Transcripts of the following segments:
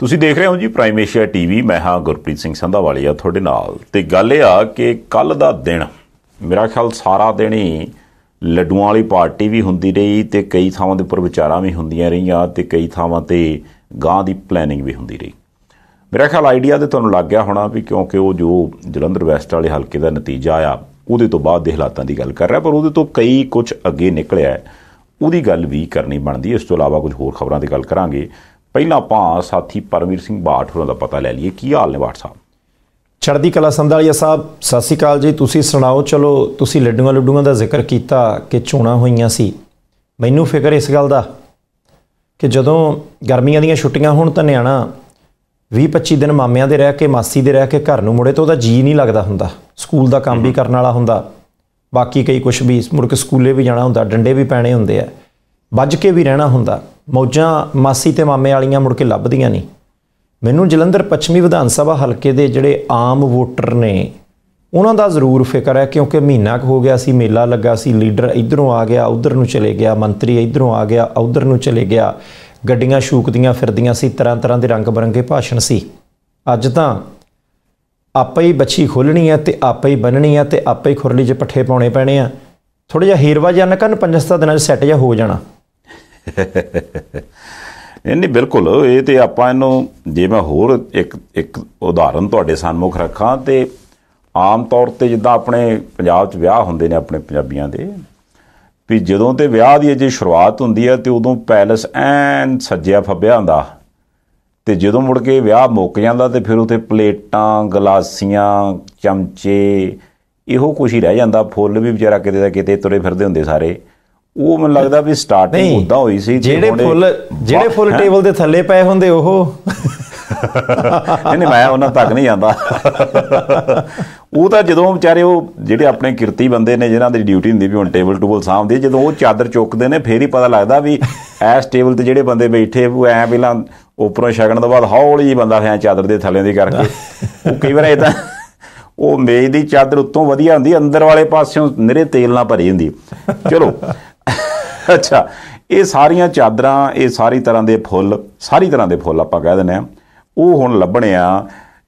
ਤੁਸੀਂ ਦੇਖ ਰਹੇ ਹੋ ਜੀ ਪ੍ਰਾਈਮ ਏਸ਼ੀਆ ਟੀਵੀ ਮੈਂ ਹਾਂ ਗੁਰਪ੍ਰੀਤ ਸਿੰਘ ਆ ਤੁਹਾਡੇ ਨਾਲ ਤੇ ਗੱਲ ਇਹ ਆ ਕਿ ਕੱਲ ਦਾ ਦਿਨ ਮੇਰਾ ਖਿਆਲ ਸਾਰਾ ਦਿਨ ਹੀ ਲੱਡੂਆਂ ਵਾਲੀ ਪਾਰਟੀ ਵੀ ਹੁੰਦੀ ਰਹੀ ਤੇ ਕਈ ਥਾਵਾਂ ਦੇ ਉੱਪਰ ਵਿਚਾਰਾਂ ਵੀ ਹੁੰਦੀਆਂ ਰਹੀਆਂ ਤੇ ਕਈ ਥਾਵਾਂ ਤੇ ਗਾਂ ਦੀ ਪਲੈਨਿੰਗ ਵੀ ਹੁੰਦੀ ਰਹੀ ਮੇਰਾ ਖਿਆਲ ਆਈਡੀਆ ਤੇ ਤੁਹਾਨੂੰ ਲੱਗ ਗਿਆ ਹੋਣਾ ਵੀ ਕਿਉਂਕਿ ਉਹ ਜੋ ਜਲੰਧਰ ਵੈਸਟ ਵਾਲੇ ਹਲਕੇ ਦਾ ਨਤੀਜਾ ਆਇਆ ਉਹਦੇ ਤੋਂ ਬਾਅਦ ਦੇ ਹਾਲਾਤਾਂ ਦੀ ਗੱਲ ਕਰ ਰਿਹਾ ਪਰ ਉਹਦੇ ਤੋਂ ਕਈ ਕੁਝ ਅੱਗੇ ਨਿਕਲਿਆ ਉਹਦੀ ਗੱਲ ਵੀ ਕਰਨੀ ਬਣਦੀ ਇਸ ਤੋਂ ਇਲਾਵਾ ਕੁਝ ਹੋਰ ਖਬਰਾਂ ਦੀ ਗੱਲ ਕਰਾਂਗੇ ਪਹਿਲਾਂ ਆਪਾਂ ਸਾਥੀ ਪਰਮਵੀਰ ਸਿੰਘ ਬਾਠ ਹੋਰਾਂ ਦਾ ਪਤਾ ਲੈ ਲਈਏ ਕੀ ਹਾਲ ਨੇ ਬਾਠ ਸਾਹਿਬ ਛੜਦੀ ਕਲਾ ਸੰਧਾਲੀਆ ਸਾਹਿਬ ਸਤਿ ਸ੍ਰੀ ਅਕਾਲ ਜੀ ਤੁਸੀਂ ਸੁਣਾਓ ਚਲੋ ਤੁਸੀਂ ਲੱਡੂਆਂ ਲੱਡੂਆਂ ਦਾ ਜ਼ਿਕਰ ਕੀਤਾ ਕਿ ਚੋਣਾ ਹੋਈਆਂ ਸੀ ਮੈਨੂੰ ਫਿਕਰ ਇਸ ਗੱਲ ਦਾ ਕਿ ਜਦੋਂ ਗਰਮੀਆਂ ਦੀਆਂ ਛੁੱਟੀਆਂ ਹੋਣ ਤਾਂ ਨਿਆਣਾ 20-25 ਦਿਨ ਮਾਮਿਆਂ ਦੇ ਰਹਿ ਕੇ ਮਾਸੀ ਦੇ ਰਹਿ ਕੇ ਘਰ ਨੂੰ ਮੁੜੇ ਤਾਂ ਉਹਦਾ ਜੀ ਨਹੀਂ ਲੱਗਦਾ ਹੁੰਦਾ ਸਕੂਲ ਦਾ ਕੰਮ ਵੀ ਕਰਨ ਵਾਲਾ ਹੁੰਦਾ ਬਾਕੀ ਕਈ ਕੁਝ ਵੀ ਮੁੜ ਕੇ ਸਕੂਲੇ ਵੀ ਜਾਣਾ ਹੁੰਦਾ ਡੰਡੇ ਵੀ ਪੈਣੇ ਹੁੰਦੇ ਆ ਵੱਜ ਕੇ ਵੀ ਰਹਿਣਾ ਹੁੰਦਾ ਮੌਜਾਂ ਮਾਸੀ ਤੇ ਮਾਮੇ ਵਾਲੀਆਂ ਮੁੜ ਕੇ ਲੱਭਦੀਆਂ ਨਹੀਂ ਮੈਨੂੰ ਜਲੰਧਰ ਪੱਛਮੀ ਵਿਧਾਨ ਸਭਾ ਹਲਕੇ ਦੇ ਜਿਹੜੇ ਆਮ ਵੋਟਰ ਨੇ ਉਹਨਾਂ ਦਾ ਜ਼ਰੂਰ ਫਿਕਰ ਹੈ ਕਿਉਂਕਿ ਮਹੀਨਾ ਕੁ ਹੋ ਗਿਆ ਸੀ ਮੇਲਾ ਲੱਗਾ ਸੀ ਲੀਡਰ ਇਧਰੋਂ ਆ ਗਿਆ ਉਧਰ ਨੂੰ ਚਲੇ ਗਿਆ ਮੰਤਰੀ ਇਧਰੋਂ ਆ ਗਿਆ ਉਧਰ ਨੂੰ ਚਲੇ ਗਿਆ ਗੱਡੀਆਂ ਸ਼ੂਕਦੀਆਂ ਫਿਰਦੀਆਂ ਸੀ ਤਰ੍ਹਾਂ ਤਰ੍ਹਾਂ ਦੇ ਰੰਗ ਬਰੰਗੇ ਭਾਸ਼ਣ ਸੀ ਅੱਜ ਤਾਂ ਆਪੇ ਹੀ ਬੱਚੀ ਖੋਲਣੀ ਹੈ ਤੇ ਆਪੇ ਹੀ ਬੰਨਣੀ ਹੈ ਤੇ ਆਪੇ ਹੀ ਖੁਰਲੀ 'ਚ ਪੱਠੇ ਪਾਉਣੇ ਪੈਣੇ ਆ ਥੋੜਾ ਜਿਹਾ ਹੀਰਵਾ ਜਨਕਨ ਪੰਜਸਤਾ 5-7 ਦਿਨਾਂ 'ਚ ਸੈੱਟ ਜਾ ਹੋ ਜਾਣਾ ਇੰਨੀ ਬਿਲਕੁਲ ਇਹ ਤੇ ਆਪਾਂ ਇਹਨੂੰ ਜੇ ਮੈਂ ਹੋਰ ਇੱਕ ਇੱਕ ਉਦਾਹਰਨ ਤੁਹਾਡੇ ਸਾਹਮਣੇ ਰੱਖਾਂ ਤੇ ਆਮ ਤੌਰ ਤੇ ਜਿੱਦਾਂ ਆਪਣੇ ਪੰਜਾਬ 'ਚ ਵਿਆਹ ਹੁੰਦੇ ਨੇ ਆਪਣੇ ਪੰਜਾਬੀਆਂ ਦੇ ਵੀ ਜਦੋਂ ਤੇ ਵਿਆਹ ਦੀ ਅਜੇ ਸ਼ੁਰੂਆਤ ਹੁੰਦੀ ਹੈ ਤੇ ਉਦੋਂ ਪੈਲਸ ਐਨ ਸੱਜਿਆ ਫੱਬਿਆ ਹੁੰਦਾ ਤੇ ਜਦੋਂ ਮੁੜ ਕੇ ਵਿਆਹ ਮੁੱਕ ਜਾਂਦਾ ਤੇ ਫਿਰ ਉਥੇ ਪਲੇਟਾਂ ਗਲਾਸੀਆਂ ਚਮਚੇ ਇਹੋ ਕੁਝ ਹੀ ਰਹਿ ਜਾਂਦਾ ਫੁੱਲ ਵੀ ਵਿਚਾਰਾ ਕਿਤੇ ਦਾ ਕਿਤੇ ਤੁਰੇ ਫਿਰਦੇ ਹੁੰਦੇ ਸਾਰੇ ਉਹ ਮੈਨੂੰ ਲੱਗਦਾ ਵੀ ਸਟਾਰਟਿੰਗ ਉਦਾਂ ਹੋਈ ਸੀ ਜਿਹੜੇ ਫੁੱਲ ਜਿਹੜੇ ਫੁੱਲ ਟੇਬਲ ਦੇ ਥੱਲੇ ਪਏ ਹੁੰਦੇ ਉਹ ਨਹੀਂ ਮੈਂ ਉਹਨਾਂ ਤੱਕ ਨਹੀਂ ਜਾਂਦਾ ਉਹ ਤਾਂ ਜਦੋਂ ਵਿਚਾਰੇ ਉਹ ਜਿਹੜੇ ਆਪਣੇ ਕਿਰਤੀ ਬੰਦੇ ਨੇ ਜਿਨ੍ਹਾਂ ਦੀ ਡਿਊਟੀ ਹੁੰਦੀ ਵੀ ਹੁਣ ਟੇਬਲ ਟੂਬਲ ਸਾਹਮਣੇ ਜਦੋਂ ਉਹ ਚਾਦਰ ਚੁੱਕਦੇ ਨੇ ਫੇਰ ਹੀ ਪਤਾ ਲੱਗਦਾ ਵੀ ਐਸ ਟੇਬਲ ਤੇ ਜਿਹੜੇ ਬੰਦੇ ਬੈਠੇ ਉਹ ਐ ਪਹਿਲਾਂ ਉੱਪਰੋਂ ਛਕਣ ਤੋਂ ਬਾਅਦ ਹੌਲੀ ਜੀ ਬੰਦਾ ਫਿਆ ਚਾਦਰ ਦੇ ਥੱਲੇ ਦੀ ਕਰਕੇ ਉਹ ਕਈ ਵਾਰ ਇਹ ਤਾਂ ਉਹ ਮੇਜ਼ ਦੀ ਚਾਦਰ ਉੱਤੋਂ ਵਧੀਆ ਹੁੰਦੀ ਅੰਦਰ ਵਾਲੇ ਪਾਸਿਓਂ ਨਿਰੇ ਤੇਲ ਨਾਲ ਭਰੀ ਹੁੰਦੀ ਚਲੋ ਅੱਛਾ ਇਹ ਸਾਰੀਆਂ ਚਾਦਰਾਂ ਇਹ ਸਾਰੀ ਤਰ੍ਹਾਂ ਦੇ ਫੁੱਲ ਸਾਰੀ ਤਰ੍ਹਾਂ ਦੇ ਫੁੱਲ ਆਪਾਂ ਕਹਿ ਦਿੰਦੇ ਆ ਉਹ ਹੁਣ ਲੱਭਣੇ ਆ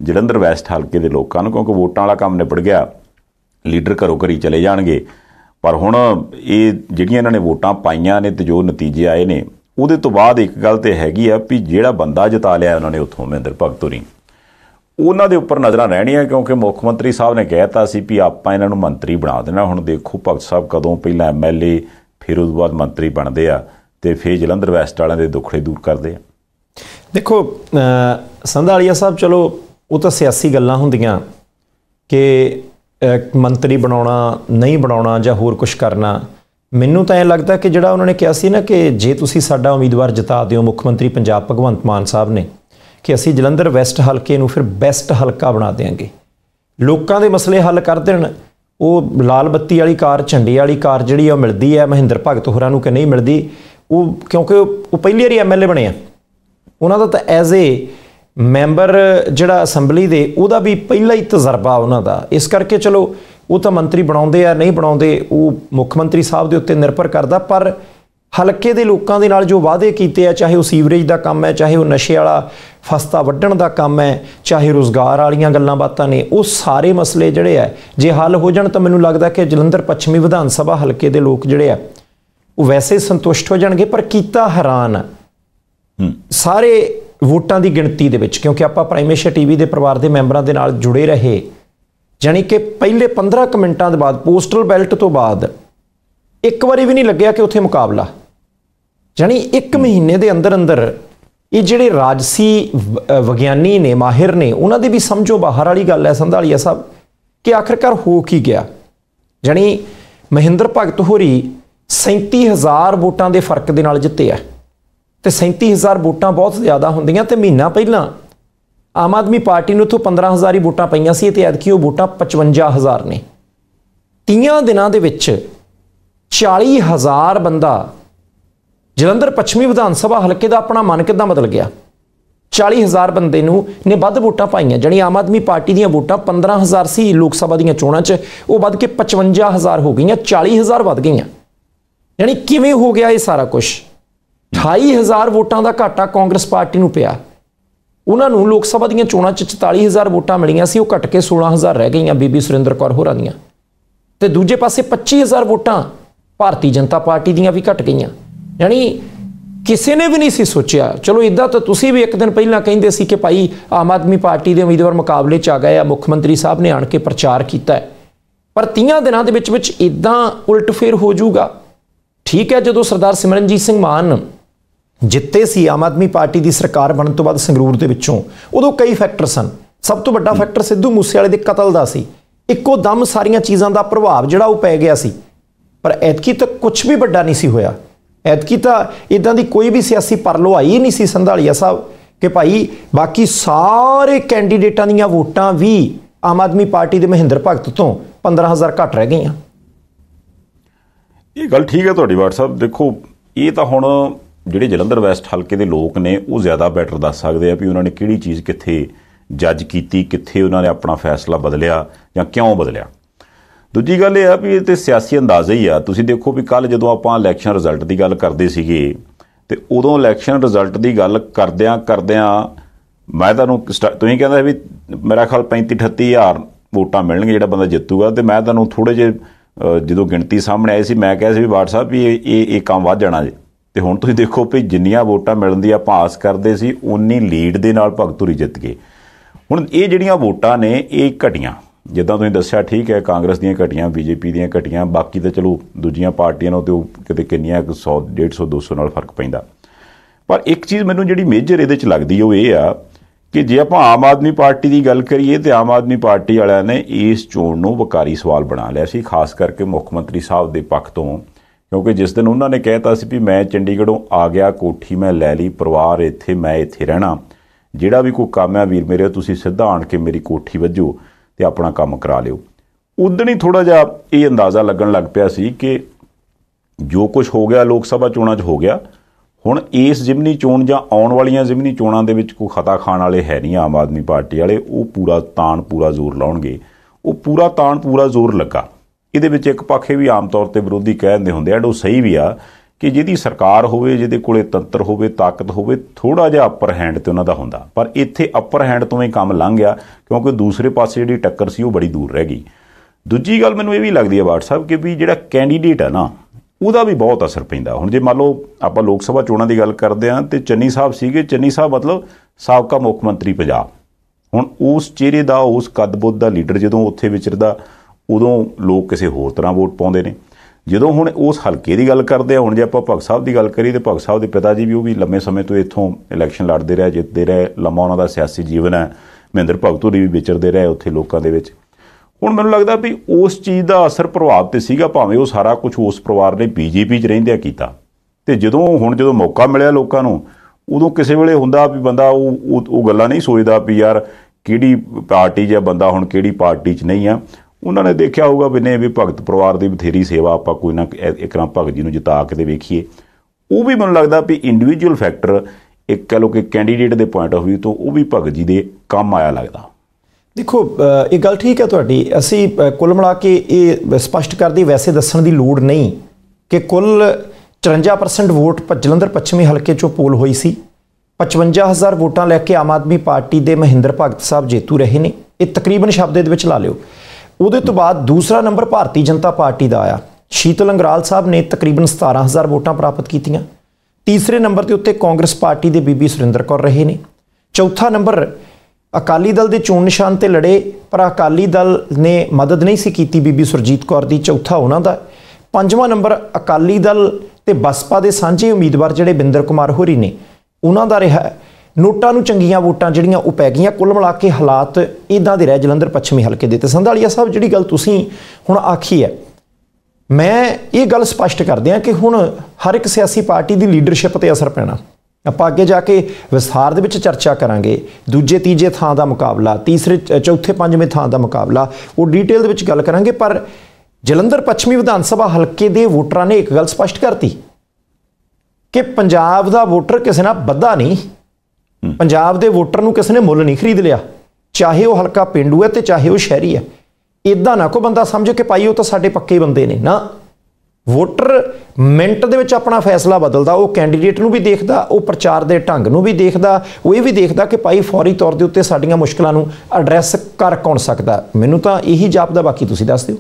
ਜਲੰਧਰ ਵੈਸਟ ਹਲਕੇ ਦੇ ਲੋਕਾਂ ਨੂੰ ਕਿਉਂਕਿ ਵੋਟਾਂ ਵਾਲਾ ਕੰਮ ਨਿਬੜ ਗਿਆ ਲੀਡਰ ਘਰੋ ਘਰੀ ਚਲੇ ਜਾਣਗੇ ਪਰ ਹੁਣ ਇਹ ਜਿਹੜੀਆਂ ਇਹਨਾਂ ਨੇ ਵੋਟਾਂ ਪਾਈਆਂ ਨੇ ਤੇ ਜੋ ਨਤੀਜੇ ਆਏ ਨੇ ਉਹਦੇ ਤੋਂ ਬਾਅਦ ਇੱਕ ਗੱਲ ਤੇ ਹੈਗੀ ਆ ਵੀ ਜਿਹੜਾ ਬੰਦਾ ਜਿਤਾ ਲਿਆ ਉਹਨਾਂ ਨੇ ਉਥੋਂ ਮਹਿੰਦਰ ਭਗਤੂਰੀ ਉਹਨਾਂ ਦੇ ਉੱਪਰ ਨਜ਼ਰਾਂ ਰਹਿਣੀਆਂ ਕਿਉਂਕਿ ਮੁੱਖ ਮੰਤਰੀ ਸਾਹਿਬ ਨੇ ਕਹਿਤਾ ਸੀ ਵੀ ਆਪਾਂ ਇਹਨਾਂ ਨੂੰ ਮੰਤਰੀ ਬਣਾ ਦੇਣਾ ਹੁਣ ਦੇਖੋ ਭਗਤ ਸਾਹਿਬ ਕਦੋਂ ਪਹਿਲਾਂ ਐਮਐਲਏ ਫਿਰ ਉਸ ਬਾਅਦ ਮੰਤਰੀ ਬਣਦੇ ਆ ਤੇ ਫੇ ਜਲੰਧਰ ਵੈਸਟ ਵਾਲਿਆਂ ਦੇ ਦੁੱਖੜੇ ਦੂਰ ਕਰਦੇ ਆ ਦੇਖੋ ਸੰਧਾਲੀਆ ਸਾਹਿਬ ਚਲੋ ਉਹ ਤਾਂ ਸਿਆਸੀ ਗੱਲਾਂ ਹੁੰਦੀਆਂ ਕਿ ਮੰਤਰੀ ਬਣਾਉਣਾ ਨਹੀਂ ਬਣਾਉਣਾ ਜਾਂ ਹੋਰ ਕੁਝ ਕਰਨਾ ਮੈਨੂੰ ਤਾਂ ਇਹ ਲੱਗਦਾ ਕਿ ਜਿਹੜਾ ਉਹਨਾਂ ਨੇ ਕਿਹਾ ਸੀ ਨਾ ਕਿ ਜੇ ਤੁਸੀਂ ਸਾਡਾ ਉਮੀਦਵਾਰ ਜਿਤਾ ਦਿਓ ਮੁੱਖ ਮੰਤਰੀ ਪੰਜਾਬ ਭਗਵੰਤ ਮਾਨ ਸਾਹਿਬ ਨੇ ਕਿ ਅਸੀਂ ਜਲੰਧਰ ਵੈਸਟ ਹਲਕੇ ਨੂੰ ਫਿਰ ਬੈਸਟ ਹਲਕਾ ਬਣਾ ਦੇਾਂਗੇ ਲੋਕਾਂ ਦੇ ਮਸਲੇ ਹੱਲ ਕਰ ਦੇਣ ਉਹ ਲਾਲ ਬੱਤੀ ਵਾਲੀ ਕਾਰ ਝੰਡੀ ਵਾਲੀ ਕਾਰ ਜਿਹੜੀ ਉਹ ਮਿਲਦੀ ਹੈ ਮਹਿੰਦਰ ਭਗਤ ਹੋਰਾਂ ਨੂੰ ਕਿ ਨਹੀਂ ਮਿਲਦੀ ਉਹ ਕਿਉਂਕਿ ਉਹ ਪਹਿਲੀ ਵਾਰੀ ਐਮਐਲਏ ਬਣੇ ਆ ਉਹਨਾਂ ਦਾ ਤਾਂ ਐਜ਼ ਏ ਮੈਂਬਰ ਜਿਹੜਾ ਅਸੈਂਬਲੀ ਦੇ ਉਹਦਾ ਵੀ ਪਹਿਲਾ ਹੀ ਤਜਰਬਾ ਉਹਨਾਂ ਦਾ ਇਸ ਕਰਕੇ ਚਲੋ ਉਹ ਤਾਂ ਮੰਤਰੀ ਬਣਾਉਂਦੇ ਆ ਨਹੀਂ ਬਣਾਉਂਦੇ ਉਹ ਮੁੱਖ ਮੰਤਰੀ ਸਾਹਿਬ ਦੇ ਉੱਤੇ ਨਿਰਭਰ ਕਰਦਾ ਪਰ ਹਲਕੇ ਦੇ ਲੋਕਾਂ ਦੇ ਨਾਲ ਜੋ ਵਾਅਦੇ ਕੀਤੇ ਆ ਚਾਹੇ ਉਹ ਸੀਵਰੇਜ ਦਾ ਕੰਮ ਹੈ ਚਾਹੇ ਉਹ ਨਸ਼ੇ ਵਾਲਾ ਫਸਤਾ ਵੱਢਣ ਦਾ ਕੰਮ ਹੈ ਚਾਹੇ ਰੋਜ਼ਗਾਰ ਵਾਲੀਆਂ ਗੱਲਾਂ ਬਾਤਾਂ ਨੇ ਉਹ ਸਾਰੇ ਮਸਲੇ ਜਿਹੜੇ ਆ ਜੇ ਹੱਲ ਹੋ ਜਾਣ ਤਾਂ ਮੈਨੂੰ ਲੱਗਦਾ ਕਿ ਜਲੰਧਰ ਪੱਛਮੀ ਵਿਧਾਨ ਸਭਾ ਹਲਕੇ ਦੇ ਲੋਕ ਜਿਹੜੇ ਆ ਉਹ ਵੈਸੇ ਸੰਤੁਸ਼ਟ ਹੋ ਜਾਣਗੇ ਪਰ ਕੀਤਾ ਹੈਰਾਨ ਸਾਰੇ ਵੋਟਾਂ ਦੀ ਗਿਣਤੀ ਦੇ ਵਿੱਚ ਕਿਉਂਕਿ ਆਪਾਂ ਪ੍ਰਾਈਮੇਸ਼ਰ ਟੀਵੀ ਦੇ ਪਰਿਵਾਰ ਦੇ ਮੈਂਬਰਾਂ ਦੇ ਨਾਲ ਜੁੜੇ ਰਹੇ ਜਾਨੀ ਕਿ ਪਹਿਲੇ 15 ਮਿੰਟਾਂ ਦੇ ਬਾਅਦ ਪੋਸਟਲ ਬੈਲਟ ਤੋਂ ਬਾਅਦ ਇੱਕ ਵਾਰੀ ਵੀ ਨਹੀਂ ਲੱਗਿਆ ਕਿ ਉੱਥੇ ਮੁਕਾਬਲਾ ਜਾਨੀ 1 ਮਹੀਨੇ ਦੇ ਅੰਦਰ ਅੰਦਰ ਇਹ ਜਿਹੜੇ ਰਾਜਸੀ ਵਿਗਿਆਨੀ ਨੇ ਮਾਹਿਰ ਨੇ ਉਹਨਾਂ ਦੇ ਵੀ ਸਮਝੋ ਬਾਹਰ ਵਾਲੀ ਗੱਲ ਐ ਸੰਧਾਲੀਆ ਸਾਹਿਬ ਕਿ ਆਖਰਕਾਰ ਹੋ ਕੀ ਗਿਆ ਜਾਨੀ ਮਹਿੰਦਰ ਭਗਤ ਹੋਰੀ 37000 ਵੋਟਾਂ ਦੇ ਫਰਕ ਦੇ ਨਾਲ ਜਿੱਤੇ ਆ ਤੇ 37000 ਵੋਟਾਂ ਬਹੁਤ ਜ਼ਿਆਦਾ ਹੁੰਦੀਆਂ ਤੇ ਮਹੀਨਾ ਪਹਿਲਾਂ ਆਮ ਆਦਮੀ ਪਾਰਟੀ ਨੂੰ ਤੋਂ 15000 ਹੀ ਵੋਟਾਂ ਪਈਆਂ ਸੀ ਤੇ ਐਦਕੀ ਉਹ ਵੋਟਾਂ 55000 ਨੇ 30 ਦਿਨਾਂ ਦੇ ਵਿੱਚ 40000 ਬੰਦਾ ਜਲੰਧਰ ਪੱਛਮੀ ਵਿਧਾਨ ਸਭਾ ਹਲਕੇ ਦਾ ਆਪਣਾ ਮਨ ਕਿਦਾਂ ਬਦਲ ਗਿਆ 40000 ਬੰਦੇ ਨੂੰ ਨੇ ਵੱਧ ਵੋਟਾਂ ਪਾਈਆਂ ਜਣੀ ਆਮ ਆਦਮੀ ਪਾਰਟੀ ਦੀਆਂ ਵੋਟਾਂ 15000 ਸੀ ਲੋਕ ਸਭਾ ਦੀਆਂ ਚੋਣਾਂ 'ਚ ਉਹ ਵੱਧ ਕੇ 55000 ਹੋ ਗਈਆਂ 40000 ਵੱਧ ਗਈਆਂ ਯਾਨੀ ਕਿਵੇਂ ਹੋ ਗਿਆ ਇਹ ਸਾਰਾ ਕੁਝ 28000 ਵੋਟਾਂ ਦਾ ਘਾਟਾ ਕਾਂਗਰਸ ਪਾਰਟੀ ਨੂੰ ਪਿਆ ਉਹਨਾਂ ਨੂੰ ਲੋਕ ਸਭਾ ਦੀਆਂ ਚੋਣਾਂ 'ਚ 44000 ਵੋਟਾਂ ਮਿਲੀਆਂ ਸੀ ਉਹ ਘਟ ਕੇ 16000 ਰਹਿ ਗਈਆਂ ਬੀਬੀ ਸੁਰਿੰਦਰ ਕੌਰ ਹੋਰਾਂ ਦੀਆਂ ਤੇ ਦੂਜੇ ਪਾਸੇ 25000 ਵੋਟਾਂ ਭਾਰਤੀ ਜਨਤਾ ਪਾਰਟੀ ਦੀਆਂ ਵੀ ਘਟ ਗਈਆਂ ਯਾਨੀ ਕਿਸੇ ਨੇ ਵੀ ਨਹੀਂ ਸੀ ਸੋਚਿਆ ਚਲੋ ਇਦਾਂ ਤਾਂ ਤੁਸੀਂ ਵੀ ਇੱਕ ਦਿਨ ਪਹਿਲਾਂ ਕਹਿੰਦੇ ਸੀ ਕਿ ਭਾਈ ਆਮ ਆਦਮੀ ਪਾਰਟੀ ਦੇ ਉਮੀਦਵਾਰ ਮੁਕਾਬਲੇ 'ਚ ਆ ਗਏ ਆ ਮੁੱਖ ਮੰਤਰੀ ਸਾਹਿਬ ਨੇ ਆਣ ਕੇ ਪ੍ਰਚਾਰ ਕੀਤਾ ਹੈ ਪਰ 30 ਦਿਨਾਂ ਦੇ ਵਿੱਚ ਵਿੱਚ ਇਦਾਂ ਉਲਟਫੇਰ ਹੋ ਜਾਊਗਾ ਠੀਕ ਹੈ ਜਦੋਂ ਸਰਦਾਰ ਸਿਮਰਨਜੀਤ ਸਿੰਘ ਮਾਨ ਜਿੱਤੇ ਸੀ ਆਮ ਆਦਮੀ ਪਾਰਟੀ ਦੀ ਸਰਕਾਰ ਬਣਨ ਤੋਂ ਬਾਅਦ ਸੰਗਰੂਰ ਦੇ ਵਿੱਚੋਂ ਉਦੋਂ ਕਈ ਫੈਕਟਰ ਸਨ ਸਭ ਤੋਂ ਵੱਡਾ ਫੈਕਟਰ ਸਿੱਧੂ ਮੂਸੇ ਵਾਲੇ ਦੇ ਕਤਲ ਦਾ ਸੀ ਇੱਕੋ ਦਮ ਸਾਰੀਆਂ ਚੀਜ਼ਾਂ ਦਾ ਪ੍ਰਭਾਵ ਜਿਹੜਾ ਉਹ ਪੈ ਗਿਆ ਸੀ ਪਰ ਐਤਕੀ ਤੱਕ ਕੁਝ ਵੀ ਵੱਡਾ ਨਹੀਂ ਸੀ ਹੋਇਆ ਐਤਕੀ ਤਾਂ ਇਦਾਂ ਦੀ ਕੋਈ ਵੀ ਸਿਆਸੀ ਪਰਲੋ ਆਈ ਨਹੀਂ ਸੀ ਸੰਧਾਲੀਆ ਸਾਹਿਬ ਕਿ ਭਾਈ ਬਾਕੀ ਸਾਰੇ ਕੈਂਡੀਡੇਟਾਂ ਦੀਆਂ ਵੋਟਾਂ ਵੀ ਆਮ ਆਦਮੀ ਪਾਰਟੀ ਦੇ ਮਹਿੰਦਰ ਭਗਤ ਤੋਂ 15000 ਘੱਟ ਰਹਿ ਗਈਆਂ ਇਹ ਗੱਲ ਠੀਕ ਹੈ ਤੁਹਾਡੀ WhatsApp ਦੇਖੋ ਇਹ ਤਾਂ ਹੁਣ ਜਿਹੜੇ ਜਲੰਧਰ ਵੈਸਟ ਹਲਕੇ ਦੇ ਲੋਕ ਨੇ ਉਹ ਜ਼ਿਆਦਾ ਬੈਟਰ ਦੱਸ ਸਕਦੇ ਆ ਵੀ ਉਹਨਾਂ ਨੇ ਕਿਹੜੀ ਚੀਜ਼ ਕਿੱਥੇ ਜੱਜ ਕੀਤੀ ਕਿੱਥੇ ਉਹਨਾਂ ਨੇ ਆਪਣਾ ਫੈਸਲਾ ਬਦਲਿਆ ਜਾਂ ਕਿਉਂ ਬਦਲਿਆ ਦੂਜੀ ਗੱਲ ਇਹ ਆ ਵੀ ਇਹ ਤੇ ਸਿਆਸੀ ਅੰਦਾਜ਼ਾ ਹੀ ਆ ਤੁਸੀਂ ਦੇਖੋ ਵੀ ਕੱਲ ਜਦੋਂ ਆਪਾਂ ਇਲੈਕਸ਼ਨ ਰਿਜ਼ਲਟ ਦੀ ਗੱਲ ਕਰਦੇ ਸੀਗੇ ਤੇ ਉਦੋਂ ਇਲੈਕਸ਼ਨ ਰਿਜ਼ਲਟ ਦੀ ਗੱਲ ਕਰਦਿਆਂ ਕਰਦਿਆਂ ਮੈਂ ਤੁਹਾਨੂੰ ਤੁਸੀਂ ਕਹਿੰਦਾ ਵੀ ਮੇਰਾ ਖਿਆਲ 35 38 ਹਜ਼ਾਰ ਵੋਟਾਂ ਮਿਲਣਗੇ ਜਿਹੜਾ ਬੰਦਾ ਜਿੱਤੂਗਾ ਤੇ ਮੈਂ ਤੁਹਾਨੂੰ ਥੋੜੇ ਜੇ ਜਦੋਂ ਗਿਣਤੀ ਸਾਹਮਣੇ ਆਈ ਸੀ ਮੈਂ ਕਿਹਾ ਸੀ ਵੀ WhatsApp ਵੀ ਇਹ ਇਹ ਕੰਮ ਵੱਧ ਜਾਣਾ ਜੀ ਤੇ ਹੁਣ ਤੁਸੀਂ ਦੇਖੋ ਵੀ ਜਿੰਨੀਆਂ ਵੋਟਾਂ ਮਿਲਣ ਦੀ ਆਪਾਂ ਆਸ ਕਰਦੇ ਸੀ ਉਨੀ ਲੀਡ ਦੇ ਨਾਲ ਭਗਤੂਰੀ ਜਿੱਤ ਗਏ ਹੁਣ ਇਹ ਜਿਹੜੀਆਂ ਵੋਟਾਂ ਨੇ ਇਹ ਘਟੀਆਂ ਜਿੱਦਾਂ ਤੁਸੀਂ ਦੱਸਿਆ ਠੀਕ ਹੈ ਕਾਂਗਰਸ ਦੀਆਂ ਘਟੀਆਂ ਬੀਜੇਪੀ ਦੀਆਂ ਘਟੀਆਂ ਬਾਕੀ ਤਾਂ ਚਲੋ ਦੂਜੀਆਂ ਪਾਰਟੀਆਂ ਨਾਲ ਤੇ ਉਹ ਕਿਤੇ ਕਿੰਨੀਆਂ 100 150 200 ਨਾਲ ਫਰਕ ਪੈਂਦਾ ਪਰ ਇੱਕ ਚੀਜ਼ ਮੈਨੂੰ ਜਿਹੜੀ ਮੇਜਰ ਇਹਦੇ ਚ ਲੱਗਦੀ ਉਹ ਇਹ ਆ ਕਿ ਜੇ ਆਪਾਂ ਆਮ ਆਦਮੀ ਪਾਰਟੀ ਦੀ ਗੱਲ ਕਰੀਏ ਤੇ ਆਮ ਆਦਮੀ ਪਾਰਟੀ ਵਾਲਿਆਂ ਨੇ ਇਸ ਚੋਣ ਨੂੰ ਵਕਾਰੀ ਸਵਾਲ ਬਣਾ ਲਿਆ ਸੀ ਖਾਸ ਕਰਕੇ ਮੁੱਖ ਮੰਤਰੀ ਸਾਹਿਬ ਦੇ ਪੱਖ ਤੋਂ ਕਿਉਂਕਿ ਜਿਸ ਦਿਨ ਉਹਨਾਂ ਨੇ ਕਹਿਤਾ ਸੀ ਵੀ ਮੈਂ ਚੰਡੀਗੜ੍ਹੋਂ ਆ ਗਿਆ ਕੋਠੀ ਮੈਂ ਲੈ ਲਈ ਪਰਿਵਾਰ ਇੱਥੇ ਮੈਂ ਇੱਥੇ ਰਹਿਣਾ ਜਿਹੜਾ ਵੀ ਕੋਈ ਕੰਮ ਹੈ ਵੀਰ ਮੇਰੇ ਤੁਸੀਂ ਸਿੱਧਾ ਆਣ ਕੇ ਮੇਰੀ ਕੋਠੀ ਵੱਜੋ ਤੇ ਆਪਣਾ ਕੰਮ ਕਰਾ ਲਿਓ ਉਦੋਂ ਹੀ ਥੋੜਾ ਜਿਹਾ ਇਹ ਅੰਦਾਜ਼ਾ ਲੱਗਣ ਲੱਗ ਪਿਆ ਸੀ ਕਿ ਜੋ ਕੁਝ ਹੋ ਗਿਆ ਲੋਕ ਸਭਾ ਚੋਣਾਂ 'ਚ ਹੋ ਗਿਆ ਹੁਣ ਇਸ ਜ਼ਿਮਨੀ ਚੋਣ ਜਾਂ ਆਉਣ ਵਾਲੀਆਂ ਜ਼ਿਮਨੀ ਚੋਣਾਂ ਦੇ ਵਿੱਚ ਕੋਈ ਖਤਾ ਖਾਣ ਵਾਲੇ ਹੈ ਨਹੀਂ ਆਮ ਆਦਮੀ ਪਾਰਟੀ ਵਾਲੇ ਉਹ ਪੂਰਾ ਤਾਣ ਪੂਰਾ ਜ਼ੋਰ ਲਾਉਣਗੇ ਉਹ ਪੂਰਾ ਤਾਣ ਪੂਰਾ ਜ਼ੋਰ ਲੱਗਾ ਇਹਦੇ ਵਿੱਚ ਇੱਕ ਪੱਖੇ ਵੀ ਆਮ ਤੌਰ ਤੇ ਵਿਰੋਧੀ ਕਹਿ ਦਿੰਦੇ ਹੁੰਦੇ ਆ ਉਹ ਸਹੀ ਵੀ ਆ ਕਿ ਜਿਹਦੀ ਸਰਕਾਰ ਹੋਵੇ ਜਿਹਦੇ ਕੋਲੇ ਤੰਤਰ ਹੋਵੇ ਤਾਕਤ ਹੋਵੇ ਥੋੜਾ ਜਿਹਾ ਅਪਰ ਹੈਂਡ ਤੇ ਉਹਨਾਂ ਦਾ ਹੁੰਦਾ ਪਰ ਇੱਥੇ ਅਪਰ ਹੈਂਡ ਤੋਂ ਹੀ ਕੰਮ ਲੰਘ ਗਿਆ ਕਿਉਂਕਿ ਦੂਸਰੇ ਪਾਸੇ ਜਿਹੜੀ ਟੱਕਰ ਸੀ ਉਹ ਬੜੀ ਦੂਰ ਰਹਿ ਗਈ ਦੂਜੀ ਗੱਲ ਮੈਨੂੰ ਇਹ ਵੀ ਲੱਗਦੀ ਹੈ ਬਾਟ ਸਾਹਿਬ ਕਿ ਵੀ ਜਿਹੜਾ ਕੈਂਡੀਡੇਟ ਹੈ ਨਾ ਉਹਦਾ ਵੀ ਬਹੁਤ ਅਸਰ ਪੈਂਦਾ ਹੁਣ ਜੇ ਮੰਨ ਲਓ ਆਪਾਂ ਲੋਕ ਸਭਾ ਚੋਣਾਂ ਦੀ ਗੱਲ ਕਰਦੇ ਆਂ ਤੇ ਚੰਨੀ ਸਾਹਿਬ ਸੀਗੇ ਚੰਨੀ ਸਾਹਿਬ ਮਤਲਬ ਸਾਬਕਾ ਮੁੱਖ ਮੰਤਰੀ ਪੰਜਾਬ ਹੁਣ ਉਸ ਚਿਹਰੇ ਦਾ ਉਸ ਕਦਬੁੱਧ ਦਾ ਲੀਡਰ ਜਦੋਂ ਉੱਥੇ ਵਿਚਰਦਾ ਉਦੋਂ ਲੋਕ ਕਿਸੇ ਹੋਰ ਤਰ੍ਹਾਂ ਵੋਟ ਪਾਉਂਦੇ ਨੇ ਜਦੋਂ ਹੁਣ ਉਸ ਹਲਕੇ ਦੀ ਗੱਲ ਕਰਦੇ ਆ ਹੁਣ ਜੇ ਆਪਾਂ ਭਗਤ ਸਾਹਿਬ ਦੀ ਗੱਲ ਕਰੀ ਤੇ ਭਗਤ ਸਾਹਿਬ ਦੇ ਪਿਤਾ ਜੀ ਵੀ ਉਹ ਵੀ ਲੰਮੇ ਸਮੇਂ ਤੋਂ ਇੱਥੋਂ ਇਲੈਕਸ਼ਨ ਲੜਦੇ ਰਹੇ ਜਿੱਤਦੇ ਰਹੇ ਲੰਮਾ ਉਹਨਾਂ ਦਾ ਸਿਆਸੀ ਜੀਵਨ ਹੈ ਮਹਿੰਦਰ ਭਗਤੂਰੀ ਵੀ ਵਿਚਰਦੇ ਰਹੇ ਉੱਥੇ ਲੋਕਾਂ ਦੇ ਵਿੱਚ ਹੁਣ ਮੈਨੂੰ ਲੱਗਦਾ ਵੀ ਉਸ ਚੀਜ਼ ਦਾ ਅਸਰ ਪ੍ਰਭਾਵ ਤੇ ਸੀਗਾ ਭਾਵੇਂ ਉਹ ਸਾਰਾ ਕੁਝ ਉਸ ਪਰਿਵਾਰ ਨੇ ਬੀਜੇਪੀ 'ਚ ਰਹਿੰਦਿਆਂ ਕੀਤਾ ਤੇ ਜਦੋਂ ਹੁਣ ਜਦੋਂ ਮੌਕਾ ਮਿਲਿਆ ਲੋਕਾਂ ਨੂੰ ਉਦੋਂ ਕਿਸੇ ਵੇਲੇ ਹੁੰਦਾ ਵੀ ਬੰਦਾ ਉਹ ਉਹ ਗੱਲਾਂ ਨਹੀਂ ਸੋਚਦਾ ਵੀ ਯਾਰ ਕਿਹੜੀ ਪਾਰਟੀ 'ਚ ਬੰਦਾ ਹੁਣ ਕਿਹੜੀ ਪਾਰਟੀ 'ਚ ਨਹੀਂ ਆ ਉਹਨਾਂ ਨੇ ਦੇਖਿਆ ਹੋਊਗਾ ਵੀ ਨੇ ਵੀ ਭਗਤ ਪਰਿਵਾਰ ਦੀ ਬਥੇਰੀ ਸੇਵਾ ਆਪਾਂ ਕੋਈ ਨਾ ਇੱਕ ਨਾ ਭਗਤ ਜੀ ਨੂੰ ਜਿਤਾ ਕੇ ਤੇ ਵੇਖੀਏ ਉਹ ਵੀ ਮੈਨੂੰ ਲੱਗਦਾ ਵੀ ਇੰਡੀਵਿਜੂਅਲ ਫੈਕਟਰ ਇੱਕ ਕਹ ਲੋ ਕਿ ਕੈਂਡੀਡੇਟ ਦੇ ਪੁਆਇੰਟ ਆਫ ਵੀ ਤੋਂ ਉਹ ਵੀ ਭਗਤ ਜੀ ਦੇ ਕੰਮ ਆਇਆ ਲੱਗਦਾ ਦੇਖੋ ਇਹ ਗੱਲ ਠੀਕ ਹੈ ਤੁਹਾਡੀ ਅਸੀਂ ਕੁੱਲ ਮਿਲਾ ਕੇ ਇਹ ਸਪਸ਼ਟ ਕਰਦੀ ਵੈਸੇ ਦੱਸਣ ਦੀ ਲੋੜ ਨਹੀਂ ਕਿ ਕੁੱਲ 54% ਵੋਟ ਜਲੰਧਰ ਪੱਛਮੀ ਹਲਕੇ ਚੋਂ ਪੋਲ ਹੋਈ ਸੀ 55000 ਵੋਟਾਂ ਲੈ ਕੇ ਆਮ ਆਦਮੀ ਪਾਰਟੀ ਦੇ ਮਹਿੰਦਰ ਭਗਤ ਸਾਹਿਬ ਜੇਤੂ ਰਹੇ ਨੇ ਇਹ ਤਕਰੀਬਨ ਸ਼ਬਦ ਦੇ ਵਿੱਚ ਲਾ ਲਿਓ ਉਹਦੇ ਤੋਂ ਬਾਅਦ ਦੂਸਰਾ ਨੰਬਰ ਭਾਰਤੀ ਜਨਤਾ ਪਾਰਟੀ ਦਾ ਆਇਆ ਸ਼ੀਤਲ ਅੰਗਰਾਲ ਸਾਹਿਬ ਨੇ ਤਕਰੀਬਨ 17000 ਵੋਟਾਂ ਪ੍ਰਾਪਤ ਕੀਤੀਆਂ ਤੀਸਰੇ ਨੰਬਰ ਤੇ ਉੱਤੇ ਕਾਂਗਰਸ ਪਾਰਟੀ ਦੇ ਬੀਬੀ ਸੁਰਿੰਦਰ ਕੌਰ ਰਹੇ ਨੇ ਚੌਥਾ ਨੰਬਰ ਅਕਾਲੀ ਦਲ ਦੇ ਚੋਣ ਨਿਸ਼ਾਨ ਤੇ ਲੜੇ ਪਰ ਅਕਾਲੀ ਦਲ ਨੇ ਮਦਦ ਨਹੀਂ ਸੀ ਕੀਤੀ ਬੀਬੀ ਸੁਰਜੀਤ ਕੌਰ ਦੀ ਚੌਥਾ ਉਹਨਾਂ ਦਾ ਪੰਜਵਾਂ ਨੰਬਰ ਅਕਾਲੀ ਦਲ ਤੇ ਬਸਪਾ ਦੇ ਸਾਂਝੇ ਉਮੀਦਵਾਰ ਜਿਹੜੇ ਬਿੰਦਰ ਕੁਮਾਰ ਹੋਰੀ ਨੇ ਉਹਨਾਂ ਦਾ ਰਿਹਾ ਨੋਟਾਂ ਨੂੰ ਚੰਗੀਆਂ ਵੋਟਾਂ ਜਿਹੜੀਆਂ ਉਹ ਪੈ ਗਈਆਂ ਕੁੱਲ ਮਿਲਾ ਕੇ ਹਾਲਾਤ ਇਦਾਂ ਦੇ ਰਹਿ ਜਲੰਧਰ ਪੱਛਮੀ ਹਲਕੇ ਦੇ ਤੇ ਸੰਧਾਲੀਆ ਸਾਹਿਬ ਜਿਹੜੀ ਗੱਲ ਤੁਸੀਂ ਹੁਣ ਆਖੀ ਹੈ ਮੈਂ ਇਹ ਗੱਲ ਸਪਸ਼ਟ ਕਰਦੇ ਆ ਕਿ ਹੁਣ ਹਰ ਇੱਕ ਸਿਆਸੀ ਪਾਰਟੀ ਦੀ ਲੀਡਰਸ਼ਿਪ ਤੇ ਅਸਰ ਪੈਣਾ ਆਪਾਂ ਅੱਗੇ ਜਾ ਕੇ ਵਿਸਥਾਰ ਦੇ ਵਿੱਚ ਚਰਚਾ ਕਰਾਂਗੇ ਦੂਜੇ ਤੀਜੇ ਥਾਂ ਦਾ ਮੁਕਾਬਲਾ ਤੀਸਰੇ ਚੌਥੇ ਪੰਜਵੇਂ ਥਾਂ ਦਾ ਮੁਕਾਬਲਾ ਉਹ ਡੀਟੇਲ ਦੇ ਵਿੱਚ ਗੱਲ ਕਰਾਂਗੇ ਪਰ ਜਲੰਧਰ ਪੱਛਮੀ ਵਿਧਾਨ ਸਭਾ ਹਲਕੇ ਦੇ ਵੋਟਰਾਂ ਨੇ ਇੱਕ ਗੱਲ ਸਪਸ਼ਟ ਕਰਤੀ ਕਿ ਪੰਜਾਬ ਦਾ ਵੋਟਰ ਕਿਸੇ ਨਾਲ ਬੱਧਾ ਨਹੀਂ ਪੰਜਾਬ ਦੇ ਵੋਟਰ ਨੂੰ ਕਿਸ ਨੇ ਮੁੱਲ ਨਹੀਂ ਖਰੀਦ ਲਿਆ ਚਾਹੇ ਉਹ ਹਲਕਾ ਪਿੰਡੂ ਹੈ ਤੇ ਚਾਹੇ ਉਹ ਸ਼ਹਿਰੀ ਹੈ ਇਦਾਂ ਨਾ ਕੋ ਬੰਦਾ ਸਮਝ ਕੇ ਪਾਈ ਉਹ ਤਾਂ ਸਾਡੇ ਪੱਕੇ ਬੰਦੇ ਨੇ ਨਾ ਵੋਟਰ ਮਿੰਟ ਦੇ ਵਿੱਚ ਆਪਣਾ ਫੈਸਲਾ ਬਦਲਦਾ ਉਹ ਕੈਂਡੀਡੇਟ ਨੂੰ ਵੀ ਦੇਖਦਾ ਉਹ ਪ੍ਰਚਾਰ ਦੇ ਢੰਗ ਨੂੰ ਵੀ ਦੇਖਦਾ ਉਹ ਇਹ ਵੀ ਦੇਖਦਾ ਕਿ ਭਾਈ ਫੌਰੀ ਤੌਰ ਦੇ ਉੱਤੇ ਸਾਡੀਆਂ ਮੁਸ਼ਕਲਾਂ ਨੂੰ ਐਡਰੈਸ ਕਰ ਕੌਣ ਸਕਦਾ ਮੈਨੂੰ ਤਾਂ ਇਹੀ ਜਾਪਦਾ ਬਾਕੀ ਤੁਸੀਂ ਦੱਸ ਦਿਓ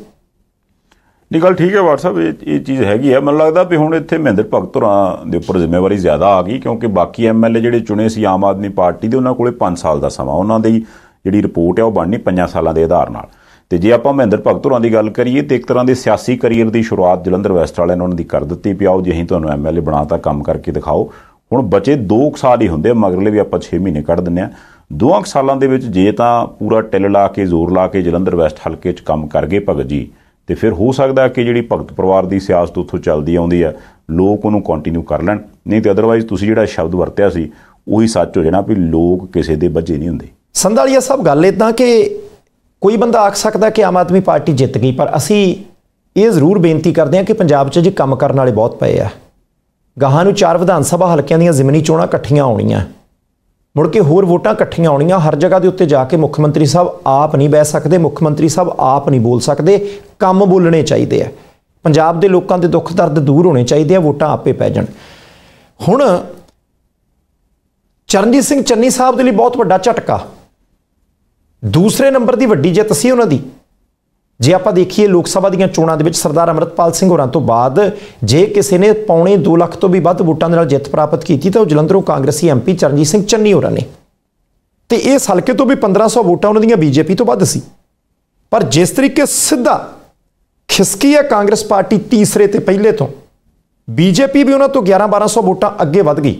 ਨਹੀਂ ਗੱਲ ਠੀਕ ਹੈ WhatsApp ਇਹ ਇਹ ਚੀਜ਼ ਹੈਗੀ ਹੈ ਮੈਨੂੰ ਲੱਗਦਾ ਵੀ ਹੁਣ ਇੱਥੇ ਮਹਿੰਦਰ ਭਗਤ ਹੋਰਾਂ ਦੇ ਉੱਪਰ ਜ਼ਿੰਮੇਵਾਰੀ ਜ਼ਿਆਦਾ ਆ ਗਈ ਕਿਉਂਕਿ ਬਾਕੀ ਐਮਐਲਏ ਜਿਹੜੇ ਚੁਣੇ ਸੀ ਆਮ ਆਦਮੀ ਪਾਰਟੀ ਦੇ ਉਹਨਾਂ ਕੋਲੇ 5 ਸਾਲ ਦਾ ਸਮਾਂ ਉਹਨਾਂ ਦੀ ਜਿਹੜੀ ਰਿਪੋਰਟ ਹੈ ਉਹ ਬਣਨੀ 5 ਸਾਲਾਂ ਦੇ ਆਧਾਰ ਨਾਲ ਤੇ ਜੇ ਆਪਾਂ ਮਹਿੰਦਰ ਭਗਤ ਹੋਰਾਂ ਦੀ ਗੱਲ ਕਰੀਏ ਤੇ ਇੱਕ ਤਰ੍ਹਾਂ ਦੇ ਸਿਆਸੀ ਕੈਰੀਅਰ ਦੀ ਸ਼ੁਰੂਆਤ ਜਲੰਧਰ ਵੈਸਟ ਵਾਲਿਆਂ ਨੇ ਉਹਨਾਂ ਦੀ ਕਰ ਦਿੱਤੀ ਵੀ ਆਓ ਜੀ ਅਸੀਂ ਤੁਹਾਨੂੰ ਐਮਐਲਏ ਬਣਾਤਾ ਕੰਮ ਕਰਕੇ ਦਿਖਾਓ ਹੁਣ ਬਚੇ 2 ਸਾਲ ਹੀ ਹੁੰਦੇ ਮਗਰਲੇ ਵੀ ਆਪਾਂ 6 ਮਹੀਨੇ ਕੱਢ ਦਿੰਨੇ ਆ ਦੋਹਾਂ ਸਾਲਾਂ ਦੇ ਵਿੱਚ ਜੇ ਤਾਂ ਪੂਰਾ ਟਿਲ ਲਾ ਕੇ ਜ਼ੋਰ ਲਾ ਕੇ ਜਲੰਧਰ ਵੈਸਟ ਹਲਕੇ 'ਚ ਕੰਮ ਕਰ ਗਏ ਭਗਤ ਜੀ ਤੇ ਫਿਰ ਹੋ ਸਕਦਾ ਕਿ ਜਿਹੜੀ ਭਗਤ ਪਰਿਵਾਰ ਦੀ ਸਿਆਸਤ ਉੱਥੋਂ ਚੱਲਦੀ ਆਉਂਦੀ ਆ ਲੋਕ ਉਹਨੂੰ ਕੰਟੀਨਿਊ ਕਰ ਲੈਣ ਨਹੀਂ ਤੇ ਅਦਰਵਾਈਜ਼ ਤੁਸੀਂ ਜਿਹੜਾ ਸ਼ਬਦ ਵਰਤਿਆ ਸੀ ਉਹੀ ਸੱਚ ਹੋ ਜਾਣਾ ਵੀ ਲੋਕ ਕਿਸੇ ਦੇ ਬੱਜੇ ਨਹੀਂ ਹੁੰਦੇ ਸੰਧਾਲੀਆ ਸਾਹਿਬ ਗੱਲ ਇਦਾਂ ਕਿ ਕੋਈ ਬੰਦਾ ਆਖ ਸਕਦਾ ਕਿ ਆਮ ਆਦਮੀ ਪਾਰਟੀ ਜਿੱਤ ਗਈ ਪਰ ਅਸੀਂ ਇਹ ਜ਼ਰੂਰ ਬੇਨਤੀ ਕਰਦੇ ਹਾਂ ਕਿ ਪੰਜਾਬ 'ਚ ਜੇ ਕੰਮ ਕਰਨ ਵਾਲੇ ਬਹੁਤ ਪਏ ਆ ਗਾਹਾਂ ਨੂੰ ਚਾਰ ਵਿਧਾਨ ਸਭਾ ਹਲਕਿਆਂ ਦੀਆਂ ਜ਼ਿਮਨੀ ਚੋਣਾਂ ਇਕੱਠੀਆਂ ਆਉਣੀਆਂ ਮੁੜ ਕੇ ਹੋਰ ਵੋਟਾਂ ਇਕੱਠੀਆਂ ਆਉਣੀਆਂ ਹਰ ਜਗ੍ਹਾ ਦੇ ਉੱਤੇ ਜਾ ਕੇ ਮੁੱਖ ਮੰਤਰੀ ਸਾਹਿਬ ਆਪ ਨਹੀਂ ਬਹਿ ਸਕਦੇ ਮੁੱਖ ਮੰਤਰੀ ਸਾਹਿਬ ਆਪ ਨਹੀਂ ਬੋਲ ਸਕਦੇ ਕੰਮ ਬੋਲਣੇ ਚਾਹੀਦੇ ਆ ਪੰਜਾਬ ਦੇ ਲੋਕਾਂ ਦੇ ਦੁੱਖ ਦਰਦ ਦੂਰ ਹੋਣੇ ਚਾਹੀਦੇ ਆ ਵੋਟਾਂ ਆਪੇ ਪੈ ਜਾਣ ਹੁਣ ਚਰਨਜੀਤ ਸਿੰਘ ਚੰਨੀ ਸਾਹਿਬ ਦੇ ਲਈ ਬਹੁਤ ਵੱਡਾ ਝਟਕਾ ਦੂਸਰੇ ਨੰਬਰ ਦੀ ਵੱਡੀ ਜਿੱਤ ਸੀ ਉਹਨਾਂ ਦੀ ਜੇ ਆਪਾਂ ਦੇਖੀਏ ਲੋਕ ਸਭਾ ਦੀਆਂ ਚੋਣਾਂ ਦੇ ਵਿੱਚ ਸਰਦਾਰ ਅਮਰਤਪਾਲ ਸਿੰਘ ਹੋਰਾਂ ਤੋਂ ਬਾਅਦ ਜੇ ਕਿਸੇ ਨੇ ਪੌਣੇ 2 ਲੱਖ ਤੋਂ ਵੀ ਵੱਧ ਵੋਟਾਂ ਦੇ ਨਾਲ ਜਿੱਤ ਪ੍ਰਾਪਤ ਕੀਤੀ ਤਾਂ ਉਹ ਜਲੰਧਰੋਂ ਕਾਂਗਰਸੀ ਐਮਪੀ ਚਰਨਜੀਤ ਸਿੰਘ ਚੰਨੀ ਹੋਰਾਂ ਨੇ ਤੇ ਇਹ ਹਲਕੇ ਤੋਂ ਵੀ 1500 ਵੋਟਾਂ ਉਹਨਾਂ ਦੀਆਂ ਬੀਜੇਪੀ ਤੋਂ ਵੱਧ ਸੀ ਪਰ ਜਿਸ ਤਰੀਕੇ ਸਿੱਧਾ ਖਿਸਕੀ ਹੈ ਕਾਂਗਰਸ ਪਾਰਟੀ ਤੀਸਰੇ ਤੇ ਪਹਿਲੇ ਤੋਂ ਬੀਜੇਪੀ ਵੀ ਉਹਨਾਂ ਤੋਂ 11 1200 ਵੋਟਾਂ ਅੱਗੇ ਵੱਧ ਗਈ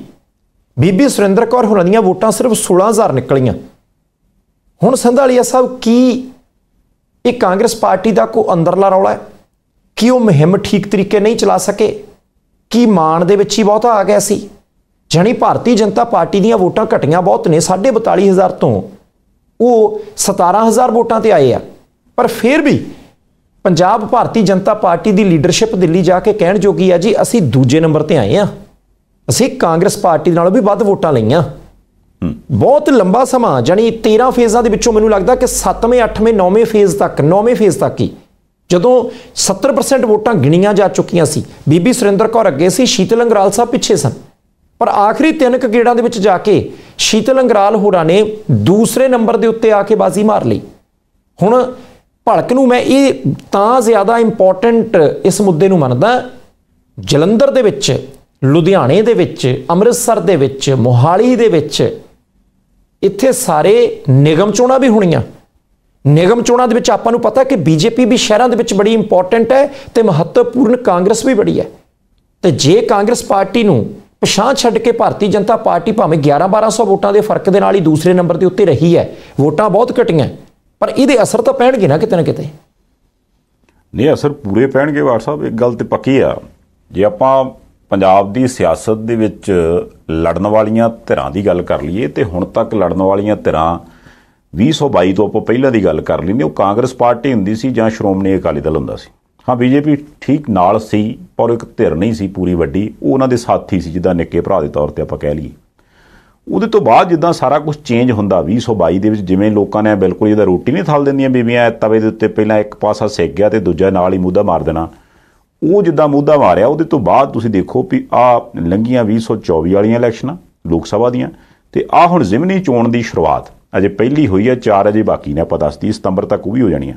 ਬੀਬੀ ਸੁਰਿੰਦਰ ਕੌਰ ਹੋਰਾਂ ਦੀਆਂ ਵੋਟਾਂ ਸਿਰਫ 16000 ਨਿਕਲੀਆਂ ਹੁਣ ਸੰਧਾਲੀਆ ਸਾਹਿਬ ਕੀ ਇਹ ਕਾਂਗਰਸ ਪਾਰਟੀ ਦਾ ਕੋ ਅੰਦਰਲਾ ਰੌਲਾ ਹੈ ਕਿ ਉਹ ਮੁਹਿੰਮ ਠੀਕ ਤਰੀਕੇ ਨਹੀਂ ਚਲਾ ਸਕੇ ਕੀ ਮਾਨ ਦੇ ਵਿੱਚ ਹੀ ਬਹੁਤਾ ਆ ਗਿਆ ਸੀ ਜਣੀ ਭਾਰਤੀ ਜਨਤਾ ਪਾਰਟੀ ਦੀਆਂ ਵੋਟਾਂ ਘਟੀਆਂ ਬਹੁਤ ਨੇ 42500 ਤੋਂ ਉਹ 17000 ਵੋਟਾਂ ਤੇ ਆਏ ਆ ਪਰ ਫਿਰ ਵੀ ਪੰਜਾਬ ਭਾਰਤੀ ਜਨਤਾ ਪਾਰਟੀ ਦੀ ਲੀਡਰਸ਼ਿਪ ਦਿੱਲੀ ਜਾ ਕੇ ਕਹਿਣ ਜੋਗੀ ਆ ਜੀ ਅਸੀਂ ਦੂਜੇ ਨੰਬਰ ਤੇ ਆਏ ਆ ਅਸੀਂ ਕਾਂਗਰਸ ਪਾਰਟੀ ਨਾਲੋਂ ਵੀ ਵੱਧ ਵੋਟਾਂ ਲਈਆਂ ਬਹੁਤ ਲੰਬਾ ਸਮਾਂ ਜਾਨੀ 13 ਫੇਜ਼ਾਂ ਦੇ ਵਿੱਚੋਂ ਮੈਨੂੰ ਲੱਗਦਾ ਕਿ 7ਵੇਂ 8ਵੇਂ 9ਵੇਂ ਫੇਜ਼ ਤੱਕ 9ਵੇਂ ਫੇਜ਼ ਤੱਕ ਹੀ ਜਦੋਂ 70% ਵੋਟਾਂ ਗਿਣੀਆਂ ਜਾ ਚੁੱਕੀਆਂ ਸੀ ਬੀਬੀ ਸੁਰਿੰਦਰ ਕੌਰ ਅੱਗੇ ਸੀ ਸ਼ੀਤਲ ਅੰਗਰਾਲ ਸਾਹਿਬ ਪਿੱਛੇ ਸਨ ਪਰ ਆਖਰੀ ਤਿੰਨ ਕ ਗੇੜਾਂ ਦੇ ਵਿੱਚ ਜਾ ਕੇ ਸ਼ੀਤਲ ਅੰਗਰਾਲ ਹੋਰਾਂ ਨੇ ਦੂਸਰੇ ਨੰਬਰ ਦੇ ਉੱਤੇ ਆ ਕੇ ਬਾਜ਼ੀ ਮਾਰ ਲਈ ਹੁਣ ਭਲਕ ਨੂੰ ਮੈਂ ਇਹ ਤਾਂ ਜ਼ਿਆਦਾ ਇੰਪੋਰਟੈਂਟ ਇਸ ਮੁੱਦੇ ਨੂੰ ਮੰਨਦਾ ਜਲੰਧਰ ਦੇ ਵਿੱਚ ਲੁਧਿਆਣੇ ਦੇ ਵਿੱਚ ਅੰਮ੍ਰਿਤਸਰ ਦੇ ਵਿੱਚ ਮੋਹਾਲੀ ਦੇ ਵਿੱਚ ਇੱਥੇ ਸਾਰੇ ਨਿਗਮ ਚੋਣਾਂ ਵੀ ਹੋਣੀਆਂ ਨਿਗਮ ਚੋਣਾਂ ਦੇ ਵਿੱਚ ਆਪਾਂ ਨੂੰ ਪਤਾ ਕਿ ਬੀਜੇਪੀ ਵੀ ਸ਼ਹਿਰਾਂ ਦੇ ਵਿੱਚ ਬੜੀ ਇੰਪੋਰਟੈਂਟ ਹੈ ਤੇ ਮਹੱਤਵਪੂਰਨ ਕਾਂਗਰਸ ਵੀ ਬੜੀ ਹੈ ਤੇ ਜੇ ਕਾਂਗਰਸ ਪਾਰਟੀ ਨੂੰ ਪਛਾਣ ਛੱਡ ਕੇ ਭਾਰਤੀ ਜਨਤਾ ਪਾਰਟੀ ਭਾਵੇਂ 11-1200 ਵੋਟਾਂ ਦੇ ਫਰਕ ਦੇ ਨਾਲ ਹੀ ਦੂਸਰੇ ਨੰਬਰ ਦੇ ਉੱਤੇ ਰਹੀ ਹੈ ਵੋਟਾਂ ਬਹੁਤ ਘਟੀਆਂ ਪਰ ਇਹਦੇ ਅਸਰ ਤਾਂ ਪੈਣਗੇ ਨਾ ਕਿਤੇ ਨਾ ਕਿਤੇ ਨਹੀਂ ਅਸਰ ਪੂਰੇ ਪੈਣਗੇ ਵਾਰ ਸਾਹਿਬ ਇੱਕ ਗੱਲ ਤੇ ਪੱਕੀ ਆ ਜੇ ਆਪਾਂ ਪੰਜਾਬ ਦੀ ਸਿਆਸਤ ਦੇ ਵਿੱਚ ਲੜਨ ਵਾਲੀਆਂ ਧਿਰਾਂ ਦੀ ਗੱਲ ਕਰ ਲਈਏ ਤੇ ਹੁਣ ਤੱਕ ਲੜਨ ਵਾਲੀਆਂ ਧਿਰਾਂ 2022 ਤੋਂ ਆਪਾਂ ਪਹਿਲਾਂ ਦੀ ਗੱਲ ਕਰ ਲੈਂਦੇ ਉਹ ਕਾਂਗਰਸ ਪਾਰਟੀ ਹੁੰਦੀ ਸੀ ਜਾਂ ਸ਼੍ਰੋਮਣੀ ਅਕਾਲੀ ਦਲ ਹੁੰਦਾ ਸੀ ਹਾਂ ਬੀਜੇਪੀ ਠੀਕ ਨਾਲ ਸੀ ਪਰ ਇੱਕ ਧਿਰ ਨਹੀਂ ਸੀ ਪੂਰੀ ਵੱਡੀ ਉਹ ਉਹਨਾਂ ਦੇ ਸਾਥੀ ਸੀ ਜਿੱਦਾਂ ਨਿੱਕੇ ਭਰਾ ਦੇ ਤੌਰ ਤੇ ਆਪਾਂ ਕਹਿ ਲਈਏ ਉਹਦੇ ਤੋਂ ਬਾਅਦ ਜਿੱਦਾਂ ਸਾਰਾ ਕੁਝ ਚੇਂਜ ਹੁੰਦਾ 2022 ਦੇ ਵਿੱਚ ਜਿਵੇਂ ਲੋਕਾਂ ਨੇ ਬਿਲਕੁਲ ਇਹਦਾ ਰੋਟੀ ਨਹੀਂ ਥਲ ਦਿੰਦੀਆਂ ਬੀਬੀਆਂ ਤਵੇ ਦੇ ਉੱਤੇ ਪਹਿਲਾਂ ਇੱਕ ਪਾਸਾ ਸਿੱਕ ਗਿਆ ਤੇ ਦੂਜਾ ਨਾਲ ਹੀ ਮੂਧਾ ਮਾਰ ਦੇਣਾ ਉਹ ਜਿੱਦਾਂ ਮੁੱਦਾ ਮਾਰਿਆ ਉਹਦੇ ਤੋਂ ਬਾਅਦ ਤੁਸੀਂ ਦੇਖੋ ਵੀ ਆ ਲੰਗੀਆਂ 2024 ਵਾਲੀਆਂ ਇਲੈਕਸ਼ਨਾਂ ਲੋਕ ਸਭਾ ਦੀਆਂ ਤੇ ਆ ਹੁਣ ਜ਼ਿਮਨੀ ਚੋਣ ਦੀ ਸ਼ੁਰੂਆਤ ਅਜੇ ਪਹਿਲੀ ਹੋਈ ਹੈ ਚਾਰ ਅਜੇ ਬਾਕੀ ਨੇ ਪਤਾ 30 ਸਤੰਬਰ ਤੱਕ ਉਹ ਵੀ ਹੋ ਜਾਣੀਆਂ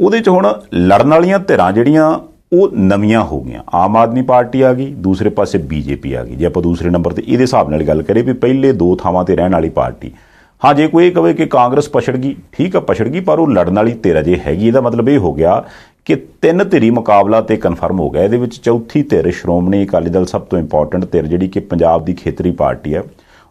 ਉਹਦੇ 'ਚ ਹੁਣ ਲੜਨ ਵਾਲੀਆਂ ਧਿਰਾਂ ਜਿਹੜੀਆਂ ਉਹ ਨਵੀਆਂ ਹੋ ਗਈਆਂ ਆਮ ਆਦਮੀ ਪਾਰਟੀ ਆ ਗਈ ਦੂਸਰੇ ਪਾਸੇ ਬੀਜੇਪੀ ਆ ਗਈ ਜੇ ਆਪਾਂ ਦੂਸਰੇ ਨੰਬਰ ਤੇ ਇਹਦੇ ਹਿਸਾਬ ਨਾਲ ਗੱਲ ਕਰੇ ਵੀ ਪਹਿਲੇ ਦੋ ਥਾਵਾਂ ਤੇ ਰਹਿਣ ਵਾਲੀ ਪਾਰਟੀ ਹਾਂ ਜੇ ਕੋਈ ਇਹ ਕਹੇ ਕਿ ਕਾਂਗਰਸ ਪਛੜ ਗਈ ਠੀਕ ਆ ਪਛੜ ਗਈ ਪਰ ਉਹ ਲੜਨ ਵਾਲੀ ਤੇਰਾ ਜੇ ਹੈਗੀ ਇਹਦਾ ਮਤਲਬ ਇਹ ਹੋ ਗਿਆ ਕਿ ਤਿੰਨ ਧਿਰੀ ਮੁਕਾਬਲਾ ਤੇ ਕਨਫਰਮ ਹੋ ਗਿਆ ਇਹਦੇ ਵਿੱਚ ਚੌਥੀ ਧਿਰ ਸ਼੍ਰੋਮਣੀ ਅਕਾਲੀ ਦਲ ਸਭ ਤੋਂ ਇੰਪੋਰਟੈਂਟ ਧਿਰ ਜਿਹੜੀ ਕਿ ਪੰਜਾਬ ਦੀ ਖੇਤਰੀ ਪਾਰਟੀ ਹੈ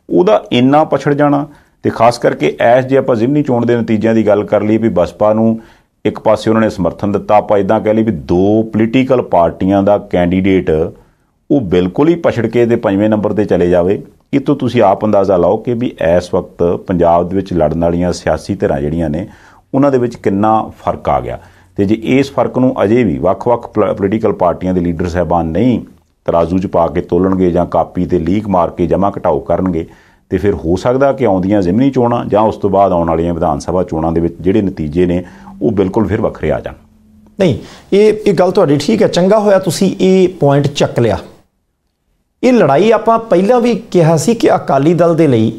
ਉਹਦਾ ਇੰਨਾ ਪਛੜ ਜਾਣਾ ਤੇ ਖਾਸ ਕਰਕੇ ਐਸ ਜੇ ਆਪਾਂ ਜ਼ਿਮਨੀ ਚੋਣ ਦੇ ਨਤੀਜਿਆਂ ਦੀ ਗੱਲ ਕਰ ਲਈ ਵੀ ਬਸਪਾ ਨੂੰ ਇੱਕ ਪਾਸੇ ਉਹਨਾਂ ਨੇ ਸਮਰਥਨ ਦਿੱਤਾ ਆਪਾਂ ਇਦਾਂ ਕਹਿ ਲਈ ਵੀ ਦੋ ਪੋਲੀਟੀਕਲ ਪਾਰਟੀਆਂ ਦਾ ਕੈਂਡੀਡੇਟ ਉਹ ਬਿਲਕੁਲ ਹੀ ਪਛੜ ਕੇ ਤੇ ਪੰਜਵੇਂ ਨੰਬਰ ਤੇ ਚਲੇ ਜਾਵੇ ਇਹ ਤੋਂ ਤੁਸੀਂ ਆਪ ਅੰਦਾਜ਼ਾ ਲਾਓ ਕਿ ਵੀ ਇਸ ਵਕਤ ਪੰਜਾਬ ਦੇ ਵਿੱਚ ਲੜਨ ਵਾਲੀਆਂ ਸਿਆਸੀ ਧਿਰਾਂ ਜਿਹੜੀਆਂ ਨੇ ਉਹਨਾਂ ਦੇ ਵਿੱਚ ਕਿੰਨਾ ਫਰਕ ਆ ਗਿਆ ਤੇ ਜੇ ਇਸ ਫਰਕ ਨੂੰ ਅਜੇ ਵੀ ਵੱਖ-ਵੱਖ ਪੋਲੀਟੀਕਲ ਪਾਰਟੀਆਂ ਦੇ ਲੀਡਰ ਸਹਿਬਾਨ ਨਹੀਂ ਤਰਾਜ਼ੂ 'ਚ ਪਾ ਕੇ ਤੋਲਣਗੇ ਜਾਂ ਕਾਪੀ ਤੇ ਲੀਕ ਮਾਰ ਕੇ ਜਮਾ ਘਟਾਓ ਕਰਨਗੇ ਤੇ ਫਿਰ ਹੋ ਸਕਦਾ ਕਿ ਆਉਂਦੀਆਂ ਜ਼ਿਮਨੀ ਚੋਣਾਂ ਜਾਂ ਉਸ ਤੋਂ ਬਾਅਦ ਆਉਣ ਵਾਲੀਆਂ ਵਿਧਾਨ ਸਭਾ ਚੋਣਾਂ ਦੇ ਵਿੱਚ ਜਿਹੜੇ ਨਤੀਜੇ ਨੇ ਉਹ ਬਿਲਕੁਲ ਫਿਰ ਵੱਖਰੇ ਆ ਜਾਣ ਨਹੀਂ ਇਹ ਇਹ ਗੱਲ ਤੁਹਾਡੀ ਠੀਕ ਹੈ ਚੰਗਾ ਹੋਇਆ ਤੁਸੀਂ ਇਹ ਪੁਆਇੰਟ ਚੱਕ ਲਿਆ ਇਹ ਲੜਾਈ ਆਪਾਂ ਪਹਿਲਾਂ ਵੀ ਕਿਹਾ ਸੀ ਕਿ ਅਕਾਲੀ ਦਲ ਦੇ ਲਈ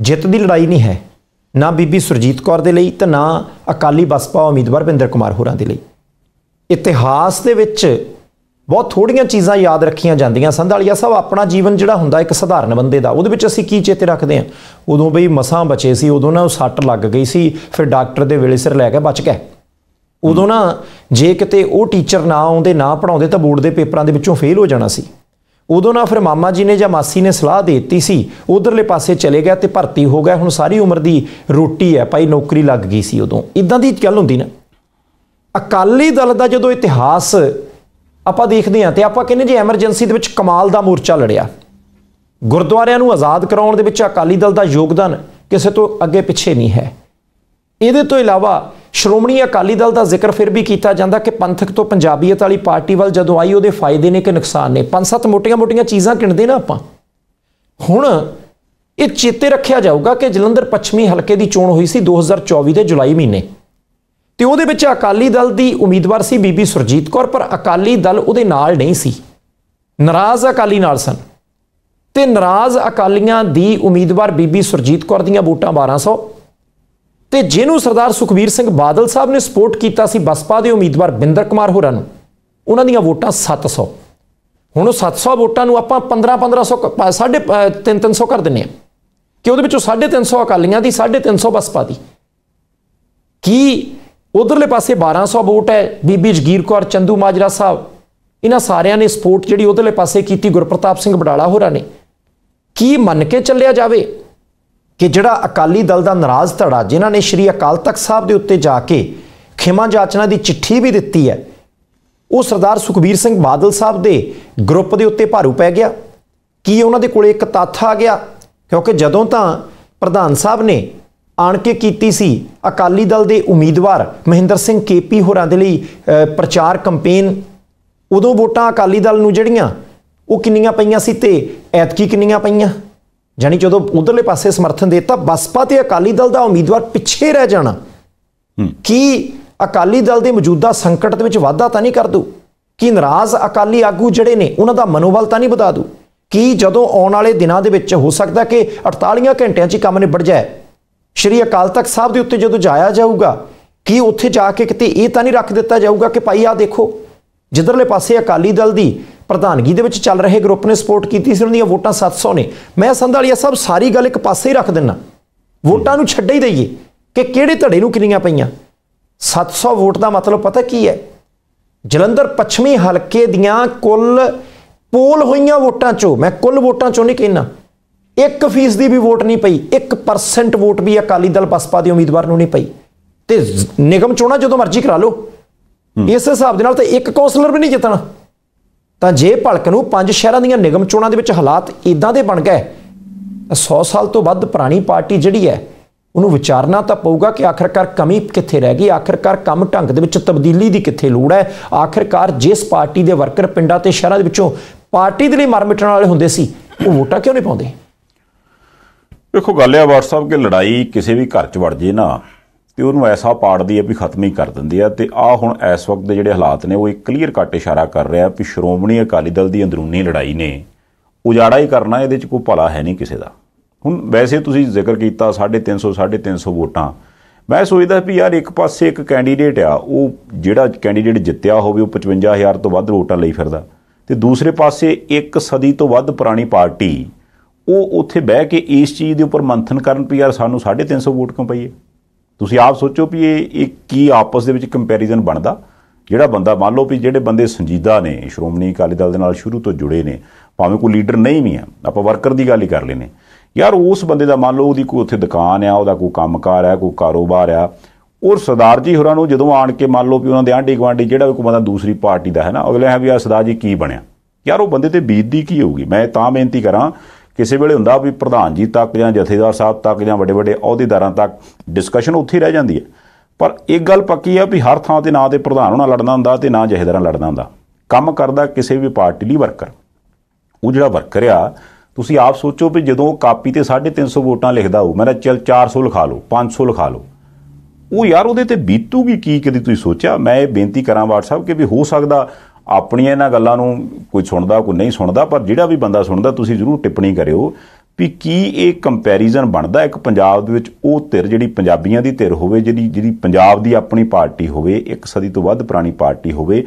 ਜਿੱਤ ਦੀ ਲੜਾਈ ਨਹੀਂ ਹੈ ਨਾ ਬੀਬੀ ਸੁਰਜੀਤ ਕੌਰ ਦੇ ਲਈ ਤੇ ਨਾ ਅਕਾਲੀ ਬਸਪਾ ਉਮੀਦਵਾਰ ਬਿੰਦਰ ਕੁਮਾਰ ਹੋਰਾਂ ਦੇ ਲਈ ਇਤਿਹਾਸ ਦੇ ਵਿੱਚ ਬਹੁਤ ਥੋੜੀਆਂ ਚੀਜ਼ਾਂ ਯਾਦ ਰੱਖੀਆਂ ਜਾਂਦੀਆਂ ਸੰਧਾਲੀਆ ਸਾਹਿਬ ਆਪਣਾ ਜੀਵਨ ਜਿਹੜਾ ਹੁੰਦਾ ਇੱਕ ਸਧਾਰਨ ਬੰਦੇ ਦਾ ਉਹਦੇ ਵਿੱਚ ਅਸੀਂ ਕੀ ਚੇਤੇ ਰੱਖਦੇ ਹਾਂ ਉਦੋਂ ਬਈ ਮਸਾਂ ਬਚੇ ਸੀ ਉਦੋਂ ਨਾ ਉਹ ਸੱਟ ਲੱਗ ਗਈ ਸੀ ਫਿਰ ਡਾਕਟਰ ਦੇ ਵੇਲੇ ਸਿਰ ਲੈ ਕੇ ਬਚ ਗਏ ਉਦੋਂ ਨਾ ਜੇ ਕਿਤੇ ਉਹ ਟੀਚਰ ਨਾ ਆਉਂਦੇ ਨਾ ਪੜਾਉਂਦੇ ਤਾਂ ਬੋਰਡ ਦੇ ਪੇਪਰਾਂ ਦੇ ਵਿੱਚੋਂ ਫੇਲ ਹੋ ਜਾਣਾ ਸੀ ਉਦੋਂ ਨਾ ਫਿਰ ਮਾਮਾ ਜੀ ਨੇ ਜਾਂ ਮਾਸੀ ਨੇ ਸਲਾਹ ਦੇ ਦਿੱਤੀ ਸੀ ਉਧਰਲੇ ਪਾਸੇ ਚਲੇ ਗਿਆ ਤੇ ਭਰਤੀ ਹੋ ਗਿਆ ਹੁਣ ਸਾਰੀ ਉਮਰ ਦੀ ਰੋਟੀ ਹੈ ਭਾਈ ਨੌਕਰੀ ਲੱਗ ਗਈ ਸੀ ਉਦੋਂ ਇਦਾਂ ਦੀ ਗੱਲ ਹੁੰਦੀ ਨਾ ਅਕਾਲੀ ਦਲ ਦਾ ਜਦੋਂ ਇਤਿਹਾਸ ਆਪਾਂ ਦੇਖਦੇ ਹਾਂ ਤੇ ਆਪਾਂ ਕਹਿੰਦੇ ਜੀ ਐਮਰਜੈਂਸੀ ਦੇ ਵਿੱਚ ਕਮਾਲ ਦਾ ਮੋਰਚਾ ਲੜਿਆ ਗੁਰਦੁਆਰਿਆਂ ਨੂੰ ਆਜ਼ਾਦ ਕਰਾਉਣ ਦੇ ਵਿੱਚ ਅਕਾਲੀ ਦਲ ਦਾ ਯੋਗਦਾਨ ਕਿਸੇ ਤੋਂ ਅੱਗੇ ਪਿੱਛੇ ਨਹੀਂ ਹੈ ਇਹਦੇ ਤੋਂ ਇਲਾਵਾ ਸ਼੍ਰੋਮਣੀ ਅਕਾਲੀ ਦਲ ਦਾ ਜ਼ਿਕਰ ਫਿਰ ਵੀ ਕੀਤਾ ਜਾਂਦਾ ਕਿ ਪੰਥਕ ਤੋਂ ਪੰਜਾਬੀਅਤ ਵਾਲੀ ਪਾਰਟੀ ਵੱਲ ਜਦੋਂ ਆਈ ਉਹਦੇ ਫਾਇਦੇ ਨੇ ਕਿ ਨੁਕਸਾਨ ਨੇ ਪੰਜ ਸੱਤ ਮੋਟੀਆਂ-ਮੋਟੀਆਂ ਚੀਜ਼ਾਂ ਕਿਣਦੇ ਨਾ ਆਪਾਂ ਹੁਣ ਇਹ ਚੇਤੇ ਰੱਖਿਆ ਜਾਊਗਾ ਕਿ ਜਲੰਧਰ ਪੱਛਮੀ ਹਲਕੇ ਦੀ ਚੋਣ ਹੋਈ ਸੀ 2024 ਦੇ ਜੁਲਾਈ ਮਹੀਨੇ ਤੇ ਉਹਦੇ ਵਿੱਚ ਅਕਾਲੀ ਦਲ ਦੀ ਉਮੀਦਵਾਰ ਸੀ ਬੀਬੀ ਸੁਰਜੀਤ ਕੌਰ ਪਰ ਅਕਾਲੀ ਦਲ ਉਹਦੇ ਨਾਲ ਨਹੀਂ ਸੀ ਨਾਰਾਜ਼ ਅਕਾਲੀ ਨਾਲ ਸਨ ਤੇ ਨਾਰਾਜ਼ ਅਕਾਲੀਆਂ ਦੀ ਉਮੀਦਵਾਰ ਬੀਬੀ ਸੁਰਜੀਤ ਕੌਰ ਦੀਆਂ ਵੋਟਾਂ 1200 ਤੇ ਜਿਹਨੂੰ ਸਰਦਾਰ ਸੁਖਬੀਰ ਸਿੰਘ ਬਾਦਲ ਸਾਹਿਬ ਨੇ ਸਪੋਰਟ ਕੀਤਾ ਸੀ ਬਸਪਾ ਦੇ ਉਮੀਦਵਾਰ ਬਿੰਦਰ ਕੁਮਾਰ ਹੋਰਾਂ ਨੂੰ ਉਹਨਾਂ ਦੀਆਂ ਵੋਟਾਂ 700 ਹੁਣ ਉਹ 700 ਵੋਟਾਂ ਨੂੰ ਆਪਾਂ 15 1500 ਸਾਢੇ 300 ਕਰ ਦਿੰਨੇ ਆ ਕਿ ਉਹਦੇ ਵਿੱਚੋਂ 350 ਅਕਾਲੀਆਂ ਦੀ 350 ਬਸਪਾ ਦੀ ਕੀ ਉਧਰਲੇ ਪਾਸੇ 1200 ਵੋਟ ਹੈ ਬੀਬੀ ਜਗੀਰ ਕੌਰ ਚੰਦੂ ਮਾਜਰਾ ਸਾਹਿਬ ਇਹਨਾਂ ਸਾਰਿਆਂ ਨੇ ਸਪੋਰਟ ਜਿਹੜੀ ਉਧਰਲੇ ਪਾਸੇ ਕੀਤੀ ਗੁਰਪ੍ਰਤਾਪ ਸਿੰਘ ਬਡਾਲਾ ਹੋਰਾਂ ਨੇ ਕੀ ਮੰਨ ਕੇ ਚੱਲਿਆ ਜਾਵੇ ਕਿ ਜਿਹੜਾ ਅਕਾਲੀ ਦਲ ਦਾ ਨਾਰਾਜ਼ ਧੜਾ ਜਿਨ੍ਹਾਂ ਨੇ ਸ਼੍ਰੀ ਅਕਾਲ ਤਖਤ ਸਾਹਿਬ ਦੇ ਉੱਤੇ ਜਾ ਕੇ ਖਿਮਾ ਜਾਚਨਾ ਦੀ ਚਿੱਠੀ ਵੀ ਦਿੱਤੀ ਹੈ ਉਹ ਸਰਦਾਰ ਸੁਖਬੀਰ ਸਿੰਘ ਬਾਦਲ ਸਾਹਿਬ ਦੇ ਗਰੁੱਪ ਦੇ ਉੱਤੇ ਭਾਰੂ ਪੈ ਗਿਆ ਕੀ ਉਹਨਾਂ ਦੇ ਕੋਲੇ ਇੱਕ ਤੱਥ ਆ ਗਿਆ ਕਿਉਂਕਿ ਜਦੋਂ ਤਾਂ ਪ੍ਰਧਾਨ ਸਾਹਿਬ ਨੇ ਆਣ ਕੇ ਕੀਤੀ ਸੀ ਅਕਾਲੀ ਦਲ ਦੇ ਉਮੀਦਵਾਰ ਮਹਿੰਦਰ ਸਿੰਘ ਕੇਪੀ ਹੋਰਾਂ ਦੇ ਲਈ ਪ੍ਰਚਾਰ ਕੈਂਪੇਨ ਉਦੋਂ ਵੋਟਾਂ ਅਕਾਲੀ ਦਲ ਨੂੰ ਜਿਹੜੀਆਂ ਉਹ ਕਿੰਨੀਆਂ ਪਈਆਂ ਸੀ ਤੇ ਐਤਕੀ ਕਿੰਨੀਆਂ ਪਈਆਂ ਜਾਨੀ ਜਦੋਂ ਉਧਰਲੇ ਪਾਸੇ ਸਮਰਥਨ ਦਿੱਤਾ ਬਸਪਾ ਤੇ ਅਕਾਲੀ ਦਲ ਦਾ ਉਮੀਦਵਾਰ ਪਿੱਛੇ ਰਹਿ ਜਾਣਾ ਕੀ ਅਕਾਲੀ ਦਲ ਦੇ ਮੌਜੂਦਾ ਸੰਕਟ ਦੇ ਵਿੱਚ ਵਾਧਾ ਤਾਂ ਨਹੀਂ ਕਰ ਦੂ ਕੀ ਨਾਰਾਜ਼ ਅਕਾਲੀ ਆਗੂ ਜਿਹੜੇ ਨੇ ਉਹਨਾਂ ਦਾ ਮਨੋਬਲ ਤਾਂ ਨਹੀਂ ਵਧਾ ਦੂ ਕੀ ਜਦੋਂ ਆਉਣ ਵਾਲੇ ਦਿਨਾਂ ਦੇ ਵਿੱਚ ਹੋ ਸਕਦਾ ਕਿ 48 ਘੰਟਿਆਂ 'ਚ ਕੰਮ ਨਿਬੜ ਜਾਏ ਸ਼੍ਰੀ ਅਕਾਲ ਤਖਤ ਸਾਹਿਬ ਦੇ ਉੱਤੇ ਜਦੋਂ ਜਾਇਆ ਜਾਊਗਾ ਕੀ ਉੱਥੇ ਜਾ ਕੇ ਕਿਤੇ ਇਹ ਤਾਂ ਨਹੀਂ ਰੱਖ ਦਿੱਤਾ ਜਾਊਗਾ ਕਿ ਭਾਈ ਆ ਦੇਖੋ ਜਿੱਧਰਲੇ ਪਾਸੇ ਅਕਾਲੀ ਦਲ ਦੀ ਪ੍ਰਧਾਨਗੀ ਦੇ ਵਿੱਚ ਚੱਲ ਰਹੇ ਗਰੁੱਪ ਨੇ ਸਪੋਰਟ ਕੀਤੀ ਸੀ ਉਹਨਾਂ ਦੀਆਂ ਵੋਟਾਂ 700 ਨੇ ਮੈਂ ਸੰਧਾਲੀਆ ਸਾਹਿਬ ਸਾਰੀ ਗੱਲ ਇੱਕ ਪਾਸੇ ਹੀ ਰੱਖ ਦਿੰਨਾ ਵੋਟਾਂ ਨੂੰ ਛੱਡ ਹੀ ਦਈਏ ਕਿ ਕਿਹੜੇ ਧੜੇ ਨੂੰ ਕਿੰਨੀਆਂ ਪਈਆਂ 700 ਵੋਟ ਦਾ ਮਤਲਬ ਪਤਾ ਕੀ ਹੈ ਜਲੰਧਰ ਪੱਛਮੀ ਹਲਕੇ ਦੀਆਂ ਕੁੱਲ ਪੋਲ ਹੋਈਆਂ ਵੋਟਾਂ ਚੋਂ ਮੈਂ ਕੁੱਲ ਵੋਟਾਂ ਚੋਂ ਨਹੀਂ ਕਹਿਣਾ 1% ਫੀਸਦੀ ਵੀ ਵੋਟ ਨਹੀਂ ਪਈ 1% ਵੋਟ ਵੀ ਅਕਾਲੀ ਦਲ ਬਸਪਾ ਦੇ ਉਮੀਦਵਾਰ ਨੂੰ ਨਹੀਂ ਪਈ ਤੇ ਨਿਗਮ ਚੋਣਾਂ ਜਦੋਂ ਮਰਜ਼ੀ ਕਰਾ ਲਓ ਇਸ ਹਿਸਾਬ ਦੇ ਨਾਲ ਤਾਂ ਇੱਕ ਕੌਂਸਲਰ ਵੀ ਨਹੀਂ ਜਿੱਤਣਾ ਤਾਂ ਜੇ ਭਲਕ ਨੂੰ ਪੰਜ ਸ਼ਹਿਰਾਂ ਦੀਆਂ ਨਿਗਮ ਚੋਣਾਂ ਦੇ ਵਿੱਚ ਹਾਲਾਤ ਇਦਾਂ ਦੇ ਬਣ ਗਏ 100 ਸਾਲ ਤੋਂ ਵੱਧ ਪੁਰਾਣੀ ਪਾਰਟੀ ਜਿਹੜੀ ਹੈ ਉਹਨੂੰ ਵਿਚਾਰਨਾ ਤਾਂ ਪਊਗਾ ਕਿ ਆਖਰਕਾਰ ਕਮੀ ਕਿੱਥੇ ਰਹਿ ਗਈ ਆਖਰਕਾਰ ਕੰਮ ਢੰਗ ਦੇ ਵਿੱਚ ਤਬਦੀਲੀ ਦੀ ਕਿੱਥੇ ਲੋੜ ਹੈ ਆਖਰਕਾਰ ਜਿਸ ਪਾਰਟੀ ਦੇ ਵਰਕਰ ਪਿੰਡਾਂ ਤੇ ਸ਼ਹਿਰਾਂ ਦੇ ਵਿੱਚੋਂ ਪਾਰਟੀ ਦੇ ਲਈ ਮਰ ਮਿਟਣ ਵਾਲੇ ਹੁੰਦੇ ਸੀ ਉਹ ਵੋਟਾਂ ਕਿਉਂ ਨਹੀਂ ਪਾਉਂਦੇ ਦੇਖੋ ਗੱਲ ਹੈ ਵਾਟਸਐਪ ਕੇ ਲੜਾਈ ਕਿਸੇ ਵੀ ਘਰ 'ਚ ਵੜ ਜੇ ਨਾ ਤੇ ਉਹਨੂੰ ਐਸਾ ਪਾੜਦੀ ਹੈ ਵੀ ਖਤਮ ਹੀ ਕਰ ਦਿੰਦੀ ਆ ਤੇ ਆ ਹੁਣ ਇਸ ਵਕਤ ਦੇ ਜਿਹੜੇ ਹਾਲਾਤ ਨੇ ਉਹ ਇੱਕ ਕਲੀਅਰ ਕੱਟ ਇਸ਼ਾਰਾ ਕਰ ਰਿਹਾ ਵੀ ਸ਼੍ਰੋਮਣੀ ਅਕਾਲੀ ਦਲ ਦੀ ਅੰਦਰੂਨੀ ਲੜਾਈ ਨੇ ਉਜਾੜਾ ਹੀ ਕਰਨਾ ਇਹਦੇ 'ਚ ਕੋਈ ਭਲਾ ਹੈ ਨਹੀਂ ਕਿਸੇ ਦਾ ਹੁਣ ਵੈਸੇ ਤੁਸੀਂ ਜ਼ਿਕਰ ਕੀਤਾ 350 350 ਵੋਟਾਂ ਮੈਂ ਸੋਚਦਾ ਵੀ ਯਾਰ ਇੱਕ ਪਾਸੇ ਇੱਕ ਕੈਂਡੀਡੇਟ ਆ ਉਹ ਜਿਹੜਾ ਕੈਂਡੀਡੇਟ ਜਿੱਤਿਆ ਹੋਵੇ ਉਹ 55000 ਤੋਂ ਵੱਧ ਵੋਟਾਂ ਲਈ ਫਿਰਦਾ ਤੇ ਦੂਸਰੇ ਪਾਸੇ ਇੱਕ ਸਦੀ ਤੋਂ ਵੱਧ ਪੁਰਾਣੀ ਪਾਰਟੀ ਉਹ ਉੱਥੇ ਬਹਿ ਕੇ ਇਸ ਚੀਜ਼ ਦੇ ਉੱਪਰ ਮੰਥਨ ਕਰਨ ਪਈ ਯਾਰ ਸਾਨੂੰ 350 ਵੋਟ ਕਿਉਂ ਪਈਏ ਤੁਸੀਂ ਆਪ ਸੋਚੋ ਵੀ ਇਹ ਇਹ ਕੀ ਆਪਸ ਦੇ ਵਿੱਚ ਕੰਪੈਰੀਜ਼ਨ ਬਣਦਾ ਜਿਹੜਾ ਬੰਦਾ ਮੰਨ ਲਓ ਵੀ ਜਿਹੜੇ ਬੰਦੇ ਸੰਜੀਦਾ ਨੇ ਸ਼੍ਰੋਮਣੀ ਅਕਾਲੀ ਦਲ ਦੇ ਨਾਲ ਸ਼ੁਰੂ ਤੋਂ ਜੁੜੇ ਨੇ ਭਾਵੇਂ ਕੋਈ ਲੀਡਰ ਨਹੀਂ ਵੀ ਆ ਆਪਾਂ ਵਰਕਰ ਦੀ ਗੱਲ ਹੀ ਕਰ ਲੈਨੇ ਯਾਰ ਉਸ ਬੰਦੇ ਦਾ ਮੰਨ ਲਓ ਉਹਦੀ ਕੋਈ ਉੱਥੇ ਦੁਕਾਨ ਆ ਉਹਦਾ ਕੋਈ ਕੰਮਕਾਰ ਆ ਕੋਈ ਕਾਰੋਬਾਰ ਆ ਔਰ ਸਰਦਾਰ ਜੀ ਹੋਰਾਂ ਨੂੰ ਜਦੋਂ ਆਣ ਕੇ ਮੰਨ ਲਓ ਵੀ ਉਹਨਾਂ ਦੇ ਆਂਢੀ ਗਵਾਂਡੀ ਜਿਹੜਾ ਵੀ ਕੋਈ ਬੰਦਾ ਦੂਸਰੀ ਪਾਰਟੀ ਦਾ ਹੈ ਨਾ ਅਗਲੇ ਹੈ ਵੀ ਆ ਸਰਦਾਰ ਜੀ ਕੀ ਬਣਿਆ ਯਾਰ ਉਹ ਬੰਦੇ ਤੇ ਬੀਤਦੀ ਕੀ ਹੋਊਗੀ ਮੈਂ ਤਾਂ ਬੇਨਤੀ ਕਰਾਂ ਕਿਸੇ ਵੇਲੇ ਹੁੰਦਾ ਵੀ ਪ੍ਰਧਾਨ ਜੀ ਤੱਕ ਜਾਂ ਜਥੇਦਾਰ ਸਾਹਿਬ ਤੱਕ ਜਾਂ ਵੱਡੇ ਵੱਡੇ ਅਹੁਦੇਦਾਰਾਂ ਤੱਕ ਡਿਸਕਸ਼ਨ ਉੱਥੇ ਹੀ ਰਹਿ ਜਾਂਦੀ ਹੈ ਪਰ ਇੱਕ ਗੱਲ ਪੱਕੀ ਹੈ ਵੀ ਹਰ ਥਾਂ ਤੇ ਨਾ ਤੇ ਪ੍ਰਧਾਨ ਉਹਨਾਂ ਲੜਨਾ ਹੁੰਦਾ ਤੇ ਨਾ ਜਥੇਦਾਰਾਂ ਲੜਨਾ ਹੁੰਦਾ ਕੰਮ ਕਰਦਾ ਕਿਸੇ ਵੀ ਪਾਰਟੀ ਲਈ ਵਰਕਰ ਉਹ ਜਿਹੜਾ ਵਰਕਰ ਆ ਤੁਸੀਂ ਆਪ ਸੋਚੋ ਵੀ ਜਦੋਂ ਕਾਪੀ ਤੇ 350 ਵੋਟਾਂ ਲਿਖਦਾ ਹੋ ਮੈਂ ਚਲ 400 ਲਿਖਾ ਲਓ 500 ਲਿਖਾ ਲਓ ਉਹ ਯਾਰ ਉਹਦੇ ਤੇ ਬੀਤੂਗੀ ਕੀ ਕਦੀ ਤੁਸੀਂ ਸੋਚਿਆ ਮੈਂ ਇਹ ਬੇਨਤੀ ਕਰਾਂ WhatsApp ਕਿ ਵੀ ਹੋ ਸਕਦਾ ਆਪਣੀਆਂ ਇਹਨਾਂ ਗੱਲਾਂ ਨੂੰ ਕੋਈ ਸੁਣਦਾ ਕੋਈ ਨਹੀਂ ਸੁਣਦਾ ਪਰ ਜਿਹੜਾ ਵੀ ਬੰਦਾ ਸੁਣਦਾ ਤੁਸੀਂ ਜ਼ਰੂਰ ਟਿੱਪਣੀ ਕਰਿਓ ਵੀ ਕੀ ਇਹ ਕੰਪੈਰੀਜ਼ਨ ਬਣਦਾ ਇੱਕ ਪੰਜਾਬ ਦੇ ਵਿੱਚ ਉਹ ਧਿਰ ਜਿਹੜੀ ਪੰਜਾਬੀਆਂ ਦੀ ਧਿਰ ਹੋਵੇ ਜਿਹੜੀ ਜਿਹੜੀ ਪੰਜਾਬ ਦੀ ਆਪਣੀ ਪਾਰਟੀ ਹੋਵੇ ਇੱਕ ਸਦੀ ਤੋਂ ਵੱਧ ਪੁਰਾਣੀ ਪਾਰਟੀ ਹੋਵੇ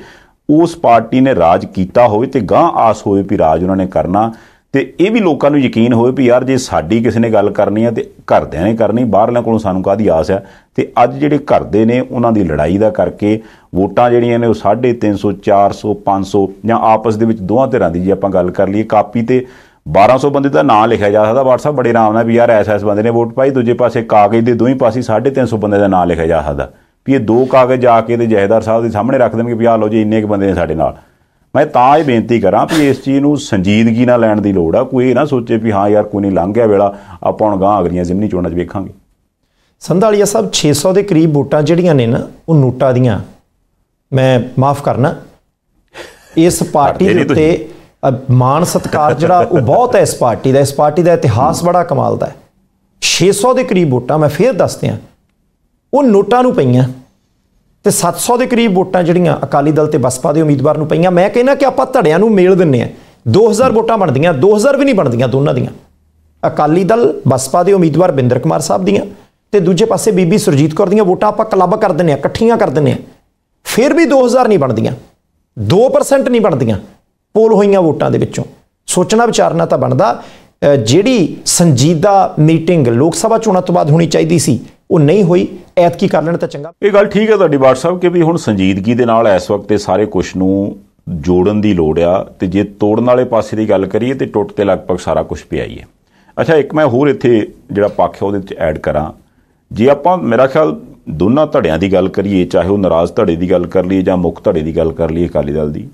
ਉਸ ਪਾਰਟੀ ਨੇ ਰਾਜ ਕੀਤਾ ਹੋਵੇ ਤੇ ਗਾਂ ਆਸ ਹੋਵੇ ਵੀ ਰਾਜ ਉਹਨਾਂ ਨੇ ਕਰਨਾ ਤੇ ਇਹ ਵੀ ਲੋਕਾਂ ਨੂੰ ਯਕੀਨ ਹੋਵੇ ਵੀ ਯਾਰ ਜੇ ਸਾਡੀ ਕਿਸੇ ਨੇ ਗੱਲ ਕਰਨੀ ਆ ਤੇ ਘਰਦਿਆਂ ਨੇ ਕਰਨੀ ਬਾਹਰਲਿਆਂ ਕੋਲੋਂ ਸਾਨੂੰ ਕਾਦੀ ਆਸ ਆ ਤੇ ਅੱਜ ਜਿਹੜੇ ਘਰਦੇ ਨੇ ਉਹਨਾਂ ਦੀ ਲੜਾਈ ਦਾ ਕਰਕੇ ਵੋਟਾਂ ਜਿਹੜੀਆਂ ਨੇ ਉਹ 350 400 500 ਜਾਂ ਆਪਸ ਦੇ ਵਿੱਚ ਦੋਹਾਂ ਧਿਰਾਂ ਦੀ ਜੇ ਆਪਾਂ ਗੱਲ ਕਰ ਲਈਏ ਕਾਪੀ ਤੇ 1200 ਬੰਦੇ ਦਾ ਨਾਮ ਲਿਖਿਆ ਜਾ ਸਕਦਾ WhatsApp ਬੜੇ ਆਰਾਮ ਨਾਲ ਵੀ ਯਾਰ ਐਸ ਐਸ ਬੰਦੇ ਨੇ ਵੋਟ ਪਾਈ ਦੂਜੇ ਪਾਸੇ ਕਾਗਜ਼ ਦੇ ਦੋਹੀਂ ਪਾਸੇ 350 ਬੰਦੇ ਦਾ ਨਾਮ ਲਿਖਿਆ ਜਾ ਸਕਦਾ ਵੀ ਇਹ ਦੋ ਕਾਗਜ਼ ਜਾ ਕੇ ਤੇ ਜਹੇਦਾਰ ਸਾਹਿਬ ਦੇ ਸਾਹਮਣੇ ਰੱਖ ਦੇਣਗੇ ਵੀ ਆ ਲਓ ਜੀ ਇੰਨੇ ਕ ਬੰਦੇ ਨੇ ਸਾਡੇ ਨਾਲ ਮੈਂ ਤਾਂ ਇਹ ਬੇਨਤੀ ਕਰਾਂ ਵੀ ਇਸ ਚੀਜ਼ ਨੂੰ ਸੰਜੀਦਗੀ ਨਾਲ ਲੈਣ ਦੀ ਲੋੜ ਆ ਕੋਈ ਇਹ ਨਾ ਸੋਚੇ ਵੀ ਹਾਂ ਯਾਰ ਕੋਈ ਨਹੀਂ ਲੰਘ ਗਿਆ ਵੇਲਾ ਆਪਾਂ ਹੁਣ ਗਾਂ ਅਗਲੀਆਂ ਜ਼ਿਮਨੀ ਚੋਣਾਂ 'ਚ ਵੇਖਾਂਗੇ ਸੰਧਾਲੀਆ ਸਾਹਿਬ 600 ਦੇ ਕਰੀਬ ਵੋਟਾਂ ਜਿਹੜੀਆਂ ਨੇ ਨਾ ਉਹ ਨੋਟਾਂ ਦੀਆਂ ਮੈਂ ਮਾਫ ਕਰਨਾ ਇਸ ਪਾਰਟੀ ਦੇ ਉੱਤੇ ਮਾਨ ਸਤਕਾਰ ਜਿਹੜਾ ਉਹ ਬਹੁਤ ਹੈ ਇਸ ਪਾਰਟੀ ਦਾ ਇਸ ਪਾਰਟੀ ਦਾ ਇਤਿਹਾਸ ਬੜਾ ਕਮਾਲ ਦਾ ਹੈ 600 ਦੇ ਕਰੀਬ ਵੋਟਾਂ ਮੈਂ ਫੇਰ ਦੱਸਦੇ ਆ ਉਹ ਨੋਟਾਂ ਨੂੰ ਪਈਆਂ ਤੇ 700 ਦੇ ਕਰੀਬ ਵੋਟਾਂ ਜਿਹੜੀਆਂ ਅਕਾਲੀ ਦਲ ਤੇ ਬਸਪਾ ਦੇ ਉਮੀਦਵਾਰ ਨੂੰ ਪਈਆਂ ਮੈਂ ਕਹਿੰਦਾ ਕਿ ਆਪਾਂ ਧੜਿਆਂ ਨੂੰ ਮੇਲ ਦਿੰਨੇ ਆ 2000 ਵੋਟਾਂ ਬਣਦੀਆਂ 2000 ਵੀ ਨਹੀਂ ਬਣਦੀਆਂ ਦੋਨਾਂ ਦੀਆਂ ਅਕਾਲੀ ਦਲ ਬਸਪਾ ਦੇ ਉਮੀਦਵਾਰ ਬਿੰਦਰ ਕੁਮਾਰ ਸਾਹਿਬ ਦੀਆਂ ਤੇ ਦੂਜੇ ਪਾਸੇ ਬੀਬੀ ਸੁਰਜੀਤ ਕੌਰ ਦੀਆਂ ਵੋਟਾਂ ਆਪਾਂ ਕਲੱਬ ਕਰ ਦਿੰਨੇ ਆ ਇਕੱਠੀਆਂ ਕਰ ਦਿੰਨੇ ਆ ਫਿਰ ਵੀ 2000 ਨਹੀਂ ਬਣਦੀਆਂ 2% ਨਹੀਂ ਬਣਦੀਆਂ ਪੋਲ ਹੋਈਆਂ ਵੋਟਾਂ ਦੇ ਵਿੱਚੋਂ ਸੋਚਣਾ ਵਿਚਾਰਨਾ ਤਾਂ ਬਣਦਾ ਜਿਹੜੀ ਸੰਜੀਦਾ ਮੀਟਿੰਗ ਲੋਕ ਸਭਾ ਚੋਣਾਂ ਤੋਂ ਬਾਅਦ ਹੋਣੀ ਚਾਹੀਦੀ ਸੀ ਉਹ ਨਹੀਂ ਹੋਈ ਐਤਕੀ ਕਰ ਲੈਣ ਤਾਂ ਚੰਗਾ ਇਹ ਗੱਲ ਠੀਕ ਹੈ ਤੁਹਾਡੀ WhatsApp ਕਿ ਵੀ ਹੁਣ ਸੰਜੀਦਗੀ ਦੇ ਨਾਲ ਇਸ ਵਕਤ ਤੇ ਸਾਰੇ ਕੁਝ ਨੂੰ ਜੋੜਨ ਦੀ ਲੋੜ ਆ ਤੇ ਜੇ ਤੋੜਨ ਵਾਲੇ ਪਾਸੇ ਦੀ ਗੱਲ ਕਰੀਏ ਤੇ ਟੁੱਟ ਤੇ ਲਗਭਗ ਸਾਰਾ ਕੁਝ ਪਿਆ ਹੀ ਹੈ ਅੱਛਾ ਇੱਕ ਮੈਂ ਹੋਰ ਇੱਥੇ ਜਿਹੜਾ ਪੱਖ ਹੈ ਉਹਦੇ ਵਿੱਚ ਐਡ ਕਰਾਂ ਜੇ ਆਪਾਂ ਮੇਰਾ ਖਿਆਲ ਦੋਨਾਂ ਧੜਿਆਂ ਦੀ ਗੱਲ ਕਰੀਏ ਚਾਹੇ ਉਹ ਨਾਰਾਜ਼ ਧੜੇ ਦੀ ਗੱਲ ਕਰ ਲਈਏ ਜਾਂ ਮੁੱਖ ਧੜੇ ਦੀ ਗੱਲ ਕਰ ਲਈਏ ਅਕਾਲੀ ਦਲ ਦੀ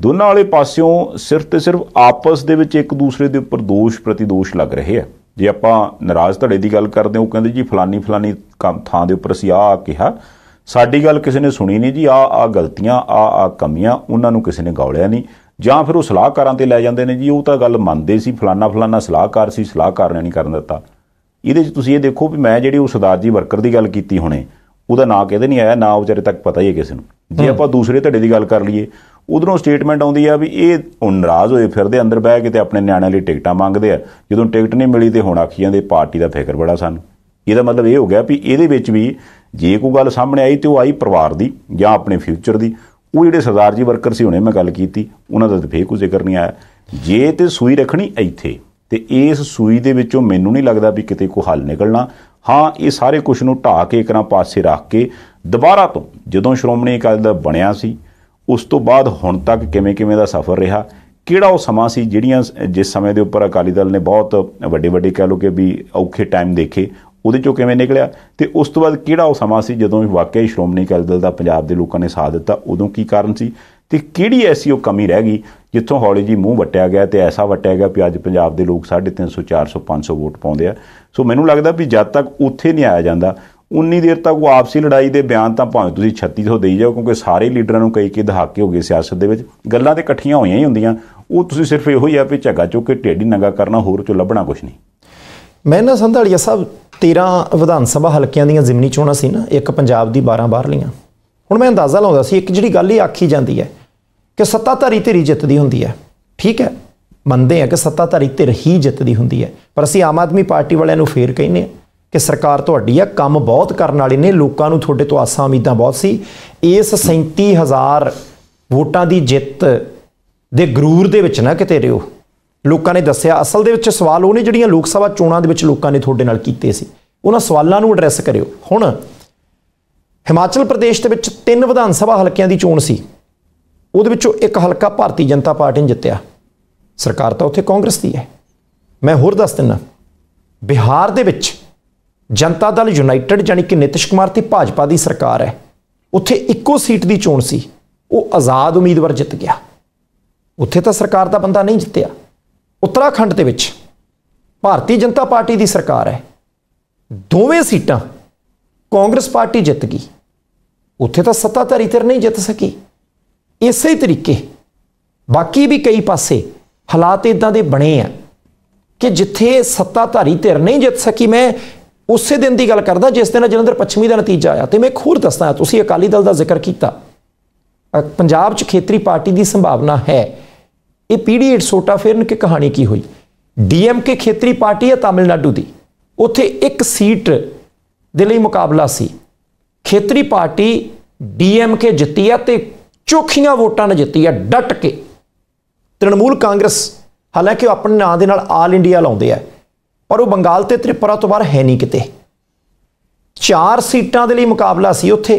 ਦੋਨਾਂ ਵਾਲੇ ਪਾਸਿਓਂ ਸਿਰਫ ਤੇ ਸਿਰਫ ਆਪਸ ਦੇ ਵਿੱਚ ਇੱਕ ਦੂਸਰੇ ਦੇ ਉੱਪਰ ਦੋਸ਼ ਪ੍ਰਤੀਦੋਸ਼ ਲੱਗ ਰਹੇ ਆ ਜੇ ਆਪਾਂ ਨਰਾਜ ਧੜੇ ਦੀ ਗੱਲ ਕਰਦੇ ਉਹ ਕਹਿੰਦੇ ਜੀ ਫਲਾਨੀ ਫਲਾਨੀ ਥਾਂ ਦੇ ਉੱਪਰ ਅਸੀਂ ਆ ਆ ਕਿਹਾ ਸਾਡੀ ਗੱਲ ਕਿਸੇ ਨੇ ਸੁਣੀ ਨਹੀਂ ਜੀ ਆ ਆ ਗਲਤੀਆਂ ਆ ਆ ਕਮੀਆਂ ਉਹਨਾਂ ਨੂੰ ਕਿਸੇ ਨੇ ਗੌਲਿਆ ਨਹੀਂ ਜਾਂ ਫਿਰ ਉਹ ਸਲਾਹਕਾਰਾਂ ਤੇ ਲੈ ਜਾਂਦੇ ਨੇ ਜੀ ਉਹ ਤਾਂ ਗੱਲ ਮੰਨਦੇ ਸੀ ਫਲਾਨਾ ਫਲਾਨਾ ਸਲਾਹਕਾਰ ਸੀ ਸਲਾਹਕਾਰ ਨੇ ਨਹੀਂ ਕਰਨ ਦਿੱਤਾ ਇਹਦੇ 'ਚ ਤੁਸੀਂ ਇਹ ਦੇਖੋ ਵੀ ਮੈਂ ਜਿਹੜੀ ਉਹ ਸਰਦਾਰ ਜੀ ਵਰਕਰ ਦੀ ਗੱਲ ਕੀਤੀ ਹੁਣੇ ਉਹਦਾ ਨਾਂ ਕਿਹਦੇ ਨਹੀਂ ਆਇਆ ਨਾ ਵਿਚਾਰੇ ਤੱਕ ਪਤਾ ਹੀ ਹੈ ਕਿਸੇ ਨੂੰ ਜੇ ਆਪਾਂ ਦੂਸਰੇ ਧੜੇ ਦੀ ਗੱਲ ਕਰ ਲਈਏ ਉਧਰੋਂ ਸਟੇਟਮੈਂਟ ਆਉਂਦੀ ਆ ਵੀ ਇਹ ਉਹ ਨਾਰਾਜ਼ ਹੋਏ ਫਿਰਦੇ ਅੰਦਰ ਬਹਿ ਕੇ ਤੇ ਆਪਣੇ ਨਿਆਣਿਆਂ ਲਈ ਟਿਕਟਾਂ ਮੰਗਦੇ ਆ ਜਦੋਂ ਟਿਕਟ ਨਹੀਂ ਮਿਲੀ ਤੇ ਹੁਣ ਆਖੀ ਜਾਂਦੇ ਪਾਰਟੀ ਦਾ ਫਿਕਰ ਬੜਾ ਸਾਨੂੰ ਇਹਦਾ ਮਤਲਬ ਇਹ ਹੋ ਗਿਆ ਵੀ ਇਹਦੇ ਵਿੱਚ ਵੀ ਜੇ ਕੋਈ ਗੱਲ ਸਾਹਮਣੇ ਆਈ ਤੇ ਉਹ ਆਈ ਪਰਿਵਾਰ ਦੀ ਜਾਂ ਆਪਣੇ ਫਿਊਚਰ ਦੀ ਉਹ ਜਿਹੜੇ ਸਰਦਾਰ ਜੀ ਵਰਕਰ ਸੀ ਹੁਣੇ ਮੈਂ ਗੱਲ ਕੀਤੀ ਉਹਨਾਂ ਦਾ ਤੇ ਫੇਰ ਕੋਈ ਜ਼ਿਕਰ ਨਹੀਂ ਆਇਆ ਜੇ ਤੇ ਸੂਈ ਰੱਖਣੀ ਇੱਥੇ ਤੇ ਇਸ ਸੂਈ ਦੇ ਵਿੱਚੋਂ ਮੈਨੂੰ ਨਹੀਂ ਲੱਗਦਾ ਵੀ ਕਿਤੇ ਕੋਈ ਹੱਲ ਨਿਕਲਣਾ ਹਾਂ ਇਹ ਸਾਰੇ ਕੁਝ ਨੂੰ ਢਾ ਕੇ ਇੱਕ ਨਾ ਪਾਸੇ ਰੱਖ ਕੇ ਦੁਬਾਰਾ ਤੋਂ ਜਦੋਂ ਸ਼੍ਰੋਮਣੀ ਅਕਾਲੀ ਦਲ ਬਣਿਆ ਸੀ ਉਸ ਤੋਂ ਬਾਅਦ ਹੁਣ ਤੱਕ ਕਿਵੇਂ ਕਿਵੇਂ ਦਾ ਸਫ਼ਰ ਰਿਹਾ ਕਿਹੜਾ ਉਹ ਸਮਾਂ ਸੀ ਜਿਹੜੀਆਂ ਜਿਸ ਸਮੇਂ ਦੇ ਉੱਪਰ ਅਕਾਲੀ ਦਲ ਨੇ ਬਹੁਤ ਵੱਡੇ ਵੱਡੇ ਕਹਿ ਲੋ ਕਿ ਵੀ ਔਖੇ ਟਾਈਮ ਦੇਖੇ ਉਹਦੇ ਚੋਂ ਕਿਵੇਂ ਨਿਕਲਿਆ ਤੇ ਉਸ ਤੋਂ ਬਾਅਦ ਕਿਹੜਾ ਉਹ ਸਮਾਂ ਸੀ ਜਦੋਂ ਵਾਕਿਆ ਹੀ ਸ਼੍ਰੋਮਣੀ ਅਕਾਲੀ ਦਲ ਦਾ ਪੰਜਾਬ ਦੇ ਲੋਕਾਂ ਨੇ ਸਾਥ ਦਿੱਤਾ ਉਦੋਂ ਕੀ ਕਾਰਨ ਸੀ ਤੇ ਕਿਹੜੀ ਐਸੀ ਉਹ ਕਮੀ ਰਹਿ ਗਈ ਜਿੱਥੋਂ ਹੌਲੀ ਜੀ ਮੂੰਹ ਵਟਿਆ ਗਿਆ ਤੇ ਐਸਾ ਵਟਿਆ ਗਿਆ ਵੀ ਅੱਜ ਪੰਜਾਬ ਦੇ ਲੋਕ 350 400 500 ਵੋਟ ਪਾਉਂਦੇ ਆ ਸੋ ਮੈਨੂੰ ਲੱਗਦਾ ਵੀ ਜਦ ਤੱਕ ਉੱਥੇ ਨਹੀਂ ਆਇਆ ਜਾਂਦਾ ਉਨੀ ਦੇਰ ਤੱਕ ਉਹ ਆਪਸੀ ਲੜਾਈ ਦੇ ਬਿਆਨ ਤਾਂ ਭਾਵੇਂ ਤੁਸੀਂ 3600 ਦੇਈ ਜਾਓ ਕਿਉਂਕਿ ਸਾਰੇ ਲੀਡਰਾਂ ਨੂੰ ਕਈ ਕਈ ਦਹਾਕੇ ਹੋ ਗਏ ਸਿਆਸਤ ਦੇ ਵਿੱਚ ਗੱਲਾਂ ਤੇ ਇਕੱਠੀਆਂ ਹੋਈਆਂ ਹੀ ਹੁੰਦੀਆਂ ਉਹ ਤੁਸੀਂ ਸਿਰਫ ਇਹੋ ਹੀ ਆ ਵੀ ਝੱਗਾ ਚੁੱਕ ਕੇ ਢੇਡੀ ਨੰਗਾ ਕਰਨਾ ਹੋਰ ਚੋਂ ਲੱਭਣਾ ਕੁਝ ਨਹੀਂ ਮੈਂ ਨਾ ਸੰਧਾਲੀਆ ਸਾਹਿਬ 13 ਵਿਧਾਨ ਸਭਾ ਹਲਕਿਆਂ ਦੀਆਂ ਜ਼ਿਮਨੀ ਚੋਣਾਂ ਸੀ ਨਾ ਇੱਕ ਪੰਜਾਬ ਦੀ 12 ਬਾਹਰ ਲੀਆਂ ਹੁਣ ਮੈਂ ਅੰਦਾਜ਼ਾ ਲਾਉਂਦਾ ਸੀ ਇੱਕ ਜਿਹੜੀ ਗੱਲ ਹੀ ਆਖੀ ਜਾਂਦੀ ਹੈ ਕਿ ਸੱਤਾਧਾਰੀ ਧਿਰ ਜਿੱਤਦੀ ਹੁੰਦੀ ਹੈ ਠੀਕ ਹੈ ਮੰਨਦੇ ਆ ਕਿ ਸੱਤਾਧਾਰੀ ਧਿਰ ਹੀ ਜਿੱਤਦੀ ਹੁੰਦੀ ਹੈ ਪਰ ਅਸੀਂ ਆਮ ਆਦਮੀ ਪਾਰਟੀ ਵਾਲਿਆਂ ਨੂੰ ਫੇਰ ਕਹਿੰਨੇ ਆ ਕਿ ਸਰਕਾਰ ਤੁਹਾਡੀ ਆ ਕੰਮ ਬਹੁਤ ਕਰਨ ਵਾਲੇ ਨੇ ਲੋਕਾਂ ਨੂੰ ਤੁਹਾਡੇ ਤੋਂ ਆਸਾਂ ਉਮੀਦਾਂ ਬਹੁਤ ਸੀ ਇਸ 37000 ਵੋਟਾਂ ਦੀ ਜਿੱਤ ਦੇ ਗਰੂਰ ਦੇ ਵਿੱਚ ਨਾ ਕਿਤੇ ਰਿਓ ਲੋਕਾਂ ਨੇ ਦੱਸਿਆ ਅਸਲ ਦੇ ਵਿੱਚ ਸਵਾਲ ਉਹ ਨੇ ਜਿਹੜੀਆਂ ਲੋਕ ਸਭਾ ਚੋਣਾਂ ਦੇ ਵਿੱਚ ਲੋਕਾਂ ਨੇ ਤੁਹਾਡੇ ਨਾਲ ਕੀਤੇ ਸੀ ਉਹਨਾਂ ਸਵਾਲਾਂ ਨੂੰ ਐਡਰੈਸ ਕਰਿਓ ਹੁਣ ਹਿਮਾਚਲ ਪ੍ਰਦੇਸ਼ ਦੇ ਵਿੱਚ ਤਿੰਨ ਵਿਧਾਨ ਸਭਾ ਹਲਕਿਆਂ ਦੀ ਚੋਣ ਸੀ ਉਹਦੇ ਵਿੱਚੋਂ ਇੱਕ ਹਲਕਾ ਭਾਰਤੀ ਜਨਤਾ ਪਾਰਟੀ ਨੇ ਜਿੱਤਿਆ ਸਰਕਾਰ ਤਾਂ ਉੱਥੇ ਕਾਂਗਰਸ ਦੀ ਹੈ ਮੈਂ ਹੋਰ ਦੱਸ ਦਿੰਨਾ ਬਿਹਾਰ ਦੇ ਵਿੱਚ ਜਨਤਾ ਦਲ ਯੂਨਾਈਟਿਡ ਯਾਨੀ ਕਿ ਨਿਤਿਸ਼ ਕੁਮਾਰ ਤੇ ਭਾਜਪਾ ਦੀ ਸਰਕਾਰ ਹੈ ਉੱਥੇ ਇੱਕੋ ਸੀਟ ਦੀ ਚੋਣ ਸੀ ਉਹ ਆਜ਼ਾਦ ਉਮੀਦਵਾਰ ਜਿੱਤ ਗਿਆ ਉੱਥੇ ਤਾਂ ਸਰਕਾਰ ਦਾ ਬੰਦਾ ਨਹੀਂ ਜਿੱਤਿਆ ਉੱਤਰਾਖੰਡ ਦੇ ਵਿੱਚ ਭਾਰਤੀ ਜਨਤਾ ਪਾਰਟੀ ਦੀ ਸਰਕਾਰ ਹੈ ਦੋਵੇਂ ਸੀਟਾਂ ਕਾਂਗਰਸ ਪਾਰਟੀ ਜਿੱਤ ਗਈ ਉੱਥੇ ਤਾਂ ਸੱਤਾਧਾਰੀ ਧਿਰ ਨਹੀਂ ਜਿੱਤ ਸਕੀ ਇਸੇ ਤਰੀਕੇ ਬਾਕੀ ਵੀ ਕਈ ਪਾਸੇ ਹਾਲਾਤ ਇਦਾਂ ਦੇ ਬਣੇ ਆ ਕਿ ਜਿੱਥੇ ਸੱਤਾਧਾਰੀ ਧਿਰ ਨਹੀਂ ਜਿੱਤ ਸਕੀ ਮੈਂ ਉਸੇ ਦਿਨ ਦੀ ਗੱਲ ਕਰਦਾ ਜਿਸ ਦਿਨ ਜਲੰਧਰ ਪੱਛਮੀ ਦਾ ਨਤੀਜਾ ਆਇਆ ਤੇ ਮੈਂ ਇੱਕ ਹੋਰ ਦੱਸਦਾ ਤੁਸੀਂ ਅਕਾਲੀ ਦਲ ਦਾ ਜ਼ਿਕਰ ਕੀਤਾ ਪੰਜਾਬ 'ਚ ਖੇਤਰੀ ਪਾਰਟੀ ਦੀ ਸੰਭਾਵਨਾ ਹੈ ਇਹ ਪੀੜੀ 8 ਸੋਟਾ ਫੇਰਨ ਕਿ ਕਹਾਣੀ ਕੀ ਹੋਈ ਡੀਐਮਕੇ ਖੇਤਰੀ ਪਾਰਟੀ ਹੈ ਤਾਮਿਲਨਾਡੂ ਦੀ ਉੱਥੇ ਇੱਕ ਸੀਟ ਦੇ ਲਈ ਮੁਕਾਬਲਾ ਸੀ ਖੇਤਰੀ ਪਾਰਟੀ ਡੀਐਮਕੇ ਜਿੱਤੀ ਆ ਤੇ ਚੋਖੀਆਂ ਵੋਟਾਂ ਨਾਲ ਜਿੱਤੀ ਆ ਡਟ ਕੇ ਤ੍ਰਿਣਮੂਲ ਕਾਂਗਰਸ ਹਾਲਾਂਕਿ ਉਹ ਆਪਣੇ ਨਾਂ ਦੇ ਨਾਲ ਆਲ ਇੰਡੀਆ ਲਾਉਂਦੇ ਆ ਪਰ ਉਹ ਬੰਗਾਲ ਤੇ ਤ੍ਰਿਪੁਰਾ ਤੋਂ ਬਾਹਰ ਹੈ ਨਹੀਂ ਕਿਤੇ ਚਾਰ ਸੀਟਾਂ ਦੇ ਲਈ ਮੁਕਾਬਲਾ ਸੀ ਉੱਥੇ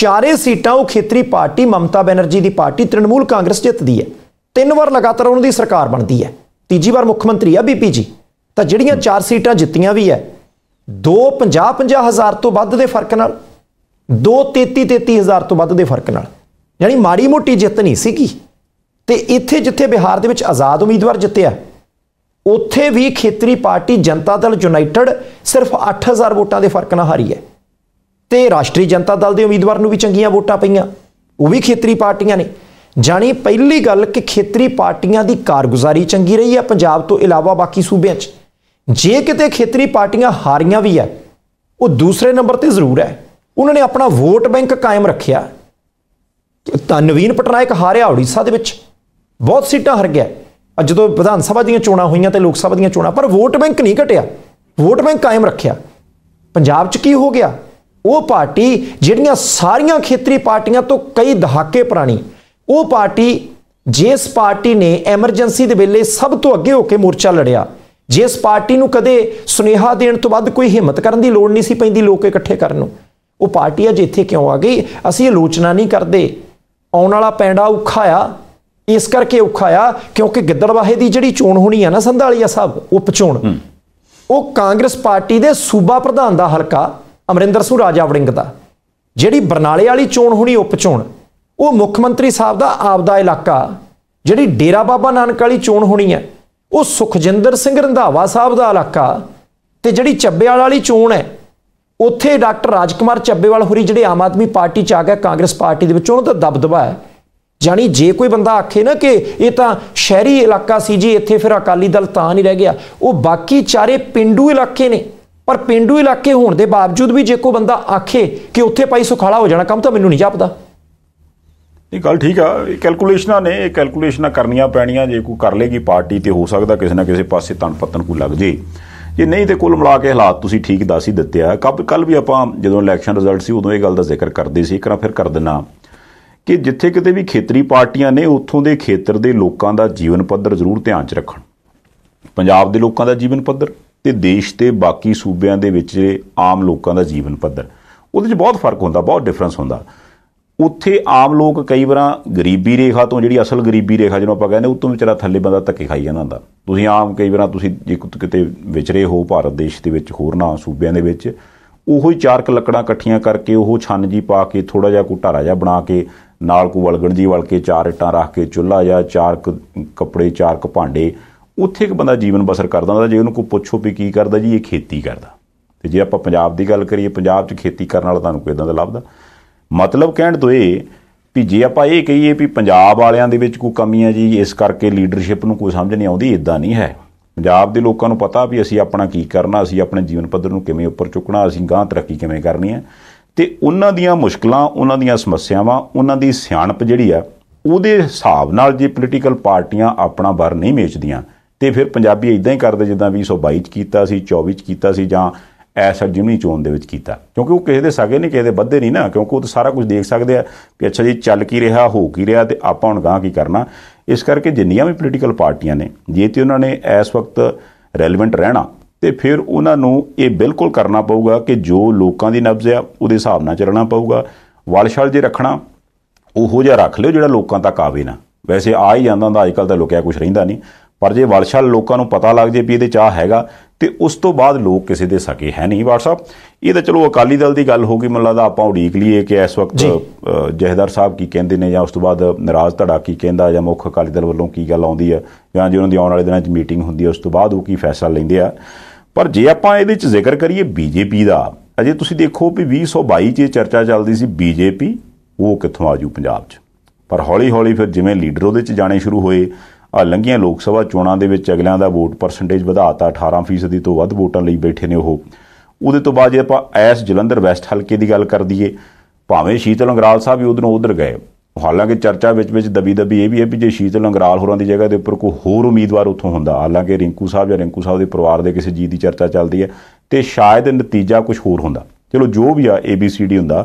ਚਾਰੇ ਸੀਟਾਂ ਉਹ ਖੇਤਰੀ ਪਾਰਟੀ ਮਮਤਾ ਬੈਨਰਜੀ ਦੀ ਪਾਰਟੀ ਤ੍ਰਿਣਮੂਲ ਕਾਂਗਰਸ ਜਿੱਤਦੀ ਹੈ ਤਿੰਨ ਵਾਰ ਲਗਾਤਾਰ ਉਹਨਾਂ ਦੀ ਸਰਕਾਰ ਬਣਦੀ ਹੈ ਤੀਜੀ ਵਾਰ ਮੁੱਖ ਮੰਤਰੀ ਆ ਬੀਪੀ ਜੀ ਤਾਂ ਜਿਹੜੀਆਂ ਚਾਰ ਸੀਟਾਂ ਜਿੱਤੀਆਂ ਵੀ ਹੈ ਦੋ 50 50 ਹਜ਼ਾਰ ਤੋਂ ਵੱਧ ਦੇ ਫਰਕ ਨਾਲ ਦੋ 33 33 ਹਜ਼ਾਰ ਤੋਂ ਵੱਧ ਦੇ ਫਰਕ ਨਾਲ ਯਾਨੀ ਮਾੜੀ ਮੋਟੀ ਜਿੱਤ ਨਹੀਂ ਸੀਗੀ ਤੇ ਇੱਥੇ ਜਿੱਥੇ ਬਿਹਾਰ ਦੇ ਵਿੱਚ ਆਜ਼ਾਦ ਉਮੀਦਵਾਰ ਜਿੱਤਿਆ ਉੱਥੇ ਵੀ ਖੇਤਰੀ ਪਾਰਟੀ ਜਨਤਾ ਦਲ ਯੂਨਾਈਟਿਡ ਸਿਰਫ 8000 ਵੋਟਾਂ ਦੇ ਫਰਕ ਨਾਲ ਹਾਰੀ ਹੈ ਤੇ ਰਾਸ਼ਟਰੀ ਜਨਤਾ ਦਲ ਦੇ ਉਮੀਦਵਾਰ ਨੂੰ ਵੀ ਚੰਗੀਆਂ ਵੋਟਾਂ ਪਈਆਂ ਉਹ ਵੀ ਖੇਤਰੀ ਪਾਰਟੀਆਂ ਨੇ ਜਾਣੀ ਪਹਿਲੀ ਗੱਲ ਕਿ ਖੇਤਰੀ ਪਾਰਟੀਆਂ ਦੀ ਕਾਰਗੁਜ਼ਾਰੀ ਚੰਗੀ ਰਹੀ ਹੈ ਪੰਜਾਬ ਤੋਂ ਇਲਾਵਾ ਬਾਕੀ ਸੂਬਿਆਂ 'ਚ ਜੇ ਕਿਤੇ ਖੇਤਰੀ ਪਾਰਟੀਆਂ ਹਾਰੀਆਂ ਵੀ ਹੈ ਉਹ ਦੂਸਰੇ ਨੰਬਰ ਤੇ ਜ਼ਰੂਰ ਹੈ ਉਹਨਾਂ ਨੇ ਆਪਣਾ ਵੋਟ ਬੈਂਕ ਕਾਇਮ ਰੱਖਿਆ ਤਾਂ ਨਵੀਨ ਪਟਨਾਇਕ ਹਾਰਿਆ ਓਡੀਸ਼ਾ ਦੇ ਵਿੱਚ ਬਹੁਤ ਸੀਟਾਂ ਹਰ ਗਿਆ ਜਦੋਂ ਵਿਧਾਨ ਸਭਾ ਦੀਆਂ ਚੋਣਾਂ ਹੋਈਆਂ ਤੇ ਲੋਕ ਸਭਾ ਦੀਆਂ ਚੋਣਾਂ ਪਰ ਵੋਟ ਬੈਂਕ ਨਹੀਂ ਘਟਿਆ ਵੋਟ ਬੈਂਕ ਕਾਇਮ ਰੱਖਿਆ ਪੰਜਾਬ 'ਚ ਕੀ ਹੋ ਗਿਆ ਉਹ ਪਾਰਟੀ ਜਿਹੜੀਆਂ ਸਾਰੀਆਂ ਖੇਤਰੀ ਪਾਰਟੀਆਂ ਤੋਂ ਕਈ ਦਹਾਕੇ ਪੁਰਾਣੀ ਉਹ ਪਾਰਟੀ ਜਿਸ ਪਾਰਟੀ ਨੇ ਐਮਰਜੈਂਸੀ ਦੇ ਵੇਲੇ ਸਭ ਤੋਂ ਅੱਗੇ ਹੋ ਕੇ ਮੋਰਚਾ ਲੜਿਆ ਜਿਸ ਪਾਰਟੀ ਨੂੰ ਕਦੇ ਸੁਨੇਹਾ ਦੇਣ ਤੋਂ ਵੱਧ ਕੋਈ ਹਿੰਮਤ ਕਰਨ ਦੀ ਲੋੜ ਨਹੀਂ ਸੀ ਪੈਂਦੀ ਲੋਕ ਇਕੱਠੇ ਕਰਨ ਨੂੰ ਉਹ ਪਾਰਟੀ ਅੱਜ ਇੱਥੇ ਕਿਉਂ ਆ ਗਈ ਅਸੀਂ ਆਲੋਚਨਾ ਨਹੀਂ ਕਰਦੇ ਆਉਣ ਵਾਲਾ ਪੈਂਡਾ ਔਖਾ ਆ ਇਸ ਕਰਕੇ ਔਖਾ ਆ ਕਿਉਂਕਿ ਗਿੱਦੜਵਾਹੇ ਦੀ ਜਿਹੜੀ ਚੋਣ ਹੋਣੀ ਆ ਨਾ ਸੰਧਾਲੀਆ ਸਾਹਿਬ ਉਪ ਚੋਣ ਉਹ ਕਾਂਗਰਸ ਪਾਰਟੀ ਦੇ ਸੂਬਾ ਪ੍ਰਧਾਨ ਦਾ ਹਲਕਾ ਅਮਰਿੰਦਰ ਸਿੰਘ ਰਾਜਾ ਵੜਿੰਗ ਦਾ ਜਿਹੜੀ ਬਰਨਾਲੇ ਵਾਲੀ ਚੋਣ ਹੋਣੀ ਉਪ ਚੋਣ ਉਹ ਮੁੱਖ ਮੰਤਰੀ ਸਾਹਿਬ ਦਾ ਆਪਦਾ ਇਲਾਕਾ ਜਿਹੜੀ ਡੇਰਾ ਬਾਬਾ ਨਾਨਕ ਵਾਲੀ ਚੋਣ ਹੋਣੀ ਹੈ ਉਹ ਸੁਖਜਿੰਦਰ ਸਿੰਘ ਰੰਧਾਵਾ ਸਾਹਿਬ ਦਾ ਇਲਾਕਾ ਤੇ ਜਿਹੜੀ ਚੱਬੇਵਾਲ ਵਾਲੀ ਚੋਣ ਹੈ ਉੱਥੇ ਡਾਕਟਰ ਰਾਜਕੁਮਾਰ ਚੱਬੇਵਾਲ ਹੋਰੀ ਜਿਹੜੇ ਆਮ ਆਦਮੀ ਪਾਰਟੀ ਚ ਆ ਗਿਆ ਕਾਂਗਰਸ ਪਾਰਟੀ ਦੇ ਵਿੱਚ ਉਹਨਾਂ ਦਾ ਦਬਦਬਾ ਹੈ ਜਾਨੀ ਜੇ ਕੋਈ ਬੰਦਾ ਆਖੇ ਨਾ ਕਿ ਇਹ ਤਾਂ ਸ਼ਹਿਰੀ ਇਲਾਕਾ ਸੀ ਜੀ ਇੱਥੇ ਫਿਰ ਅਕਾਲੀ ਦਲ ਤਾਂ ਨਹੀਂ ਰਹਿ ਗਿਆ ਉਹ ਬਾਕੀ ਚਾਰੇ ਪਿੰਡੂ ਇਲਾਕੇ ਨੇ ਪਰ ਪਿੰਡੂ ਇਲਾਕੇ ਹੋਣ ਦੇ ਬਾਵਜੂਦ ਵੀ ਜੇ ਕੋਈ ਬੰਦਾ ਆਖੇ ਕਿ ਉੱਥੇ ਪਾਈ ਸੁਖਾਲਾ ਹੋ ਜਾਣਾ ਕੰਮ ਤਾਂ ਮੈਨੂੰ ਨਹੀਂ ਜਾਪਦਾ ਇਹ ਗੱਲ ਠੀਕ ਆ ਇਹ ਕੈਲਕੂਲੇਸ਼ਨਾਂ ਨੇ ਇਹ ਕੈਲਕੂਲੇਸ਼ਨਾਂ ਕਰਨੀਆਂ ਪੈਣੀਆਂ ਜੇ ਕੋਈ ਕਰ ਲੇਗੀ ਪਾਰਟੀ ਤੇ ਹੋ ਸਕਦਾ ਕਿਸੇ ਨਾ ਕਿਸੇ ਪਾਸੇ ਤਣ ਪਤਨ ਕੋ ਲੱਗ ਜੇ ਜੇ ਨਹੀਂ ਤੇ ਕੁੱਲ ਮਿਲਾ ਕੇ ਹਾਲਾਤ ਤੁਸੀਂ ਠੀਕ ਦੱਸ ਹੀ ਦਿੱਤੇ ਆ ਕੱਲ ਵੀ ਆਪਾਂ ਜਦੋਂ ਇਲੈਕਸ਼ਨ ਰਿਜ਼ਲਟ ਸੀ ਉਦੋਂ ਇਹ ਗੱਲ ਦਾ ਜ਼ਿਕਰ ਕਰਦੇ ਸੀ ਇੱਕ ਵਾਰ ਫਿਰ ਕਰ ਦਿੰਨਾ ਕਿ ਜਿੱਥੇ ਕਿਤੇ ਵੀ ਖੇਤਰੀ ਪਾਰਟੀਆਂ ਨੇ ਉੱਥੋਂ ਦੇ ਖੇਤਰ ਦੇ ਲੋਕਾਂ ਦਾ ਜੀਵਨ ਪੱਧਰ ਜ਼ਰੂਰ ਧਿਆਨ 'ਚ ਰੱਖਣ ਪੰਜਾਬ ਦੇ ਲੋਕਾਂ ਦਾ ਜੀਵਨ ਪੱਧਰ ਤੇ ਦੇਸ਼ ਤੇ ਬਾਕੀ ਸੂਬਿਆਂ ਦੇ ਵਿੱਚ ਆਮ ਲੋਕਾਂ ਦਾ ਜੀਵਨ ਪੱਧਰ ਉਹਦੇ 'ਚ ਬਹੁਤ ਫਰਕ ਹੁੰਦਾ ਬਹੁਤ ਡਿਫਰੈਂਸ ਹੁੰਦਾ ਉੱਥੇ ਆਮ ਲੋਕ ਕਈ ਵਾਰਾਂ ਗਰੀਬੀ ਰੇਖਾ ਤੋਂ ਜਿਹੜੀ ਅਸਲ ਗਰੀਬੀ ਰੇਖਾ ਜਿਹਨੂੰ ਆਪਾਂ ਕਹਿੰਦੇ ਉਹ ਤੋਂ ਵਿਚਾਰਾ ਥੱਲੇ ਬੰਦਾ ਧੱਕੇ ਖਾਈ ਜਾਂਦਾ ਹੁੰਦਾ ਤੁਸੀਂ ਆਮ ਕਈ ਵਾਰਾਂ ਤੁਸੀਂ ਜੇ ਕਿਤੇ ਵਿਚਰੇ ਹੋ ਭਾਰਤ ਦੇਸ਼ ਦੇ ਵਿੱਚ ਹੋਰ ਨਾ ਸੂਬਿਆਂ ਦੇ ਵਿੱਚ ਉਹੋ ਹੀ ਚਾਰ ਕ ਲੱਕੜਾਂ ਇਕੱਠੀਆਂ ਕਰਕੇ ਉਹ ਛੰਨ ਜੀ ਪਾ ਕੇ ਥੋੜਾ ਜਿਹਾ ਕੋ ਢਾਰਾ ਜਿਹਾ ਬਣਾ ਕੇ ਨਾਲ ਕੋ ਵਲਗਣ ਜੀ ਵਲ ਕੇ ਚਾਰ ਇਟਾਂ ਰੱਖ ਕੇ ਚੁੱਲਾ ਜਾਂ ਚਾਰ ਕ ਕੱਪੜੇ ਚਾਰ ਕ ਭਾਂਡੇ ਉੱਥੇ ਇੱਕ ਬੰਦਾ ਜੀਵਨ ਬਸਰ ਕਰਦਾ ਹੁੰਦਾ ਜੇ ਉਹਨੂੰ ਕੋ ਪੁੱਛੋ ਵੀ ਕੀ ਕਰਦਾ ਜੀ ਇਹ ਖੇਤੀ ਕਰਦਾ ਤੇ ਜੇ ਆਪਾਂ ਪੰਜਾਬ ਦੀ ਗੱਲ ਕਰੀਏ ਪੰਜਾਬ 'ਚ ਖੇਤੀ ਕਰਨ ਵਾਲਾ ਤੁਹਾਨੂੰ ਕੋਈ ਇਦਾਂ ਦਾ ਲੱਭਦਾ ਮਤਲਬ ਕਹਿਣ ਤੋਂ ਇਹ ਵੀ ਜੇ ਆਪਾਂ ਇਹ ਕਹੀਏ ਵੀ ਪੰਜਾਬ ਵਾਲਿਆਂ ਦੇ ਵਿੱਚ ਕੋਈ ਕਮੀ ਹੈ ਜੀ ਇਸ ਕਰਕੇ ਲੀਡਰਸ਼ਿਪ ਨੂੰ ਕੋਈ ਸਮਝ ਨਹੀਂ ਆਉਂਦੀ ਇਦਾਂ ਨਹੀਂ ਹੈ ਪੰਜਾਬ ਦੇ ਲੋਕਾਂ ਨੂੰ ਪਤਾ ਵੀ ਅਸੀਂ ਆਪਣਾ ਕੀ ਕਰਨਾ ਅਸੀਂ ਆਪਣੇ ਜੀਵਨ ਪੱਧਰ ਨੂੰ ਕਿਵੇਂ ਉੱਪਰ ਚੁੱਕਣਾ ਅਸੀਂ ਗਾਂ ਤਰੱਕੀ ਕਿਵੇਂ ਕਰਨੀ ਹੈ ਤੇ ਉਹਨਾਂ ਦੀਆਂ ਮੁਸ਼ਕਲਾਂ ਉਹਨਾਂ ਦੀਆਂ ਸਮੱਸਿਆਵਾਂ ਉਹਨਾਂ ਦੀ ਸਿਆਣਪ ਜਿਹੜੀ ਆ ਉਹਦੇ ਹਿਸਾਬ ਨਾਲ ਜੇ ਪੋਲੀਟੀਕਲ ਪਾਰਟੀਆਂ ਆਪਣਾ ਬਰ ਨਹੀਂ ਮੇਚਦੀਆਂ ਤੇ ਫਿਰ ਪੰਜਾਬੀ ਇਦਾਂ ਹੀ ਕਰਦੇ ਜਿੱਦਾਂ 2022 ਚ ਕੀਤਾ ਸੀ 24 ਚ ਕੀਤਾ ਸੀ ਜਾਂ ਐਸ ਜਿਮਨੀ ਚੋਣ ਦੇ ਵਿੱਚ ਕੀਤਾ ਕਿਉਂਕਿ ਉਹ ਕਿਸੇ ਦੇ ਸਗੇ ਨਹੀਂ ਕਿਸੇ ਦੇ ਬੱਧੇ ਨਹੀਂ ਨਾ ਕਿਉਂਕਿ ਉਹ ਤਾਂ ਸਾਰਾ ਕੁਝ ਦੇਖ ਸਕਦੇ ਆ ਕਿ ਅੱਛਾ ਜੀ ਚੱਲ ਕੀ ਰਿਹਾ ਹੋ ਕੀ ਰਿਹਾ ਤੇ ਆਪਾਂ ਹੁਣ ਗਾਂ ਕੀ ਕਰਨਾ ਇਸ ਕਰਕੇ ਜਿੰਨੀਆਂ ਵੀ ਪੋਲੀਟੀਕਲ ਪਾਰਟੀਆਂ ਨੇ ਜੇ ਤੇ ਉਹਨਾਂ ਨੇ ਇਸ ਵਕਤ ਰੈਲੇਵੈਂਟ ਰਹਿਣਾ ਤੇ ਫਿਰ ਉਹਨਾਂ ਨੂੰ ਇਹ ਬਿਲਕੁਲ ਕਰਨਾ ਪਊਗਾ ਕਿ ਜੋ ਲੋਕਾਂ ਦੀ ਨਬਜ਼ ਆ ਉਹਦੇ ਹਿਸਾਬ ਨਾਲ ਚੱਲਣਾ ਪਊਗਾ ਵਲਸ਼ਲ ਜੇ ਰੱਖਣਾ ਉਹੋ ਜਿਹਾ ਰੱਖ ਲਿਓ ਜਿਹੜਾ ਲੋਕਾਂ ਤੱਕ ਆਵੇ ਨਾ ਵੈਸੇ ਆ ਹੀ ਜਾਂਦਾ ਹੁੰਦਾ ਅੱਜਕੱਲ ਤਾਂ ਲੁਕਿਆ ਕੁਝ ਰਹਿੰਦਾ ਨਹੀਂ ਪਰ ਜੇ ਵਲਸ਼ਲ ਲੋਕਾਂ ਨੂੰ ਪਤਾ ਲੱਗ ਜੇ ਵੀ ਇਹਦੇ ਚਾਹ ਹੈਗਾ ਤੇ ਉਸ ਤੋਂ ਬਾਅਦ ਲੋਕ ਕਿਸੇ ਦੇ ਸਕੇ ਹੈ ਨਹੀਂ WhatsApp ਇਹ ਤਾਂ ਚਲੋ ਅਕਾਲੀ ਦਲ ਦੀ ਗੱਲ ਹੋ ਗਈ ਮੱਲਾ ਦਾ ਆਪਾਂ ਉਡੀਕ ਲਈਏ ਕਿ ਇਸ ਵਕਤ ਜਹਦਰ ਸਾਹਿਬ ਕੀ ਕਹਿੰਦੇ ਨੇ ਜਾਂ ਉਸ ਤੋਂ ਬਾਅਦ ਨਰਾਜ਼ ਧੜਾ ਕੀ ਕਹਿੰਦਾ ਜਾਂ ਮੁੱਖ ਅਕਾਲੀ ਦਲ ਵੱਲੋਂ ਕੀ ਗੱਲ ਆਉਂਦੀ ਹੈ ਜਾਂ ਜੇ ਉਹਨਾਂ ਦੀ ਆਉਣ ਵਾਲੇ ਦਿਨਾਂ 'ਚ ਮੀਟਿੰਗ ਹੁੰਦੀ ਹੈ ਉਸ ਤੋਂ ਬਾਅਦ ਉਹ ਕੀ ਫੈਸਲਾ ਲੈਂਦੇ ਆ ਪਰ ਜੇ ਆਪਾਂ ਇਹਦੇ 'ਚ ਜ਼ਿਕਰ ਕਰੀਏ ਬੀਜੇਪੀ ਦਾ ਅਜੇ ਤੁਸੀਂ ਦੇਖੋ ਵੀ 2022 'ਚ ਚਰਚਾ ਚੱਲਦੀ ਸੀ ਬੀਜੇਪੀ ਉਹ ਕਿੱਥੋਂ ਆਜੂ ਪੰਜਾਬ 'ਚ ਪਰ ਹੌਲੀ-ਹੌਲੀ ਫਿਰ ਜਿਵੇਂ ਲੀਡਰ ਉਹਦੇ 'ਚ ਜਾਣੇ ਸ਼ੁਰੂ ਹੋਏ ਆ ਲੰਗੀਆਂ ਲੋਕ ਸਭਾ ਚੋਣਾਂ ਦੇ ਵਿੱਚ ਅਗਲਿਆਂ ਦਾ ਵੋਟ ਪਰਸੈਂਟੇਜ ਵਧਾਤਾ 18% ਤੋਂ ਵੱਧ ਵੋਟਾਂ ਲਈ ਬੈਠੇ ਨੇ ਉਹ ਉਹਦੇ ਤੋਂ ਬਾਅਦ ਜੇ ਆਪਾਂ ਐਸ ਜਲੰਧਰ ਵੈਸਟ ਹਲਕੇ ਦੀ ਗੱਲ ਕਰ ਦਈਏ ਭਾਵੇਂ ਸ਼ੀਤਲ ਅੰਗਰਾਲ ਸਾਹਿਬ ਵੀ ਉਧਰੋਂ ਉਧਰ ਗਏ ਹਾਲਾਂਕਿ ਚਰਚਾ ਵਿੱਚ ਵਿੱਚ ਦਬੀ ਦਬੀ ਇਹ ਵੀ ਹੈ ਵੀ ਜੇ ਸ਼ੀਤਲ ਅੰਗਰਾਲ ਹੋਰਾਂ ਦੀ ਜਗ੍ਹਾ ਦੇ ਉੱਪਰ ਕੋਈ ਹੋਰ ਉਮੀਦਵਾਰ ਉੱਥੋਂ ਹੁੰਦਾ ਹਾਲਾਂਕਿ ਰਿੰਕੂ ਸਾਹਿਬ ਜਾਂ ਰਿੰਕੂ ਸਾਹਿਬ ਦੇ ਪਰਿਵਾਰ ਦੇ ਕਿਸੇ ਜੀ ਦੀ ਚਰਚਾ ਚੱਲਦੀ ਹੈ ਤੇ ਸ਼ਾਇਦ ਨਤੀਜਾ ਕੁਝ ਹੋਰ ਹੁੰਦਾ ਚਲੋ ਜੋ ਵੀ ਆ ਏਬੀਸੀਡੀ ਹੁੰਦਾ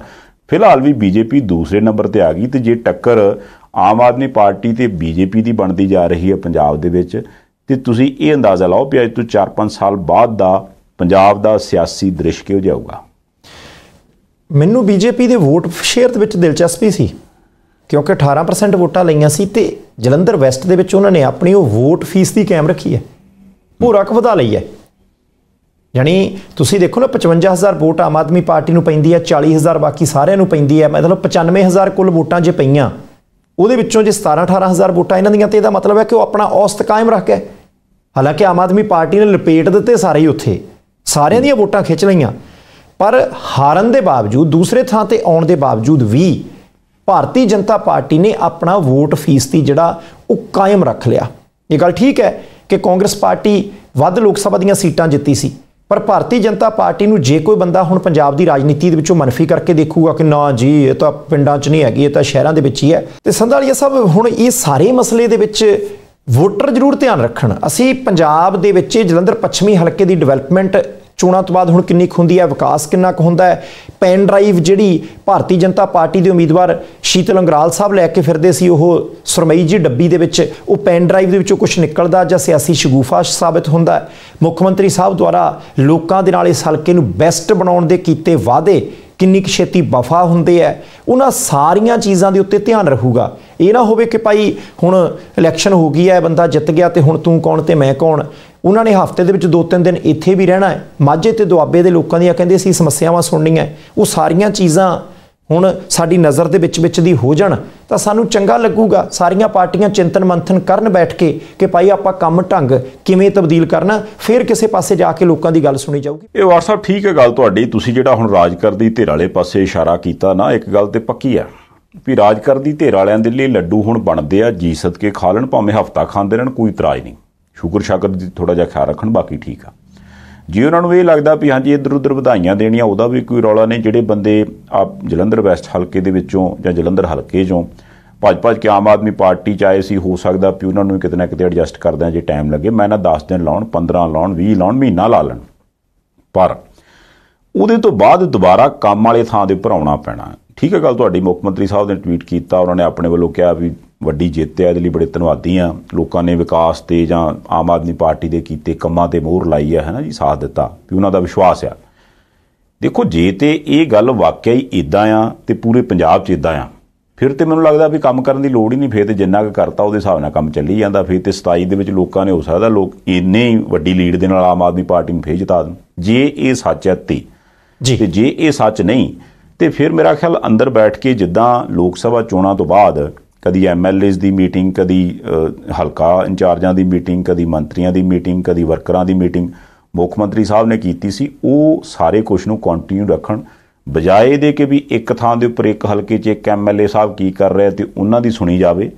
ਫਿਲਹਾਲ ਵੀ ਬੀਜੇਪੀ ਦੂਸਰੇ ਨੰਬਰ ਤੇ ਆ ਗਈ ਤੇ ਜੇ ਟੱਕਰ ਆਮ ਆਦਮੀ ਪਾਰਟੀ ਤੇ ਬੀਜੇਪੀ ਦੀ ਬਣਦੀ ਜਾ ਰਹੀ ਹੈ ਪੰਜਾਬ ਦੇ ਵਿੱਚ ਤੇ ਤੁਸੀਂ ਇਹ ਅੰਦਾਜ਼ਾ ਲਾਓ ਕਿ ਅੱਜ ਤੋਂ 4-5 ਸਾਲ ਬਾਅਦ ਦਾ ਪੰਜਾਬ ਦਾ ਸਿਆਸੀ ਦ੍ਰਿਸ਼ ਕਿਹੋ ਜਿਹਾ ਹੋਊਗਾ ਮੈਨੂੰ ਬੀਜੇਪੀ ਦੇ ਵੋਟ ਸ਼ੇਅਰ ਦੇ ਵਿੱਚ ਦਿਲਚਸਪੀ ਸੀ ਕਿਉਂਕਿ 18% ਵੋਟਾਂ ਲਈਆਂ ਸੀ ਤੇ ਜਲੰਧਰ ਵੈਸਟ ਦੇ ਵਿੱਚ ਉਹਨਾਂ ਨੇ ਆਪਣੀ ਉਹ ਵੋਟ ਫੀਸ ਦੀ ਕਾਇਮ ਰੱਖੀ ਹੈ ਉਹ ਰਕ ਵਧਾ ਲਈ ਹੈ ਯਾਨੀ ਤੁਸੀਂ ਦੇਖੋ ਨਾ 55000 ਵੋਟ ਆਮ ਆਦਮੀ ਪਾਰਟੀ ਨੂੰ ਪੈਂਦੀ ਹੈ 40000 ਬਾਕੀ ਸਾਰਿਆਂ ਨੂੰ ਪੈਂਦੀ ਹੈ ਮਤਲਬ 95000 ਕੁੱਲ ਵੋਟਾਂ ਜੇ ਪਈਆਂ ਉਹਦੇ ਵਿੱਚੋਂ ਜੇ 17-18000 ਵੋਟਾਂ ਇਹਨਾਂ ਦੀਆਂ ਤੇ ਇਹਦਾ ਮਤਲਬ ਹੈ ਕਿ ਉਹ ਆਪਣਾ ਔਸਤ ਕਾਇਮ ਰੱਖ ਗਿਆ ਹਾਲਾਂਕਿ ਆਮ ਆਦਮੀ ਪਾਰਟੀ ਨੇ ਲਪੇਟ ਦਿੱਤੇ ਸਾਰੇ ਹੀ ਉੱਥੇ ਸਾਰਿਆਂ ਦੀਆਂ ਵੋਟਾਂ ਖਿੱਚ ਲਈਆਂ ਪਰ ਹਾਰਨ ਦੇ ਬਾਵਜੂਦ ਦੂਸਰੇ ਥਾਂ ਤੇ ਆਉਣ ਦੇ ਬਾਵਜੂਦ ਵੀ ਭਾਰਤੀ ਜਨਤਾ ਪਾਰਟੀ ਨੇ ਆਪਣਾ ਵੋਟ ਫੀਸਦੀ ਜਿਹੜਾ ਉਹ ਕਾਇਮ ਰੱਖ ਲਿਆ ਇਹ ਗੱਲ ਠੀਕ ਹੈ ਕਿ ਕਾਂਗਰਸ ਪਾਰਟੀ ਵੱਧ ਲੋਕ ਸਭਾ ਦੀਆਂ ਸੀਟਾਂ ਜਿੱਤੀ ਸੀ ਪਰ ਭਾਰਤੀ ਜਨਤਾ ਪਾਰਟੀ ਨੂੰ ਜੇ ਕੋਈ ਬੰਦਾ ਹੁਣ ਪੰਜਾਬ ਦੀ ਰਾਜਨੀਤੀ ਦੇ ਵਿੱਚੋਂ ਮਨਫੀ ਕਰਕੇ ਦੇਖੂਗਾ ਕਿ ਨਾ ਜੀ ਇਹ ਤਾਂ ਪਿੰਡਾਂ 'ਚ ਨਹੀਂ ਹੈਗੀ ਇਹ ਤਾਂ ਸ਼ਹਿਰਾਂ ਦੇ ਵਿੱਚ ਹੀ ਹੈ ਤੇ ਸੰਧਾਲੀਆ ਸਾਹਿਬ ਹੁਣ ਇਹ ਸਾਰੇ ਮਸਲੇ ਦੇ ਵਿੱਚ ਵੋਟਰ ਜ਼ਰੂਰ ਧਿਆਨ ਰੱਖਣ ਅਸੀਂ ਪੰਜਾਬ ਦੇ ਵਿੱਚ ਜਲੰਧਰ ਪੱਛਮੀ ਹਲਕੇ ਦੀ ਡਿਵੈਲਪਮੈਂਟ ਚੋਣਾਂ ਤੋਂ ਬਾਅਦ ਹੁਣ ਕਿੰਨੀ ਖੁੰਦੀ ਹੈ ਵਿਕਾਸ ਕਿੰਨਾ ਕੁ ਹੁੰਦਾ ਹੈ ਪੈਨ ਡਰਾਈਵ ਜਿਹੜੀ ਭਾਰਤੀ ਜਨਤਾ ਪਾਰਟੀ ਦੇ ਉਮੀਦਵਾਰ ਸ਼ੀਤਲ ਅੰਗਰਾਲ ਸਾਹਿਬ ਲੈ ਕੇ ਫਿਰਦੇ ਸੀ ਉਹ ਸਰਮਈ ਜੀ ਡੱਬੀ ਦੇ ਵਿੱਚ ਉਹ ਪੈਨ ਡਰਾਈਵ ਦੇ ਵਿੱਚੋਂ ਕੁਝ ਨਿਕਲਦਾ ਜਾਂ ਸਿਆਸੀ ਸ਼ਗੂਫਾ ਸਾਬਤ ਹੁੰਦਾ ਹੈ ਮੁੱਖ ਮੰਤਰੀ ਸਾਹਿਬ ਦੁਆਰਾ ਲੋਕਾਂ ਦੇ ਨਾਲ ਇਸ ਹਲਕੇ ਨੂੰ ਬੈਸਟ ਬਣਾਉਣ ਦੇ ਕੀਤੇ ਵਾਅਦੇ ਕਿੰਨੀ ਕੁ ਛੇਤੀ ਵਫਾ ਹੁੰਦੇ ਆ ਉਹਨਾਂ ਸਾਰੀਆਂ ਚੀਜ਼ਾਂ ਦੇ ਉੱਤੇ ਧਿਆਨ ਰਹੂਗਾ ਇਹ ਨਾ ਹੋਵੇ ਕਿ ਭਾਈ ਹੁਣ ਇਲੈਕਸ਼ਨ ਹੋ ਗਈ ਹੈ ਬੰਦਾ ਜਿੱਤ ਗਿਆ ਤੇ ਹੁਣ ਤੂੰ ਕੌਣ ਤੇ ਮੈਂ ਕੌਣ ਉਹਨਾਂ ਨੇ ਹਫਤੇ ਦੇ ਵਿੱਚ ਦੋ ਤਿੰਨ ਦਿਨ ਇੱਥੇ ਵੀ ਰਹਿਣਾ ਹੈ ਮਾਝੇ ਤੇ ਦੁਆਬੇ ਦੇ ਲੋਕਾਂ ਦੀਆਂ ਕਹਿੰਦੇ ਸੀ ਸਮੱਸਿਆਵਾਂ ਸੁਣਨੀਆਂ ਉਹ ਸਾਰੀਆਂ ਚੀਜ਼ਾਂ ਹੁਣ ਸਾਡੀ ਨਜ਼ਰ ਦੇ ਵਿੱਚ ਵਿੱਚ ਦੀ ਹੋ ਜਾਣ ਤਾਂ ਸਾਨੂੰ ਚੰਗਾ ਲੱਗੂਗਾ ਸਾਰੀਆਂ ਪਾਰਟੀਆਂ ਚਿੰਤਨ ਮੰਥਨ ਕਰਨ ਬੈਠ ਕੇ ਕਿ ਭਾਈ ਆਪਾਂ ਕੰਮ ਢੰਗ ਕਿਵੇਂ ਤਬਦੀਲ ਕਰਨਾ ਫਿਰ ਕਿਸੇ ਪਾਸੇ ਜਾ ਕੇ ਲੋਕਾਂ ਦੀ ਗੱਲ ਸੁਣੀ ਜਾਊਗੀ ਇਹ WhatsApp ਠੀਕ ਹੈ ਗੱਲ ਤੁਹਾਡੀ ਤੁਸੀਂ ਜਿਹੜਾ ਹੁਣ ਰਾਜ ਕਰਦੀ ਧਿਰ ਵਾਲੇ ਪਾਸੇ ਇਸ਼ਾਰਾ ਕੀਤਾ ਨਾ ਇੱਕ ਗੱਲ ਤੇ ਪੱਕੀ ਆ ਵੀ ਰਾਜ ਕਰਦੀ ਧਿਰ ਵਾਲਿਆਂ ਦੇ ਲਈ ਲੱਡੂ ਹੁਣ ਬਣਦੇ ਆ ਜੀ ਸਦਕੇ ਖਾ ਲੈਣ ਭਾਵੇਂ ਹਫਤਾ ਖਾਂਦੇ ਰਹਿਣ ਕੋਈ ਇਤਰਾਜ਼ ਨਹੀਂ ਸ਼ੁਕਰ ਸ਼ਾਕਰ ਦੀ ਥੋੜਾ ਜਿਹਾ ਖਿਆਲ ਰੱਖਣ ਬਾਕੀ ਠੀਕ ਆ ਜੇ ਉਹਨਾਂ ਨੂੰ ਇਹ ਲੱਗਦਾ ਵੀ ਹਾਂਜੀ ਇਧਰ ਉਧਰ ਵਧਾਈਆਂ ਦੇਣੀਆਂ ਉਹਦਾ ਵੀ ਕੋਈ ਰੌਲਾ ਨਹੀਂ ਜਿਹੜੇ ਬੰਦੇ ਆ ਜਲੰਧਰ ਵੈਸਟ ਹਲਕੇ ਦੇ ਵਿੱਚੋਂ ਜਾਂ ਜਲੰਧਰ ਹਲਕੇ ਚੋਂ ਭਾਜਪਾ ਜਾਂ ਆਮ ਆਦਮੀ ਪਾਰਟੀ ਚ ਆਏ ਸੀ ਹੋ ਸਕਦਾ ਵੀ ਉਹਨਾਂ ਨੂੰ ਕਿਤੇ ਨਾ ਕਿਤੇ ਐਡਜਸਟ ਕਰਦੇ ਆ ਜੇ ਟਾਈਮ ਲੱਗੇ ਮੈਂ ਨਾ 10 ਦਿਨ ਲਾਉਣ 15 ਲਾਉਣ 20 ਲਾਉਣ ਮਹੀਨਾ ਲਾ ਲੈਣ ਪਰ ਉਹਦੇ ਤੋਂ ਬਾਅਦ ਦੁਬਾਰਾ ਕੰਮ ਵਾਲੇ ਥਾਂ ਦੇ ਉੱਪਰ ਆਉਣਾ ਪੈਣਾ ਠੀਕ ਹੈ ਗੱਲ ਤੁਹਾਡੀ ਮੁੱਖ ਮੰਤਰੀ ਸਾਹਿਬ ਨੇ ਟਵੀਟ ਕੀਤਾ ਉਹਨਾਂ ਨੇ ਆਪਣੇ ਵੱਲੋਂ ਕਿਹਾ ਵੀ ਵੱਡੀ ਜਿੱਤ ਹੈ ਇਹਦੇ ਲਈ ਬੜੇ ਧੰਨਵਾਦੀ ਆ ਲੋਕਾਂ ਨੇ ਵਿਕਾਸ ਤੇ ਜਾਂ ਆਮ ਆਦਮੀ ਪਾਰਟੀ ਦੇ ਕੀਤੇ ਕੰਮਾਂ ਤੇ ਮੋਹਰ ਲਾਈ ਹੈ ਹਨਾ ਜੀ ਸਾਥ ਦਿੱਤਾ ਵੀ ਉਹਨਾਂ ਦਾ ਵਿਸ਼ਵਾਸ ਆ ਦੇਖੋ ਜੇ ਤੇ ਇਹ ਗੱਲ ਵਾਕਿਆ ਹੀ ਇਦਾਂ ਆ ਤੇ ਪੂਰੇ ਪੰਜਾਬ 'ਚ ਇਦਾਂ ਆ ਫਿਰ ਤੇ ਮੈਨੂੰ ਲੱਗਦਾ ਵੀ ਕੰਮ ਕਰਨ ਦੀ ਲੋੜ ਹੀ ਨਹੀਂ ਫਿਰ ਤੇ ਜਿੰਨਾ ਕੁ ਕਰਤਾ ਉਹਦੇ ਹਿਸਾਬ ਨਾਲ ਕੰਮ ਚੱਲੀ ਜਾਂਦਾ ਫਿਰ ਤੇ 27 ਦੇ ਵਿੱਚ ਲੋਕਾਂ ਨੇ ਹੋ ਸਕਦਾ ਲੋਕ ਇੰਨੇ ਹੀ ਵੱਡੀ ਲੀਡ ਦੇ ਨਾਲ ਆਮ ਆਦਮੀ ਪਾਰਟੀ ਨੂੰ ਫੇਰ ਜਿਤਾ ਜੇ ਇਹ ਸੱਚ ਹੈ ਤੇ ਜੀ ਤੇ ਜੇ ਇਹ ਸੱਚ ਨਹੀਂ ਤੇ ਫਿਰ ਮੇਰਾ ਖਿਆਲ ਅੰਦਰ ਬੈਠ ਕੇ ਜਿੱਦਾਂ ਲੋਕ ਸਭਾ ਚੋਣਾਂ ਤੋਂ ਬਾਅਦ ਕਦੀ ਐਮਐਲਏਸ ਦੀ ਮੀਟਿੰਗ ਕਦੀ ਹਲਕਾ ਇੰਚਾਰਜਾਂ ਦੀ ਮੀਟਿੰਗ ਕਦੀ ਮੰਤਰੀਆਂ ਦੀ ਮੀਟਿੰਗ ਕਦੀ ਵਰਕਰਾਂ ਦੀ ਮੀਟਿੰਗ ਮੁੱਖ ਮੰਤਰੀ ਸਾਹਿਬ ਨੇ ਕੀਤੀ ਸੀ ਉਹ ਸਾਰੇ ਕੁਝ ਨੂੰ ਕੰਟੀਨਿਊ ਰੱਖਣ ਬਜਾਏ ਦੇ ਕਿ ਵੀ ਇੱਕ ਥਾਂ ਦੇ ਉੱਪਰ ਇੱਕ ਹਲਕੇ 'ਚ ਇੱਕ ਐਮਐਲਏ ਸਾਹਿਬ ਕੀ ਕਰ ਰਿਹਾ ਤੇ ਉਹਨਾਂ ਦੀ ਸੁਣੀ ਜਾਵੇ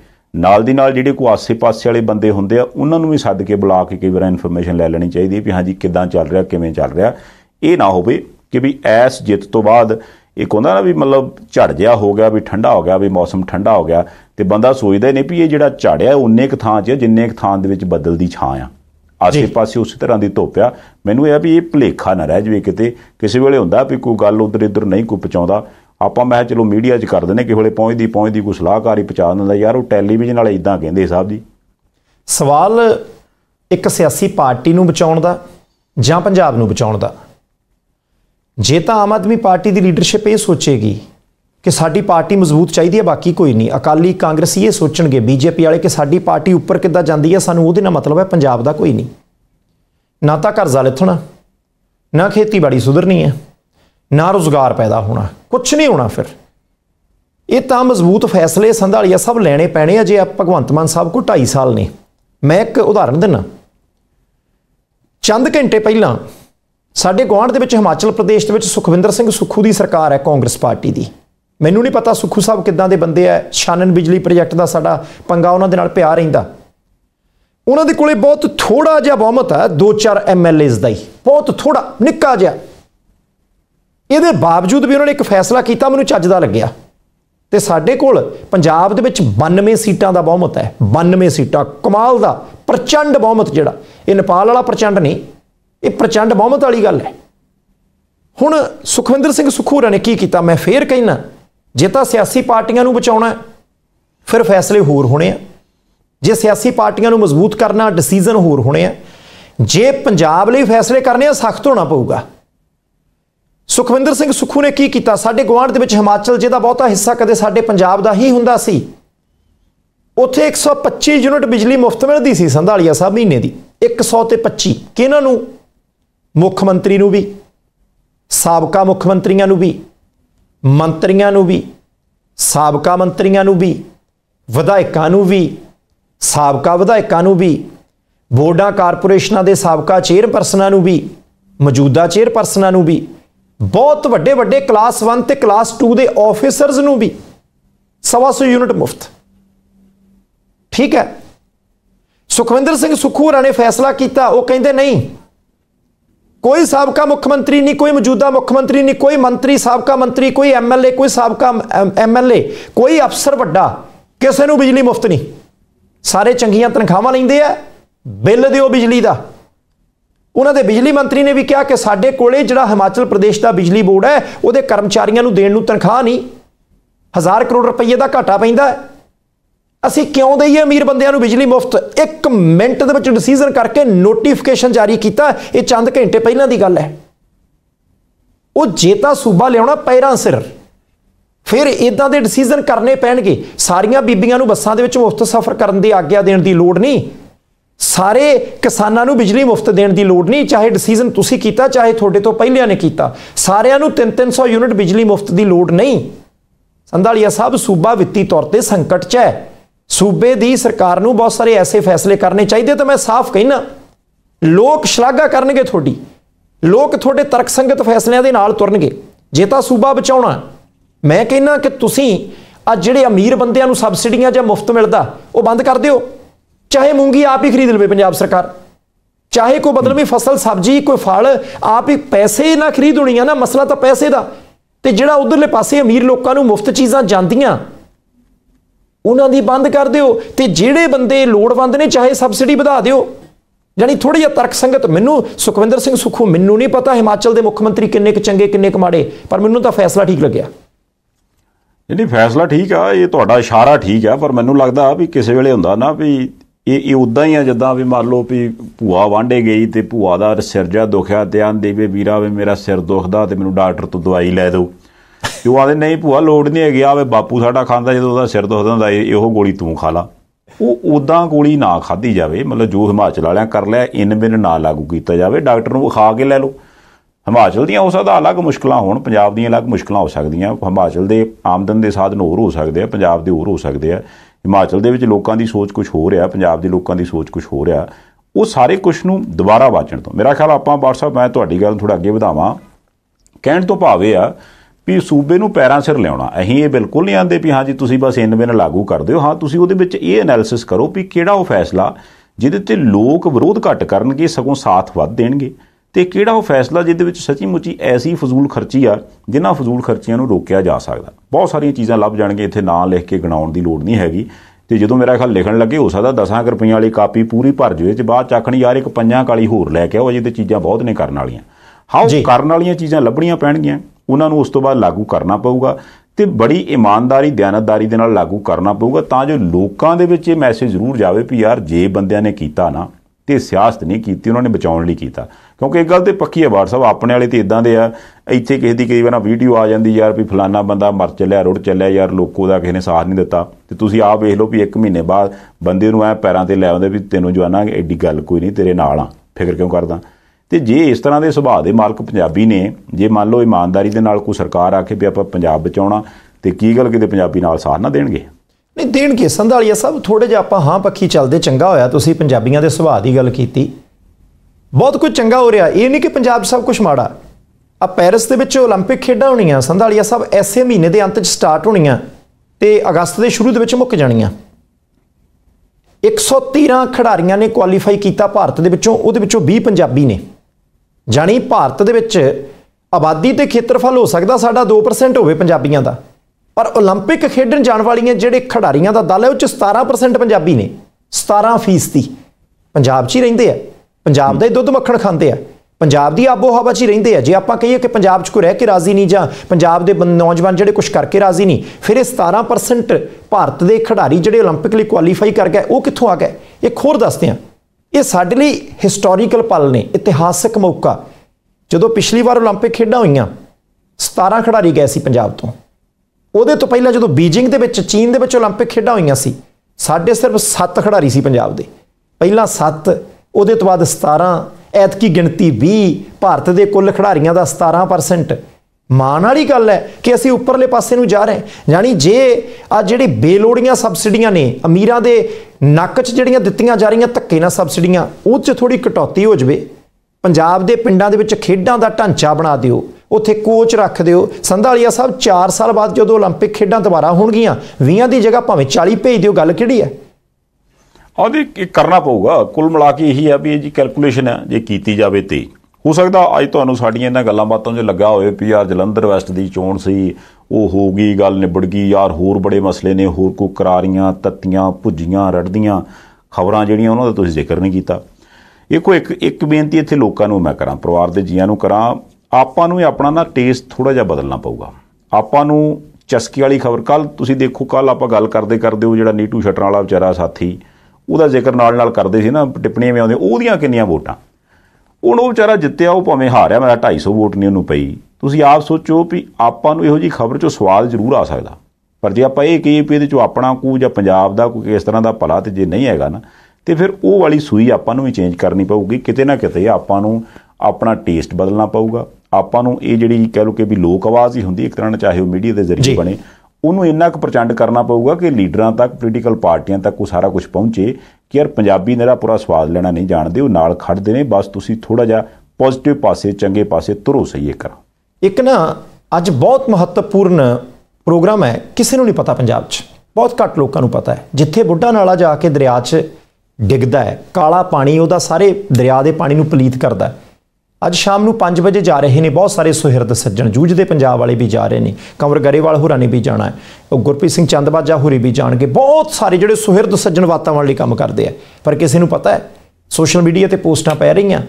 ਨਾਲ ਦੀ ਨਾਲ ਜਿਹੜੇ ਕੋ ਆਸੇ-ਪਾਸੇ ਵਾਲੇ ਬੰਦੇ ਹੁੰਦੇ ਆ ਉਹਨਾਂ ਨੂੰ ਵੀ ਸੱਦ ਕੇ ਬੁਲਾ ਕੇ ਕਈ ਵਾਰ ਇਨਫੋਰਮੇਸ਼ਨ ਲੈ ਲੈਣੀ ਚਾਹੀਦੀ ਹੈ ਵੀ ਹਾਂਜੀ ਕਿੱਦਾਂ ਚੱਲ ਰਿਹਾ ਕਿਵੇਂ ਚੱਲ ਰਿਹਾ ਇਹ ਨਾ ਹੋਵੇ ਕਿ ਵੀ ਐਸ ਜਿੱਤ ਤੋਂ ਬਾਅਦ ਇਹ ਹੁੰਦਾ ਨਾ ਵੀ ਮਤਲਬ ਝੜ ਗਿਆ ਹੋ ਗਿਆ ਵੀ ਠੰਡਾ ਹੋ ਗਿਆ ਵੀ ਮੌਸਮ ਠੰਡਾ ਹੋ ਗਿਆ ਤੇ ਬੰਦਾ ਸੋਚਦਾ ਨਹੀਂ ਵੀ ਇਹ ਜਿਹੜਾ ਝਾੜਿਆ ਉਨੇ ਇੱਕ ਥਾਂ 'ਚ ਜਿੰਨੇ ਇੱਕ ਥਾਂ ਦੇ ਵਿੱਚ ਬਦਲ ਦੀ ਛਾਂ ਆ ਆਸੇ-ਪਾਸੇ ਉਸੇ ਤਰ੍ਹਾਂ ਦੀ ਧੁੱਪ ਆ ਮੈਨੂੰ ਇਹ ਆ ਵੀ ਇਹ ਭਲੇਖਾ ਨਾ ਰਹਿ ਜਵੇ ਕਿਤੇ ਕਿਸੇ ਵੇਲੇ ਹੁੰਦਾ ਵੀ ਕੋਈ ਗੱਲ ਉਧਰ ਇਧਰ ਨਹੀਂ ਕੋਈ ਪਹੁੰਚਾਉਂਦਾ ਆਪਾਂ ਮੈਂ ਚਲੋ ਮੀਡੀਆ 'ਚ ਕਰ ਦਿੰਨੇ ਕਿ ਹੋਲੇ ਪਹੁੰਚਦੀ ਪਹੁੰਚਦੀ ਕੋਈ ਸਲਾਹਕਾਰੀ ਪਹੁੰਚਾ ਦਿੰਦਾ ਯਾਰ ਉਹ ਟੈਲੀਵਿਜ਼ਨ ਵਾਲੇ ਇਦਾਂ ਕਹਿੰਦੇ ਸਾਹਿਬ ਜੀ ਸਵਾਲ ਇੱਕ ਸਿਆਸੀ ਪਾਰਟੀ ਨੂੰ ਬਚਾਉਣ ਦਾ ਜਾਂ ਪੰਜਾਬ ਨੂੰ ਬਚਾਉਣ ਦਾ ਜੇ ਤਾਂ ਆਮ ਆਦਮੀ ਪਾਰਟੀ ਦੀ ਲੀਡਰਸ਼ਿਪ ਇਹ ਸੋਚੇਗੀ ਕਿ ਸਾਡੀ ਪਾਰਟੀ ਮਜ਼ਬੂਤ ਚਾਹੀਦੀ ਹੈ ਬਾਕੀ ਕੋਈ ਨਹੀਂ ਅਕਾਲੀ ਕਾਂਗਰਸੀ ਇਹ ਸੋਚਣਗੇ ਬੀਜੇਪੀ ਵਾਲੇ ਕਿ ਸਾਡੀ ਪਾਰਟੀ ਉੱਪਰ ਕਿੱਦਾਂ ਜਾਂਦੀ ਹੈ ਸਾਨੂੰ ਉਹਦੇ ਨਾਲ ਮਤਲਬ ਹੈ ਪੰਜਾਬ ਦਾ ਕੋਈ ਨਹੀਂ ਨਾ ਤਾਂ ਕਰਜ਼ਾ ਲਿਥਣਾ ਨਾ ਖੇਤੀਬਾੜੀ ਸੁਧਰਨੀ ਹੈ ਨਾ ਰੋਜ਼ਗਾਰ ਪੈਦਾ ਹੋਣਾ ਕੁਝ ਨਹੀਂ ਹੋਣਾ ਫਿਰ ਇਹ ਤਾਂ ਮਜ਼ਬੂਤ ਫੈਸਲੇ ਸੰਧਾਲੀਆ ਸਭ ਲੈਣੇ ਪੈਣੇ ਆ ਜੇ ਆ ਭਗਵੰਤ ਮਾਨ ਸਾਹਿਬ ਕੋ 2.5 ਸਾਲ ਨੇ ਮੈਂ ਇੱਕ ਉਦਾਹਰਨ ਦਿੰਨਾ ਚੰਦ ਘੰਟੇ ਪਹਿਲਾਂ ਸਾਡੇ ਗੁਆਂਢ ਦੇ ਵਿੱਚ ਹਿਮਾਚਲ ਪ੍ਰਦੇਸ਼ ਦੇ ਵਿੱਚ ਸੁਖਵਿੰਦਰ ਸਿੰਘ ਸੁੱਖੂ ਦੀ ਸਰਕਾਰ ਹੈ ਕਾਂਗਰਸ ਪਾਰਟੀ ਦੀ ਮੈਨੂੰ ਨਹੀਂ ਪਤਾ ਸੁਖੂ ਸਾਹਿਬ ਕਿੱਦਾਂ ਦੇ ਬੰਦੇ ਆ ਸ਼ਾਨਨ ਬਿਜਲੀ ਪ੍ਰੋਜੈਕਟ ਦਾ ਸਾਡਾ ਪੰਗਾ ਉਹਨਾਂ ਦੇ ਨਾਲ ਪਿਆ ਰਹਿੰਦਾ ਉਹਨਾਂ ਦੇ ਕੋਲੇ ਬਹੁਤ ਥੋੜਾ ਜਿਹਾ ਬਹੁਮਤ ਹੈ 2-4 ਐਮਐਲਏਸ ਦਾ ਹੀ ਬਹੁਤ ਥੋੜਾ ਨਿੱਕਾ ਜਿਹਾ ਇਹਦੇ ਬਾਵਜੂਦ ਵੀ ਉਹਨਾਂ ਨੇ ਇੱਕ ਫੈਸਲਾ ਕੀਤਾ ਮੈਨੂੰ ਚੱਜ ਦਾ ਲੱਗਿਆ ਤੇ ਸਾਡੇ ਕੋਲ ਪੰਜਾਬ ਦੇ ਵਿੱਚ 92 ਸੀਟਾਂ ਦਾ ਬਹੁਮਤ ਹੈ 92 ਸੀਟਾਂ ਕਮਾਲ ਦਾ ਪ੍ਰਚੰਡ ਬਹੁਮਤ ਜਿਹੜਾ ਇਹ ਨੇਪਾਲ ਵਾਲਾ ਪ੍ਰਚੰਡ ਨਹੀਂ ਇਹ ਪ੍ਰਚੰਡ ਬਹੁਮਤ ਵਾਲੀ ਗੱਲ ਹੈ ਹੁਣ ਸੁਖਵਿੰਦਰ ਸਿੰਘ ਸੁਖੂਰਾ ਨੇ ਕੀ ਕੀਤਾ ਮੈਂ ਫੇਰ ਕਹਿਣਾ ਜੇ ਤਾਂ ਸਿਆਸੀ ਪਾਰਟੀਆਂ ਨੂੰ ਬਚਾਉਣਾ ਫਿਰ ਫੈਸਲੇ ਹੋਰ ਹੋਣੇ ਆ ਜੇ ਸਿਆਸੀ ਪਾਰਟੀਆਂ ਨੂੰ ਮਜ਼ਬੂਤ ਕਰਨਾ ਡਿਸੀਜਨ ਹੋਰ ਹੋਣੇ ਆ ਜੇ ਪੰਜਾਬ ਲਈ ਫੈਸਲੇ ਕਰਨੇ ਆ ਸਖਤ ਹੋਣਾ ਪਊਗਾ ਸੁਖਵਿੰਦਰ ਸਿੰਘ ਸੁਖੂ ਨੇ ਕੀ ਕੀਤਾ ਸਾਡੇ ਗਵਾਂਢ ਦੇ ਵਿੱਚ ਹਿਮਾਚਲ ਜਿਹਦਾ ਬਹੁਤਾ ਹਿੱਸਾ ਕਦੇ ਸਾਡੇ ਪੰਜਾਬ ਦਾ ਹੀ ਹੁੰਦਾ ਸੀ ਉੱਥੇ 125 ਯੂਨਿਟ ਬਿਜਲੀ ਮੁਫਤ ਮਿਲਦੀ ਸੀ ਸੰਧਾਲੀਆ ਸਾਹਿਬ ਮਹੀਨੇ ਦੀ 100 ਤੇ 25 ਕਿਹਨਾਂ ਨੂੰ ਮੁੱਖ ਮੰਤਰੀ ਨੂੰ ਵੀ ਸਾਬਕਾ ਮੁੱਖ ਮੰਤਰੀਆਂ ਨੂੰ ਵੀ ਮੰਤਰੀਆਂ ਨੂੰ ਵੀ ਸਾਬਕਾ ਮੰਤਰੀਆਂ ਨੂੰ ਵੀ ਵਿਧਾਇਕਾਂ ਨੂੰ ਵੀ ਸਾਬਕਾ ਵਿਧਾਇਕਾਂ ਨੂੰ ਵੀ ਬੋਰਡਾਂ ਕਾਰਪੋਰੇਸ਼ਨਾਂ ਦੇ ਸਾਬਕਾ ਚੇਅਰਪਰਸਨਾਂ ਨੂੰ ਵੀ ਮੌਜੂਦਾ ਚੇਅਰਪਰਸਨਾਂ ਨੂੰ ਵੀ ਬਹੁਤ ਵੱਡੇ ਵੱਡੇ ਕਲਾਸ 1 ਤੇ ਕਲਾਸ 2 ਦੇ ਆਫੀਸਰਸ ਨੂੰ ਵੀ 1.5 ਯੂਨਿਟ ਮੁਫਤ ਠੀਕ ਹੈ ਸੁਖਵਿੰਦਰ ਸਿੰਘ ਸੁਖੂ ਹੋਰਾਂ ਨੇ ਫੈਸਲਾ ਕੀਤਾ ਉਹ ਕਹਿੰਦੇ ਨਹੀਂ ਕੋਈ ਸਾਬਕਾ ਮੁੱਖ ਮੰਤਰੀ ਨਹੀਂ ਕੋਈ ਮੌਜੂਦਾ ਮੁੱਖ ਮੰਤਰੀ ਨਹੀਂ ਕੋਈ ਮੰਤਰੀ ਸਾਬਕਾ ਮੰਤਰੀ ਕੋਈ ਐਮਐਲਏ ਕੋਈ ਸਾਬਕਾ ਐਮਐਲਏ ਕੋਈ ਅਫਸਰ ਵੱਡਾ ਕਿਸੇ ਨੂੰ ਬਿਜਲੀ ਮੁਫਤ ਨਹੀਂ ਸਾਰੇ ਚੰਗੀਆਂ ਤਨਖਾਹਾਂ ਲੈਂਦੇ ਆ ਬਿੱਲ ਦਿਓ ਬਿਜਲੀ ਦਾ ਉਹਨਾਂ ਦੇ ਬਿਜਲੀ ਮੰਤਰੀ ਨੇ ਵੀ ਕਿਹਾ ਕਿ ਸਾਡੇ ਕੋਲੇ ਜਿਹੜਾ ਹਿਮਾਚਲ ਪ੍ਰਦੇਸ਼ ਦਾ ਬਿਜਲੀ ਬੋਰਡ ਹੈ ਉਹਦੇ ਕਰਮਚਾਰੀਆਂ ਨੂੰ ਦੇਣ ਨੂੰ ਤਨਖਾਹ ਨਹੀਂ ਹਜ਼ਾਰ ਕਰੋੜ ਰੁਪਏ ਦਾ ਘਾਟਾ ਪੈਂਦਾ ਹੈ ਅਸੀਂ ਕਿਉਂ ਦਈਏ ਅਮੀਰ ਬੰਦਿਆਂ ਨੂੰ ਬਿਜਲੀ ਮੁਫਤ ਇੱਕ ਮਿੰਟ ਦੇ ਵਿੱਚ ਡਿਸੀਜਨ ਕਰਕੇ ਨੋਟੀਫਿਕੇਸ਼ਨ ਜਾਰੀ ਕੀਤਾ ਇਹ ਚੰਦ ਘੰਟੇ ਪਹਿਲਾਂ ਦੀ ਗੱਲ ਹੈ ਉਹ ਜੇ ਤਾਂ ਸੂਬਾ ਲਿਆਉਣਾ ਪੈਰਾਂ ਸਿਰ ਫਿਰ ਇਦਾਂ ਦੇ ਡਿਸੀਜਨ ਕਰਨੇ ਪੈਣਗੇ ਸਾਰੀਆਂ ਬੀਬੀਆਂ ਨੂੰ ਬੱਸਾਂ ਦੇ ਵਿੱਚ ਮੁਫਤ ਸਫ਼ਰ ਕਰਨ ਦੀ ਆਗਿਆ ਦੇਣ ਦੀ ਲੋੜ ਨਹੀਂ ਸਾਰੇ ਕਿਸਾਨਾਂ ਨੂੰ ਬਿਜਲੀ ਮੁਫਤ ਦੇਣ ਦੀ ਲੋੜ ਨਹੀਂ ਚਾਹੇ ਡਿਸੀਜਨ ਤੁਸੀਂ ਕੀਤਾ ਚਾਹੇ ਤੁਹਾਡੇ ਤੋਂ ਪਹਿਲਿਆਂ ਨੇ ਕੀਤਾ ਸਾਰਿਆਂ ਨੂੰ 3-300 ਯੂਨਿਟ ਬਿਜਲੀ ਮੁਫਤ ਦੀ ਲੋੜ ਨਹੀਂ ਸੰਧਾਲੀਆ ਸਾਹਿਬ ਸੂਬਾ ਵਿੱਤੀ ਤੌਰ ਤੇ ਸੰਕਟ 'ਚ ਹੈ ਸੂਬੇ ਦੀ ਸਰਕਾਰ ਨੂੰ ਬਹੁਤ ਸਾਰੇ ਐਸੇ ਫੈਸਲੇ ਕਰਨੇ ਚਾਹੀਦੇ ਤਾਂ ਮੈਂ ਸਾਫ਼ ਕਹਿਣਾ ਲੋਕ ਸ਼ਲਾਘਾ ਕਰਨਗੇ ਤੁਹਾਡੀ ਲੋਕ ਤੁਹਾਡੇ ਤਰਕ ਸੰਗਤ ਫੈਸਲਿਆਂ ਦੇ ਨਾਲ ਤੁਰਨਗੇ ਜੇ ਤਾਂ ਸੂਬਾ ਬਚਾਉਣਾ ਮੈਂ ਕਹਿਣਾ ਕਿ ਤੁਸੀਂ ਆ ਜਿਹੜੇ ਅਮੀਰ ਬੰਦਿਆਂ ਨੂੰ ਸਬਸਿਡੀਆਂ ਜਾਂ ਮੁਫਤ ਮਿਲਦਾ ਉਹ ਬੰਦ ਕਰ ਦਿਓ ਚਾਹੇ ਮੂੰਗੀ ਆਪ ਹੀ ਖਰੀਦ ਲਵੇ ਪੰਜਾਬ ਸਰਕਾਰ ਚਾਹੇ ਕੋਈ ਬਦਲਵੀਂ ਵੀ ਫਸਲ ਸਬਜ਼ੀ ਕੋਈ ਫਲ ਆਪ ਹੀ ਪੈਸੇ ਨਾ ਖਰੀਦ ਹੋਣੀਆਂ ਨਾ ਮਸਲਾ ਤਾਂ ਪੈਸੇ ਦਾ ਤੇ ਜਿਹੜਾ ਉਧਰਲੇ ਪਾਸੇ ਅਮੀਰ ਲੋਕਾਂ ਨੂੰ ਮੁਫਤ ਚੀਜ਼ਾਂ ਜਾਂਦੀਆਂ ਉਹਨਾਂ ਦੀ ਬੰਦ ਕਰ ਦਿਓ ਤੇ ਜਿਹੜੇ ਬੰਦੇ ਲੋੜਵੰਦ ਨੇ ਚਾਹੇ ਸਬਸਿਡੀ ਵਧਾ ਦਿਓ ਯਾਨੀ ਥੋੜੀ ਜਿਹੀ ਤਰਕ ਸੰਗਤ ਮੈਨੂੰ ਸੁਖਵਿੰਦਰ ਸਿੰਘ ਸੁਖੂ ਮੈਨੂੰ ਨਹੀਂ ਪਤਾ ਹਿਮਾਚਲ ਦੇ ਮੁੱਖ ਮੰਤਰੀ ਕਿੰਨੇ ਕੁ ਚੰਗੇ ਕਿੰਨੇ ਕੁ ਮਾੜੇ ਪਰ ਮੈਨੂੰ ਤਾਂ ਫੈਸਲਾ ਠੀਕ ਲੱਗਿਆ ਨਹੀਂ ਫੈਸਲਾ ਠੀਕ ਆ ਇਹ ਤੁਹਾਡਾ ਇਸ਼ਾਰਾ ਠੀਕ ਆ ਪਰ ਮੈਨੂੰ ਲੱਗਦਾ ਵੀ ਕਿਸੇ ਵੇਲੇ ਹੁੰਦਾ ਨਾ ਵੀ ਇਹ ਇਹ ਉਦਾਂ ਹੀ ਆ ਜਿੱਦਾਂ ਵੀ ਮੰਨ ਲਓ ਵੀ ਭੂਆ ਵਾਂਡੇ ਗਈ ਤੇ ਭੂਆ ਦਾ ਸਿਰ ਜਾ ਦੁਖਿਆ ਧਿਆਨ ਦੇਵੇ ਵੀਰਾ ਵੀ ਮੇਰਾ ਸਿਰ ਦੁਖਦਾ ਤੇ ਮੈਨੂੰ ਡਾਕਟਰ ਤੋਂ ਦਵਾਈ ਲੈ ਦਿਓ ਤੇ ਉਹ ਨਹੀਂ ਭੂਆ ਲੋੜ ਨਹੀਂ ਹੈਗੀ ਆਵੇ ਬਾਪੂ ਸਾਡਾ ਖਾਂਦਾ ਜਦੋਂ ਉਹਦਾ ਸਿਰ ਦੁਖਦਾ ਹੁੰਦਾ ਇਹੋ ਗੋਲੀ ਤੂੰ ਖਾ ਲਾ ਉਹ ਉਦਾਂ ਗੋਲੀ ਨਾ ਖਾਦੀ ਜਾਵੇ ਮਤਲਬ ਜੋ ਹਿਮਾਚਲ ਵਾਲਿਆਂ ਕਰ ਲਿਆ ਇਨ ਬਿਨ ਨਾ ਲਾਗੂ ਕੀਤਾ ਜਾਵੇ ਡਾਕਟਰ ਨੂੰ ਖਾ ਕੇ ਲੈ ਲਓ ਹਿਮਾਚਲ ਦੀਆਂ ਉਸ ਸਕਦਾ ਅਲੱਗ ਮੁਸ਼ਕਲਾਂ ਹੋਣ ਪੰਜਾਬ ਦੀਆਂ ਅਲੱਗ ਮੁਸ਼ਕਲਾਂ ਹੋ ਸਕਦੀਆਂ ਹਿਮਾਚਲ ਦੇ ਆਮਦਨ ਦੇ ਸਾਧਨ ਹੋਰ ਹੋ ਸਕਦੇ ਆ ਪੰਜਾਬ ਦੇ ਹੋਰ ਹੋ ਸਕਦੇ ਆ ਹਿਮਾਚਲ ਦੇ ਵਿੱਚ ਲੋਕਾਂ ਦੀ ਸੋਚ ਕੁਝ ਹੋ ਰਿਹਾ ਪੰਜਾਬ ਦੇ ਲੋਕਾਂ ਦੀ ਸੋਚ ਕੁਝ ਹੋ ਰਿਹਾ ਉਹ ਸਾਰੇ ਕੁਝ ਨੂੰ ਦੁਬਾਰਾ ਵਾਚਣ ਤੋਂ ਮੇਰਾ ਖਿਆਲ ਆਪਾਂ WhatsApp ਮੈਂ ਤੁਹਾਡੀ ਗੱਲ ਥੋੜਾ ਅੱਗੇ ਵਧਾਵਾਂ ਕਹਿਣ ਤੋਂ ਭਾਵੇਂ ਆ ਵੀ ਸੂਬੇ ਨੂੰ ਪੈਰਾਂ ਸਿਰ ਲਿਆਉਣਾ ਅਸੀਂ ਇਹ ਬਿਲਕੁਲ ਨਹੀਂ ਆਂਦੇ ਵੀ ਹਾਂ ਜੀ ਤੁਸੀਂ ਬਸ ਇਨ ਬਿਨ ਲਾਗੂ ਕਰ ਦਿਓ ਹਾਂ ਤੁਸੀਂ ਉਹਦੇ ਵਿੱਚ ਇਹ ਐਨਾਲਿਸਿਸ ਕਰੋ ਵੀ ਕਿਹੜਾ ਉਹ ਫੈਸਲਾ ਜਿਹਦੇ ਤੇ ਲੋਕ ਵਿਰੋਧ ਘੱਟ ਕਰਨਗੇ ਸਗੋਂ ਸਾਥ ਵੱਧ ਦੇਣਗੇ ਤੇ ਕਿਹੜਾ ਉਹ ਫੈਸਲਾ ਜਿਹਦੇ ਵਿੱਚ ਸੱਚੀ ਮੁੱਚੀ ਐਸੀ ਫਜ਼ੂਲ ਖਰਚੀ ਆ ਜਿਨ੍ਹਾਂ ਫਜ਼ੂਲ ਖਰਚੀਆਂ ਨੂੰ ਰੋਕਿਆ ਜਾ ਸਕਦਾ ਬਹੁਤ ਸਾਰੀਆਂ ਚੀਜ਼ਾਂ ਲੱਭ ਜਾਣਗੇ ਇੱਥੇ ਨਾਂ ਲਿਖ ਕੇ ਗਣਾਉਣ ਦੀ ਲੋੜ ਨਹੀਂ ਹੈਗੀ ਤੇ ਜਦੋਂ ਮੇਰਾ ਖਿਆਲ ਲਿਖਣ ਲੱਗੇ ਹੋ ਸਕਦਾ 10 ਰੁਪਈਆਂ ਵਾਲੀ ਕਾਪੀ ਪੂਰੀ ਭਰ ਜੂਏ ਤੇ ਬਾਅਦ ਚੱਕਣੀ ਯਾਰ ਇੱਕ ਪੰਜਾਂ ਕਾਲੀ ਹੋਰ ਲੈ ਕੇ ਆਓ ਅਜੇ ਤੇ ਚੀਜ਼ਾਂ ਬਹੁਤ ਨੇ ਕਰਨ ਵਾਲੀਆਂ ਹਾਉ ਕਰਨ ਵਾਲੀਆਂ ਚੀਜ਼ਾਂ ਲੱਭਣੀਆਂ ਪੈਣਗੀਆਂ ਉਹਨਾਂ ਨੂੰ ਉਸ ਤੋਂ ਬਾਅਦ ਲਾਗੂ ਕਰਨਾ ਪਊਗਾ ਤੇ ਬੜੀ ਇਮਾਨਦਾਰੀ ਦਿਆਨਤਦਾਰੀ ਦੇ ਨਾਲ ਲਾਗੂ ਕਰਨਾ ਪਊਗਾ ਤਾਂ ਜੋ ਲੋਕਾਂ ਦੇ ਵਿੱਚ ਇਹ ਮੈਸੇਜ ਜ਼ਰੂਰ ਜਾਵੇ ਵੀ ਯਾਰ ਜੇ ਬੰਦਿਆਂ ਨੇ ਕੀਤਾ ਨਾ ਤੇ ਸਿਆਸਤ ਨਹੀਂ ਕੀਤੀ ਉਹਨਾਂ ਨੇ ਬਚਾਉਣ ਲਈ ਕੀਤਾ ਕਿਉਂਕਿ ਇਹ ਗੱਲ ਤੇ ਪੱਕੀ ਹੈ ਵਾਟਸਐਪ ਆਪਣੇ ਵਾਲੇ ਤੇ ਇਦਾਂ ਦੇ ਆ ਇੱਥੇ ਕਿਸੇ ਦੀ ਕਈ ਵਾਰਾ ਵੀਡੀਓ ਆ ਜਾਂਦੀ ਯਾਰ ਵੀ ਫਲਾਨਾ ਬੰਦਾ ਮਰ ਚੱਲਿਆ ਰੁੜ ਚੱਲਿਆ ਯਾਰ ਲੋਕੋ ਦਾ ਕਿਸੇ ਨੇ ਸਾਥ ਨਹੀਂ ਦਿੱਤਾ ਤੇ ਤੁਸੀਂ ਆਪ ਵੇਖ ਲਓ ਵੀ 1 ਮਹੀਨੇ ਬਾਅਦ ਬੰਦੇ ਨੂੰ ਐ ਪੈਰਾਂ ਤੇ ਲੈ ਆਉਂਦੇ ਵੀ ਤੈਨੂੰ ਜਵਾਨਾ ਐਡੀ ਗੱਲ ਕੋਈ ਨਹੀਂ ਤੇਰੇ ਨਾਲ ਆ ਫਿਕਰ ਕਿਉਂ ਕਰਦਾ ਤੇ ਜੇ ਇਸ ਤਰ੍ਹਾਂ ਦੇ ਸੁਭਾਅ ਦੇ ਮਾਲਕ ਪੰਜਾਬੀ ਨੇ ਜੇ ਮੰਨ ਲਓ ਇਮਾਨਦਾਰੀ ਦੇ ਨਾਲ ਕੋਈ ਸਰਕਾਰ ਆ ਕੇ ਵੀ ਆਪਾਂ ਪੰਜਾਬ ਬਚਾਉਣਾ ਤੇ ਕੀ ਗੱਲ ਕਿਤੇ ਪੰਜਾਬੀ ਨਾਲ ਸਾਥ ਨਾ ਦੇਣਗੇ ਨਹੀਂ ਦੇਣਗੇ ਸੰਧਾਲੀਆ ਸਭ ਥੋੜੇ ਜਿਹਾ ਆਪਾਂ ਹਾਂ ਪੱਖੀ ਚੱਲਦੇ ਚੰਗਾ ਹੋਇਆ ਤੁਸੀਂ ਪੰਜਾਬੀਆਂ ਦੇ ਸੁਭਾਅ ਦੀ ਗੱਲ ਕੀਤੀ ਬਹੁਤ ਕੁਝ ਚੰਗਾ ਹੋ ਰਿਹਾ ਇਹ ਨਹੀਂ ਕਿ ਪੰਜਾਬ ਸਭ ਕੁਝ ਮਾੜਾ ਆ ਪੈਰਿਸ ਦੇ ਵਿੱਚ 올림픽 ਖੇਡਾਂ ਹੋਣੀਆਂ ਸੰਧਾਲੀਆ ਸਭ ਐਸੇ ਮਹੀਨੇ ਦੇ ਅੰਤ 'ਚ ਸਟਾਰਟ ਹੋਣੀਆਂ ਤੇ ਅਗਸਤ ਦੇ ਸ਼ੁਰੂ ਦੇ ਵਿੱਚ ਮੁੱਕ ਜਾਣੀਆਂ 113 ਖਿਡਾਰੀਆਂ ਨੇ ਕੁਆਲੀਫਾਈ ਕੀਤਾ ਭਾਰਤ ਦੇ ਵਿੱਚੋਂ ਉਹਦੇ ਵਿੱਚੋਂ 20 ਪੰਜਾਬੀ ਨੇ ਜਾਨੀ ਭਾਰਤ ਦੇ ਵਿੱਚ ਆਬਾਦੀ ਤੇ ਖੇਤਰਫਲ ਹੋ ਸਕਦਾ ਸਾਡਾ 2% ਹੋਵੇ ਪੰਜਾਬੀਆਂ ਦਾ ਪਰ 올림픽 ਖੇਡਣ ਜਾਣ ਵਾਲੀਆਂ ਜਿਹੜੇ ਖਿਡਾਰੀਆਂ ਦਾ ਦਲ ਹੈ ਉਹ ਚ 17% ਪੰਜਾਬੀ ਨੇ 17% ਦੀ ਪੰਜਾਬ 'ਚ ਹੀ ਰਹਿੰਦੇ ਆ ਪੰਜਾਬ ਦਾ ਹੀ ਦੁੱਧ ਮੱਖਣ ਖਾਂਦੇ ਆ ਪੰਜਾਬ ਦੀ ਆਬੋ ਹਵਾ 'ਚ ਹੀ ਰਹਿੰਦੇ ਆ ਜੇ ਆਪਾਂ ਕਹੀਏ ਕਿ ਪੰਜਾਬ 'ਚ ਕੋਈ ਰਹਿ ਕੇ ਰਾਜ਼ੀ ਨਹੀਂ ਜਾਂ ਪੰਜਾਬ ਦੇ ਨੌਜਵਾਨ ਜਿਹੜੇ ਕੁਝ ਕਰਕੇ ਰਾਜ਼ੀ ਨਹੀਂ ਫਿਰ ਇਹ 17% ਭਾਰਤ ਦੇ ਖਿਡਾਰੀ ਜਿਹੜੇ 올림픽 ਲਈ ਕੁਆਲੀਫਾਈ ਕਰ ਗਏ ਉਹ ਕਿੱਥੋਂ ਆ ਗਏ ਇਹ ਖੋਰ ਦੱਸਦੇ ਆ ਇਹ ਸਾਡੇ ਲਈ ਹਿਸਟੋਰੀਕਲ ਪਲ ਨੇ ਇਤਿਹਾਸਕ ਮੌਕਾ ਜਦੋਂ ਪਿਛਲੀ ਵਾਰ 올림픽 ਖੇਡਾਂ ਹੋਈਆਂ 17 ਖਿਡਾਰੀ ਗਏ ਸੀ ਪੰਜਾਬ ਤੋਂ ਉਹਦੇ ਤੋਂ ਪਹਿਲਾਂ ਜਦੋਂ ਬੀਜਿੰਗ ਦੇ ਵਿੱਚ ਚੀਨ ਦੇ ਵਿੱਚ 올림픽 ਖੇਡਾਂ ਹੋਈਆਂ ਸੀ ਸਾਡੇ ਸਿਰਫ 7 ਖਿਡਾਰੀ ਸੀ ਪੰਜਾਬ ਦੇ ਪਹਿਲਾਂ 7 ਉਹਦੇ ਤੋਂ ਬਾਅਦ 17 ਐਤਕੀ ਗਿਣਤੀ 20 ਭਾਰਤ ਦੇ ਕੁੱਲ ਖਿਡਾਰੀਆਂ ਦਾ 17% ਮਾਣ ਵਾਲੀ ਗੱਲ ਹੈ ਕਿ ਅਸੀਂ ਉੱਪਰਲੇ ਪਾਸੇ ਨੂੰ ਜਾ ਰਹੇ ਯਾਨੀ ਜੇ ਆ ਜਿਹੜੀ ਬੇਲੋੜੀਆਂ ਸਬਸਿਡੀਆਂ ਨੇ ਅਮੀਰਾਂ ਦੇ ਨੱਕ 'ਚ ਜਿਹੜੀਆਂ ਦਿੱਤੀਆਂ ਜਾ ਰਹੀਆਂ ਧੱਕੇ ਨਾਲ ਸਬਸਿਡੀਆਂ ਉਹ 'ਚ ਥੋੜੀ ਕਟੌਤੀ ਹੋ ਜਵੇ ਪੰਜਾਬ ਦੇ ਪਿੰਡਾਂ ਦੇ ਵਿੱਚ ਖੇਡਾਂ ਦਾ ਢਾਂਚਾ ਬਣਾ ਦਿਓ ਉੱਥੇ ਕੋਚ ਰੱਖ ਦਿਓ ਸੰਧਾਲੀਆ ਸਾਹਿਬ 4 ਸਾਲ ਬਾਅਦ ਜਦੋਂ 올림픽 ਖੇਡਾਂ ਦੁਬਾਰਾ ਹੋਣਗੀਆਂ 20 ਦੀ ਜਗ੍ਹਾ ਭਾਵੇਂ 40 ਭੇਜ ਦਿਓ ਗੱਲ ਕਿਹੜੀ ਹੈ ਉਹਦੀ ਕਰਨਾ ਪਊਗਾ ਕੁੱਲ ਮਿਲਾ ਕੇ ਇਹੀ ਆ ਵੀ ਇਹ ਜੀ ਕੈਲਕੂਲੇਸ਼ਨ ਹੈ ਜੇ ਕੀਤੀ ਜਾਵੇ ਤੇ ਹੋ ਸਕਦਾ ਅੱਜ ਤੁਹਾਨੂੰ ਸਾਡੀਆਂ ਇਹਨਾਂ ਗੱਲਾਂ ਬਾਤਾਂ 'ਚ ਲੱਗਾ ਹੋਵੇ ਯਾਰ ਜਲੰਧਰ ਵੈਸਟ ਦੀ ਚੋਣ ਸੀ ਉਹ ਹੋ ਗਈ ਗੱਲ ਨਿਬੜ ਗਈ ਯਾਰ ਹੋਰ ਬੜੇ ਮਸਲੇ ਨੇ ਹੋਰ ਕੋ ਕਰਾਰੀਆਂ ਤੱਤੀਆਂ ਭੁੱਜੀਆਂ ਰੜਦੀਆਂ ਖਬਰਾਂ ਜਿਹੜੀਆਂ ਉਹਨਾਂ ਦਾ ਤੁਸੀਂ ਜ਼ਿਕਰ ਨਹੀਂ ਕੀਤਾ ਇੱਕੋ ਇੱਕ ਇੱਕ ਬੇਨਤੀ ਇੱਥੇ ਲੋਕਾਂ ਨੂੰ ਮੈਂ ਕਰਾਂ ਪਰਿਵਾਰ ਦੇ ਜੀਆਂ ਨੂੰ ਕਰਾਂ ਆਪਾਂ ਨੂੰ ਆਪਣਾ ਨਾ ਟੇਸਟ ਥੋੜਾ ਜਿਹਾ ਬਦਲਣਾ ਪਊਗਾ ਆਪਾਂ ਨੂੰ ਚਸਕੀ ਵਾਲੀ ਖਬਰ ਕੱਲ ਤੁਸੀਂ ਦੇਖੋ ਕੱਲ ਆਪਾਂ ਗੱਲ ਕਰਦੇ ਕਰਦੇ ਉਹ ਜਿਹੜਾ ਨੀਟੂ ਛਟਰਾਂ ਵਾਲਾ ਵਿਚਾਰਾ ਸਾਥੀ ਉਹਦਾ ਜ਼ਿਕਰ ਨਾਲ ਨਾਲ ਕਰਦੇ ਸੀ ਨਾ ਟਿੱਪਣੀਆਂ ਵੀ ਆਉਂਦੇ ਉਹਦੀਆਂ ਕਿੰਨੀਆਂ ਵੋਟਾਂ ਹੁਣ ਉਹ ਵਿਚਾਰਾ ਜਿੱਤਿਆ ਉਹ ਭਾਵੇਂ ਹਾਰਿਆ ਮੇਰਾ 250 ਵੋਟ ਨਹੀਂ ਉਹਨੂੰ ਪਈ ਤੁਸੀਂ ਆਪ ਸੋਚੋ ਵੀ ਆਪਾਂ ਨੂੰ ਇਹੋ ਜੀ ਖਬਰ ਚੋਂ ਸਵਾਲ ਜ਼ਰੂਰ ਆ ਸਕਦਾ ਪਰ ਜੇ ਆਪਾਂ ਇਹ ਕੀ ਵੀ ਇਹਦੇ ਚੋਂ ਆਪਣਾ ਕੋ ਜਾਂ ਪੰਜਾਬ ਦਾ ਕੋਈ ਇਸ ਤਰ੍ਹਾਂ ਦਾ ਭਲਾ ਤੇ ਜੇ ਨਹੀਂ ਹੈਗਾ ਨਾ ਤੇ ਫਿਰ ਉਹ ਵਾਲੀ ਸੂਈ ਆਪਾਂ ਨੂੰ ਵੀ ਚੇਂਜ ਕਰਨੀ ਪਊਗੀ ਕਿਤੇ ਨਾ ਕਿਤੇ ਆਪਾਂ ਨੂੰ ਆਪਣਾ ਟੇਸਟ ਬਦਲਣਾ ਪਊਗਾ ਆਪਾਂ ਨੂੰ ਇਹ ਜਿਹੜੀ ਕਹਿ ਲੋ ਕਿ ਵੀ ਲੋਕ ਆਵਾਜ਼ ਹੀ ਹੁੰਦੀ ਇੱਕ ਤਰ੍ਹਾਂ ਨਾਲ ਚਾਹੇ ਉਹ ਮੀਡੀਆ ਦੇ ਜ਼ਰੀਏ ਬਣੇ ਉਹਨੂੰ ਇੰਨਾ ਕੁ ਪ੍ਰਚੰਡ ਕਰਨਾ ਪਊਗਾ ਕਿ ਲੀਡਰਾਂ ਤੱਕ ਪੋਲੀਟੀਕਲ ਪਾਰਟੀਆਂ ਤੱਕ ਉਹ ਸਾਰਾ ਕੁਝ ਪਹੁੰਚੇ ਕਿ ਯਾਰ ਪੰਜਾਬੀ ਨੇਰਾ ਪੂਰਾ ਸਵਾਦ ਲੈਣਾ ਨਹੀਂ ਜਾਣਦੇ ਉਹ ਨਾਲ ਖੜਦੇ ਨੇ ਬਸ ਤੁਸੀਂ ਥੋੜਾ ਜਿਹਾ ਪੋਜ਼ਿਟਿਵ ਪਾਸੇ ਚੰਗੇ ਪਾਸੇ ਤੁਰੋ ਸਹੀ ਇਹ ਕਰਾ ਇੱਕ ਨਾ ਅੱਜ ਬਹੁਤ ਮਹੱਤਵਪੂਰਨ ਪ੍ਰੋਗਰਾਮ ਹੈ ਕਿਸੇ ਨੂੰ ਨਹੀਂ ਪਤਾ ਪੰਜਾਬ 'ਚ ਬਹੁਤ ਘੱਟ ਲੋਕਾਂ ਨੂੰ ਪਤਾ ਹੈ ਜਿੱਥੇ ਬੁੱਢਾ ਨਾਲਾ ਜਾ ਕੇ ਦਰਿਆ 'ਚ ਡਿੱਗਦਾ ਹੈ ਕਾਲਾ ਪਾਣੀ ਉਹਦਾ ਸਾਰੇ ਦਰਿਆ ਦੇ ਪਾਣੀ ਨੂੰ ਪਲੀਤ ਕਰਦਾ ਹੈ ਅੱਜ ਸ਼ਾਮ ਨੂੰ 5 ਵਜੇ ਜਾ ਰਹੇ ਨੇ ਬਹੁਤ ਸਾਰੇ ਸੁਹਿਰਦ ਸੱਜਣ ਜੂਝਦੇ ਪੰਜਾਬ ਵਾਲੇ ਵੀ ਜਾ ਰਹੇ ਨੇ ਕਮਰ ਗਰੇਵਾਲ ਹੋਰਾਂ ਨੇ ਵੀ ਜਾਣਾ ਹੈ ਉਹ ਗੁਰਪ੍ਰੀਤ ਸਿੰਘ ਚੰਦਬਾਜਾ ਹੋਰੀ ਵੀ ਜਾਣਗੇ ਬਹੁਤ ਸਾਰੇ ਜਿਹੜੇ ਸੁਹਿਰਦ ਸੱਜਣ ਵਾਤਾਵਰਣ ਲਈ ਕੰਮ ਕਰਦੇ ਆ ਪਰ ਕਿਸੇ ਨੂੰ ਪਤਾ ਹੈ ਸੋਸ਼ਲ ਮੀਡੀਆ ਤੇ ਪੋਸਟਾਂ ਪੈ ਰਹੀਆਂ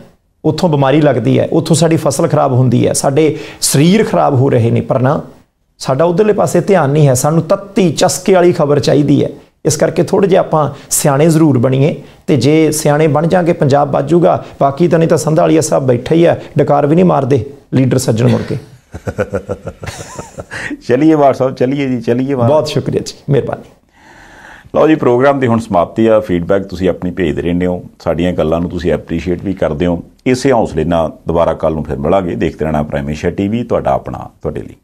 ਉੱਥੋਂ ਬਿਮਾਰੀ ਲੱਗਦੀ ਹੈ ਉੱਥੋਂ ਸਾਡੀ ਫਸਲ ਖਰਾਬ ਹੁੰਦੀ ਹੈ ਸਾਡੇ ਸਰੀਰ ਖਰਾਬ ਹੋ ਰਹੇ ਨੇ ਪਰ ਨਾ ਸਾਡਾ ਉਧਰਲੇ ਪਾਸੇ ਧਿਆਨ ਨਹੀਂ ਹੈ ਸਾਨੂੰ ਤੱਤੀ ਚਸਕੇ ਵਾਲੀ ਖਬਰ ਚਾਹੀਦੀ ਹੈ ਇਸ ਕਰਕੇ ਥੋੜੇ ਜਿਹਾ ਆਪਾਂ ਸਿਆਣੇ ਜ਼ਰੂਰ ਬਣੀਏ ਤੇ ਜੇ ਸਿਆਣੇ ਬਣ ਜਾਗੇ ਪੰਜਾਬ ਬਾਜੂਗਾ ਬਾਕੀ ਤਾਂ ਨਹੀਂ ਤਾਂ ਸੰਧਾਲੀਆ ਸਾਹਿਬ ਬੈਠਾ ਹੀ ਆ ਡਕਾਰ ਵੀ ਨਹੀਂ ਮਾਰਦੇ ਲੀਡਰ ਸੱਜਣ ਮੁੜ ਕੇ ਚਲਿਏ ਵਾਟਸਐਪ ਚਲਿਏ ਜੀ ਚਲਿਏ ਵਾਟਸਐਪ ਬਹੁਤ ਸ਼ੁਕਰੀਆ ਜੀ ਮਿਹਰਬਾਨੀ ਲਓ ਜੀ ਪ੍ਰੋਗਰਾਮ ਦੀ ਹੁਣ ਸਮਾਪਤੀ ਆ ਫੀਡਬੈਕ ਤੁਸੀਂ ਆਪਣੀ ਭੇਜਦੇ ਰਹਿੰਦੇ ਹੋ ਸਾਡੀਆਂ ਗੱਲਾਂ ਨੂੰ ਤੁਸੀਂ ਐਪਰੀਸ਼ੀਏਟ ਵੀ ਕਰਦੇ ਹੋ ਇਸੇ ਹੌਸਲੇ ਨਾਲ ਦੁਬਾਰਾ ਕੱਲ ਨੂੰ ਫਿਰ ਮਿਲਾਂਗੇ ਦੇਖਦੇ ਰਹਿਣਾ ਪ੍ਰਾਈਮੇਸ਼ੀਆ ਟੀਵੀ ਤੁਹਾਡਾ ਆਪਣਾ ਤੁਹਾਡੇ ਲਈ